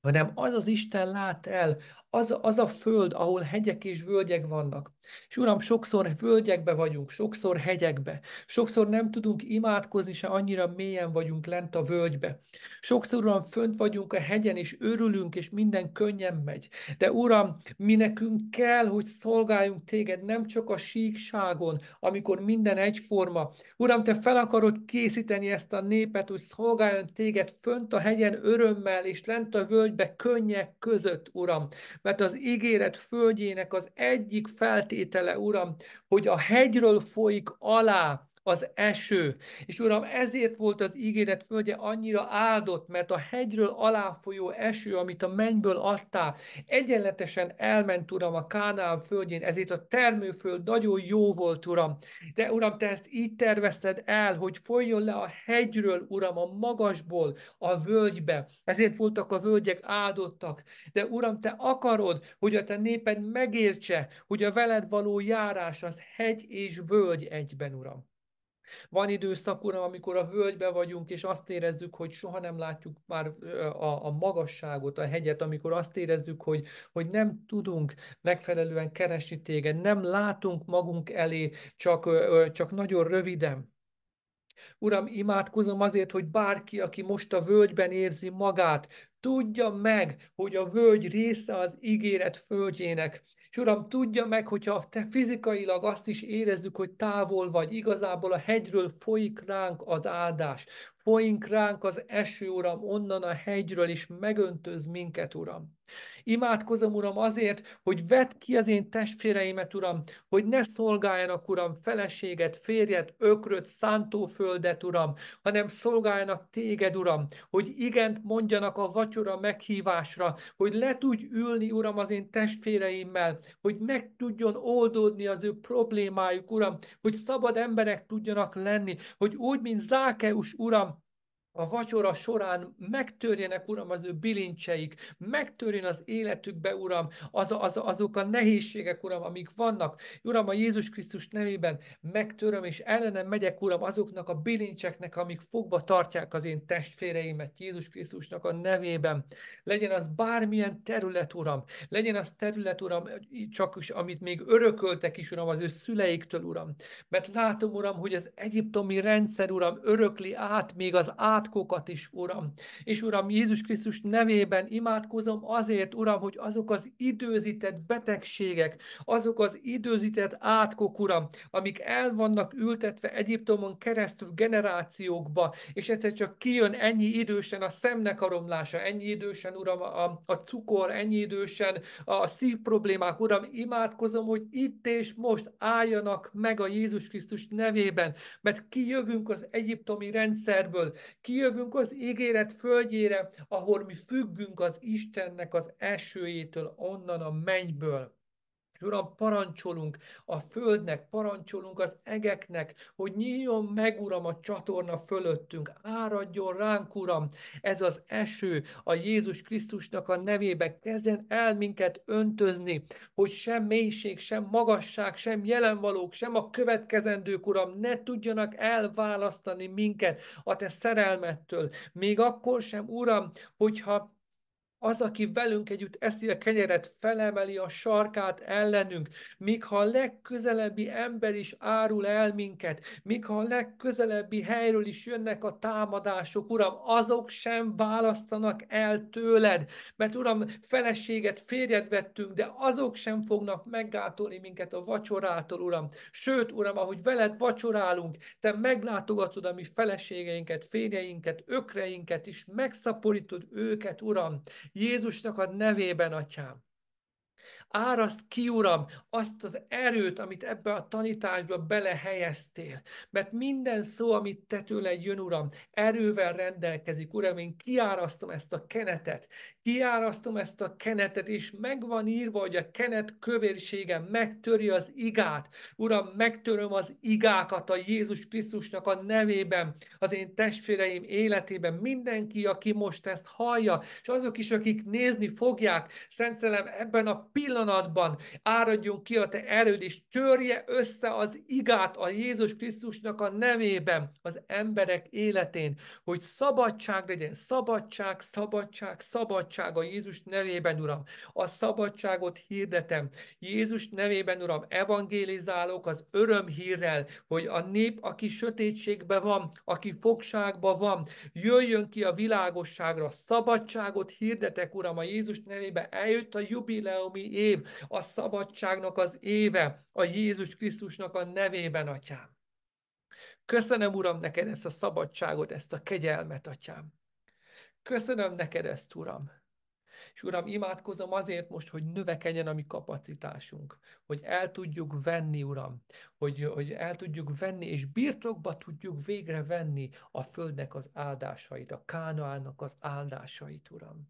hanem az az Isten lát el, az, az a föld, ahol hegyek és völgyek vannak. És Uram, sokszor völgyekbe vagyunk, sokszor hegyekbe, sokszor nem tudunk imádkozni, se annyira mélyen vagyunk lent a völgybe. Sokszor, Uram, fönt vagyunk a hegyen, és örülünk, és minden könnyen megy. De Uram, mi nekünk kell, hogy szolgáljunk téged, nem csak a síkságon, amikor minden egyforma. Uram, te fel akarod készíteni ezt a népet, hogy szolgáljon téged fönt a hegyen örömmel, és lent a völgyben, földbe könnyek között, Uram, mert az ígéret földjének az egyik feltétele, Uram, hogy a hegyről folyik alá, az eső. És Uram, ezért volt az ígéret földje annyira áldott, mert a hegyről aláfolyó eső, amit a mennyből adtál, egyenletesen elment, Uram, a Kánál földjén, ezért a termőföld nagyon jó volt, Uram. De Uram, Te ezt így tervezted el, hogy folyjon le a hegyről, Uram, a magasból, a völgybe. Ezért voltak a völgyek áldottak. De Uram, Te akarod, hogy a Te néped megértse, hogy a veled való járás az hegy és völgy egyben, Uram. Van időszak, uram, amikor a völgybe vagyunk, és azt érezzük, hogy soha nem látjuk már a, a magasságot, a hegyet, amikor azt érezzük, hogy, hogy nem tudunk megfelelően keresni téged, nem látunk magunk elé, csak, csak nagyon röviden. Uram, imádkozom azért, hogy bárki, aki most a völgyben érzi magát, tudja meg, hogy a völgy része az ígéret földjének, és Uram, tudja meg, hogyha te fizikailag azt is érezzük, hogy távol vagy, igazából a hegyről folyik ránk az áldás, folyik ránk az eső, Uram, onnan a hegyről, is megöntöz minket, Uram. Imádkozom, Uram, azért, hogy vedd ki az én testvéreimet, Uram, hogy ne szolgáljanak, Uram, feleséget, férjet, ökröt, szántóföldet, Uram, hanem szolgáljanak téged, Uram, hogy igent mondjanak a vacsora meghívásra, hogy le tudj ülni, Uram, az én testvéreimmel, hogy meg tudjon oldódni az ő problémájuk, Uram, hogy szabad emberek tudjanak lenni, hogy úgy, mint Zákeus, Uram, a vacsora során megtörjenek, Uram, az ő bilincseik, megtörjön az életükbe, Uram, az, az, azok a nehézségek, Uram, amik vannak. Uram, a Jézus Krisztus nevében megtöröm, és ellenem megyek, Uram, azoknak a bilincseknek, amik fogva tartják az én testvéreimet Jézus Krisztusnak a nevében. Legyen az bármilyen terület, Uram, legyen az terület, Uram, csak is, amit még örököltek is, Uram, az ő szüleiktől, Uram. Mert látom, Uram, hogy az egyiptomi rendszer, Uram, örökli át még az át imádkókat is, Uram. És Uram, Jézus Krisztus nevében imádkozom azért, Uram, hogy azok az időzített betegségek, azok az időzített átkok, Uram, amik el vannak ültetve Egyiptomon keresztül generációkba, és egyszer csak kijön ennyi idősen a szemnek a romlása, ennyi idősen, Uram, a, a cukor, ennyi idősen a szív problémák, Uram, imádkozom, hogy itt és most álljanak meg a Jézus Krisztus nevében, mert kijövünk az egyiptomi rendszerből, ki kijövünk az ígéret földjére, ahol mi függünk az Istennek az esőjétől, onnan a mennyből. És Uram, parancsolunk a földnek, parancsolunk az egeknek, hogy nyíljon meg, Uram, a csatorna fölöttünk, áradjon ránk, Uram, ez az eső a Jézus Krisztusnak a nevébe kezdjen el minket öntözni, hogy sem mélység, sem magasság, sem jelenvalók, sem a következendők, Uram, ne tudjanak elválasztani minket a Te szerelmettől. Még akkor sem, Uram, hogyha az, aki velünk együtt eszi a kenyeret, felemeli a sarkát ellenünk, míg ha a legközelebbi ember is árul el minket, míg ha a legközelebbi helyről is jönnek a támadások, Uram, azok sem választanak el tőled, mert Uram, feleséget, férjed vettünk, de azok sem fognak meggátolni minket a vacsorától, Uram. Sőt, Uram, ahogy veled vacsorálunk, te meglátogatod a mi feleségeinket, férjeinket, ökreinket, és megszaporítod őket, Uram Jézusnak a nevében, atyám, Áraszt ki, Uram, azt az erőt, amit ebbe a tanításba belehelyeztél. Mert minden szó, amit te tőle jön, Uram, erővel rendelkezik. Uram, én kiárasztom ezt a kenetet. Kiárasztom ezt a kenetet, és megvan írva, hogy a kenet kövérsége megtöri az igát. Uram, megtöröm az igákat a Jézus Krisztusnak a nevében, az én testvéreim életében. Mindenki, aki most ezt hallja, és azok is, akik nézni fogják, Szent Szelem, ebben a pillanatban pillanatban áradjon ki a te erőd, és törje össze az igát a Jézus Krisztusnak a nevében az emberek életén, hogy szabadság legyen, szabadság, szabadság, szabadság a Jézus nevében, Uram. A szabadságot hirdetem. Jézus nevében, Uram, evangélizálok az örömhírrel, hogy a nép, aki sötétségben van, aki fogságban van, jöjjön ki a világosságra. Szabadságot hirdetek, Uram, a Jézus nevében. Eljött a jubileumi év, év, a szabadságnak az éve, a Jézus Krisztusnak a nevében, atyám. Köszönöm, Uram, neked ezt a szabadságot, ezt a kegyelmet, atyám. Köszönöm neked ezt, Uram. És Uram, imádkozom azért most, hogy növekedjen a mi kapacitásunk, hogy el tudjuk venni, Uram, hogy, hogy el tudjuk venni, és birtokba tudjuk végre venni a Földnek az áldásait, a Kánaának az áldásait, Uram.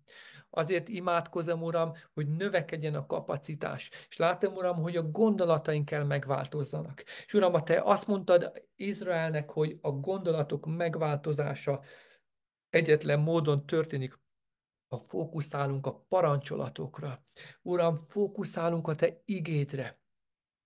Azért imádkozom, Uram, hogy növekedjen a kapacitás, és látom, Uram, hogy a gondolataink kell megváltozzanak. És Uram, a Te azt mondtad Izraelnek, hogy a gondolatok megváltozása egyetlen módon történik ha fókuszálunk a parancsolatokra. Uram, fókuszálunk a Te igédre,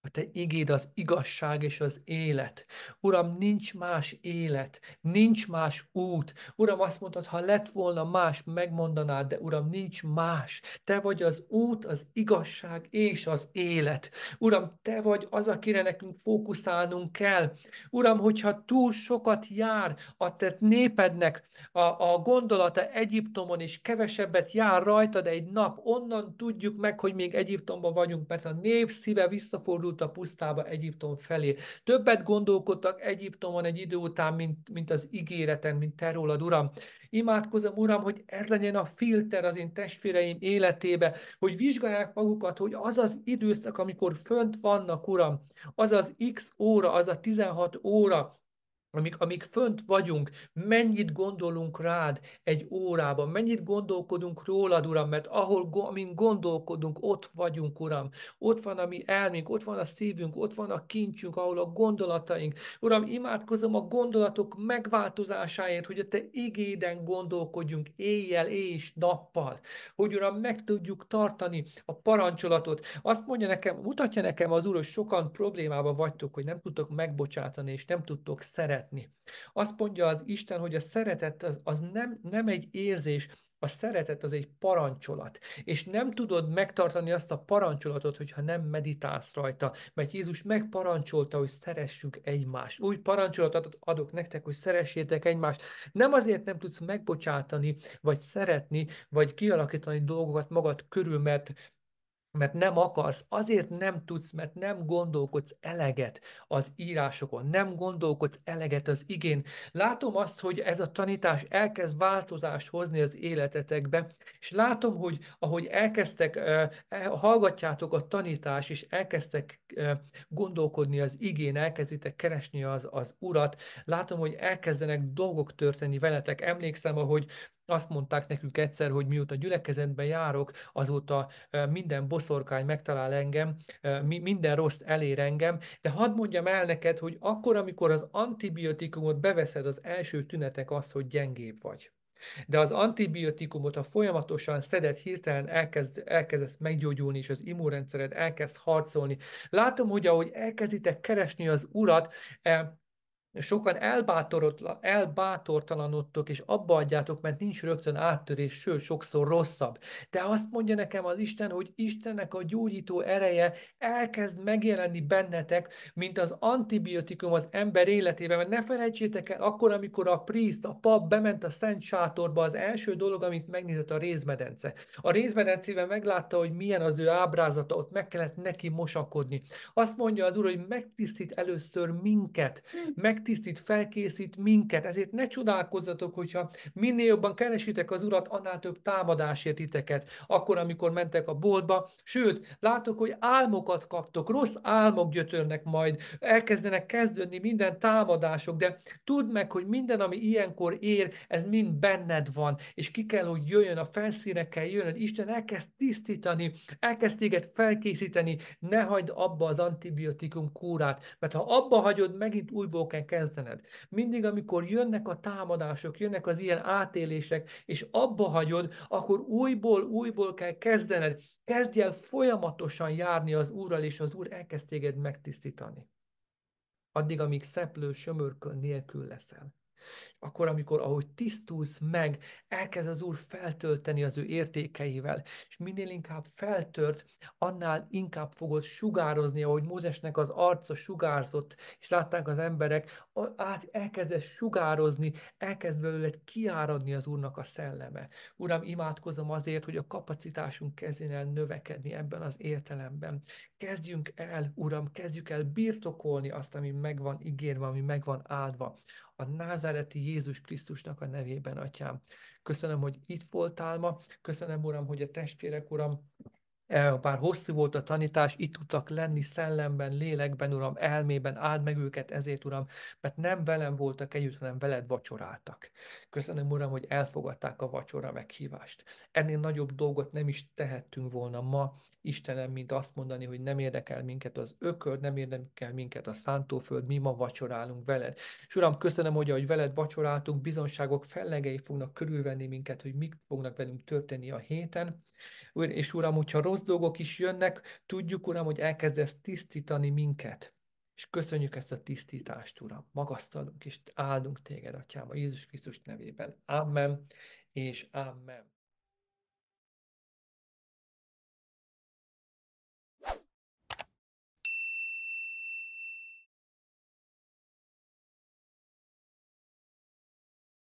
a te igéd az igazság és az élet. Uram, nincs más élet, nincs más út. Uram, azt mondtad, ha lett volna más, megmondanád, de Uram, nincs más. Te vagy az út, az igazság és az élet. Uram, te vagy az, akire nekünk fókuszálnunk kell. Uram, hogyha túl sokat jár a te népednek a, a gondolata Egyiptomon, és kevesebbet jár rajtad egy nap, onnan tudjuk meg, hogy még Egyiptomban vagyunk, mert a nép szíve visszafordul elindult a pusztába Egyiptom felé. Többet gondolkodtak Egyiptomon egy idő után, mint, mint az ígéreten, mint te rólad, Uram. Imádkozom, Uram, hogy ez legyen a filter az én testvéreim életébe, hogy vizsgálják magukat, hogy az az időszak, amikor fönt vannak, Uram, az az x óra, az a 16 óra, amik, amik fönt vagyunk, mennyit gondolunk rád egy órában, mennyit gondolkodunk rólad, Uram, mert ahol, amin gondolkodunk, ott vagyunk, Uram. Ott van a mi elménk, ott van a szívünk, ott van a kincsünk, ahol a gondolataink. Uram, imádkozom a gondolatok megváltozásáért, hogy a Te igéden gondolkodjunk éjjel és nappal, hogy Uram, meg tudjuk tartani a parancsolatot. Azt mondja nekem, mutatja nekem az Úr, hogy sokan problémában vagytok, hogy nem tudtok megbocsátani, és nem tudtok szeretni szeretni. Azt mondja az Isten, hogy a szeretet az, az nem, nem egy érzés, a szeretet az egy parancsolat, és nem tudod megtartani azt a parancsolatot, hogyha nem meditálsz rajta, mert Jézus megparancsolta, hogy szeressünk egymást. Új parancsolatot adok nektek, hogy szeressétek egymást. Nem azért nem tudsz megbocsátani, vagy szeretni, vagy kialakítani dolgokat magad körül, mert mert nem akarsz, azért nem tudsz, mert nem gondolkodsz eleget az írásokon, nem gondolkodsz eleget az igén. Látom azt, hogy ez a tanítás elkezd változást hozni az életetekbe, és látom, hogy ahogy elkezdtek, e, hallgatjátok a tanítást, és elkezdtek gondolkodni az igén, elkezditek keresni az, az urat, látom, hogy elkezdenek dolgok történni veletek. Emlékszem, ahogy azt mondták nekünk egyszer, hogy mióta gyülekezetben járok, azóta minden boszorkány megtalál engem, minden rossz elér engem, de hadd mondjam el neked, hogy akkor, amikor az antibiotikumot beveszed, az első tünetek az, hogy gyengébb vagy. De az antibiotikumot, ha folyamatosan szedett, hirtelen elkezd, elkezdesz meggyógyulni, és az immunrendszered elkezd harcolni. Látom, hogy ahogy elkezditek keresni az urat, e, sokan elbátortalanodtok, és abba adjátok, mert nincs rögtön áttörés, sőt, sokszor rosszabb. De azt mondja nekem az Isten, hogy Istennek a gyógyító ereje elkezd megjelenni bennetek, mint az antibiotikum az ember életében. Mert ne felejtsétek el, akkor, amikor a priest, a pap bement a szent sátorba, az első dolog, amit megnézett a rézmedence. A rézmedencében meglátta, hogy milyen az ő ábrázata, ott meg kellett neki mosakodni. Azt mondja az Úr, hogy megtisztít először minket, hm. meg megtisztít, felkészít minket. Ezért ne csodálkozzatok, hogyha minél jobban keresitek az Urat, annál több támadásért titeket. Akkor, amikor mentek a boltba, sőt, látok, hogy álmokat kaptok, rossz álmok gyötörnek majd, elkezdenek kezdődni minden támadások, de tudd meg, hogy minden, ami ilyenkor ér, ez mind benned van, és ki kell, hogy jöjjön, a felszínre kell jönnöd. Isten elkezd tisztítani, elkezd téged felkészíteni, ne hagyd abba az antibiotikum kúrát, mert ha abba hagyod, megint újból kell kezdened. Mindig, amikor jönnek a támadások, jönnek az ilyen átélések, és abba hagyod, akkor újból, újból kell kezdened. Kezdj el folyamatosan járni az Úrral, és az Úr elkezd téged megtisztítani. Addig, amíg szeplő, sömörkön nélkül leszel akkor, amikor ahogy tisztulsz meg, elkezd az Úr feltölteni az ő értékeivel, és minél inkább feltört, annál inkább fogod sugározni, ahogy Mózesnek az arca sugárzott, és látták az emberek, át elkezdesz sugározni, elkezd belőled kiáradni az Úrnak a szelleme. Uram, imádkozom azért, hogy a kapacitásunk kezdjen el növekedni ebben az értelemben. Kezdjünk el, Uram, kezdjük el birtokolni azt, ami megvan ígérve, ami megvan áldva a názáreti Jézus Krisztusnak a nevében, atyám. Köszönöm, hogy itt voltál ma, köszönöm, Uram, hogy a testvérek, Uram, Eh, bár hosszú volt a tanítás, itt tudtak lenni szellemben, lélekben, Uram, elmében, áld meg őket ezért, Uram, mert nem velem voltak együtt, hanem veled vacsoráltak. Köszönöm, Uram, hogy elfogadták a vacsora meghívást. Ennél nagyobb dolgot nem is tehettünk volna ma, Istenem, mint azt mondani, hogy nem érdekel minket az ököd, nem érdekel minket a szántóföld, mi ma vacsorálunk veled. És Uram, köszönöm, hogy ahogy veled vacsoráltunk, bizonságok fellegei fognak körülvenni minket, hogy mik fognak velünk történni a héten, és Uram, hogyha rossz dolgok is jönnek, tudjuk, Uram, hogy elkezdesz tisztítani minket. És köszönjük ezt a tisztítást, Uram. Magasztalunk és áldunk téged, Atyám, a Jézus Krisztus nevében. Amen és Amen.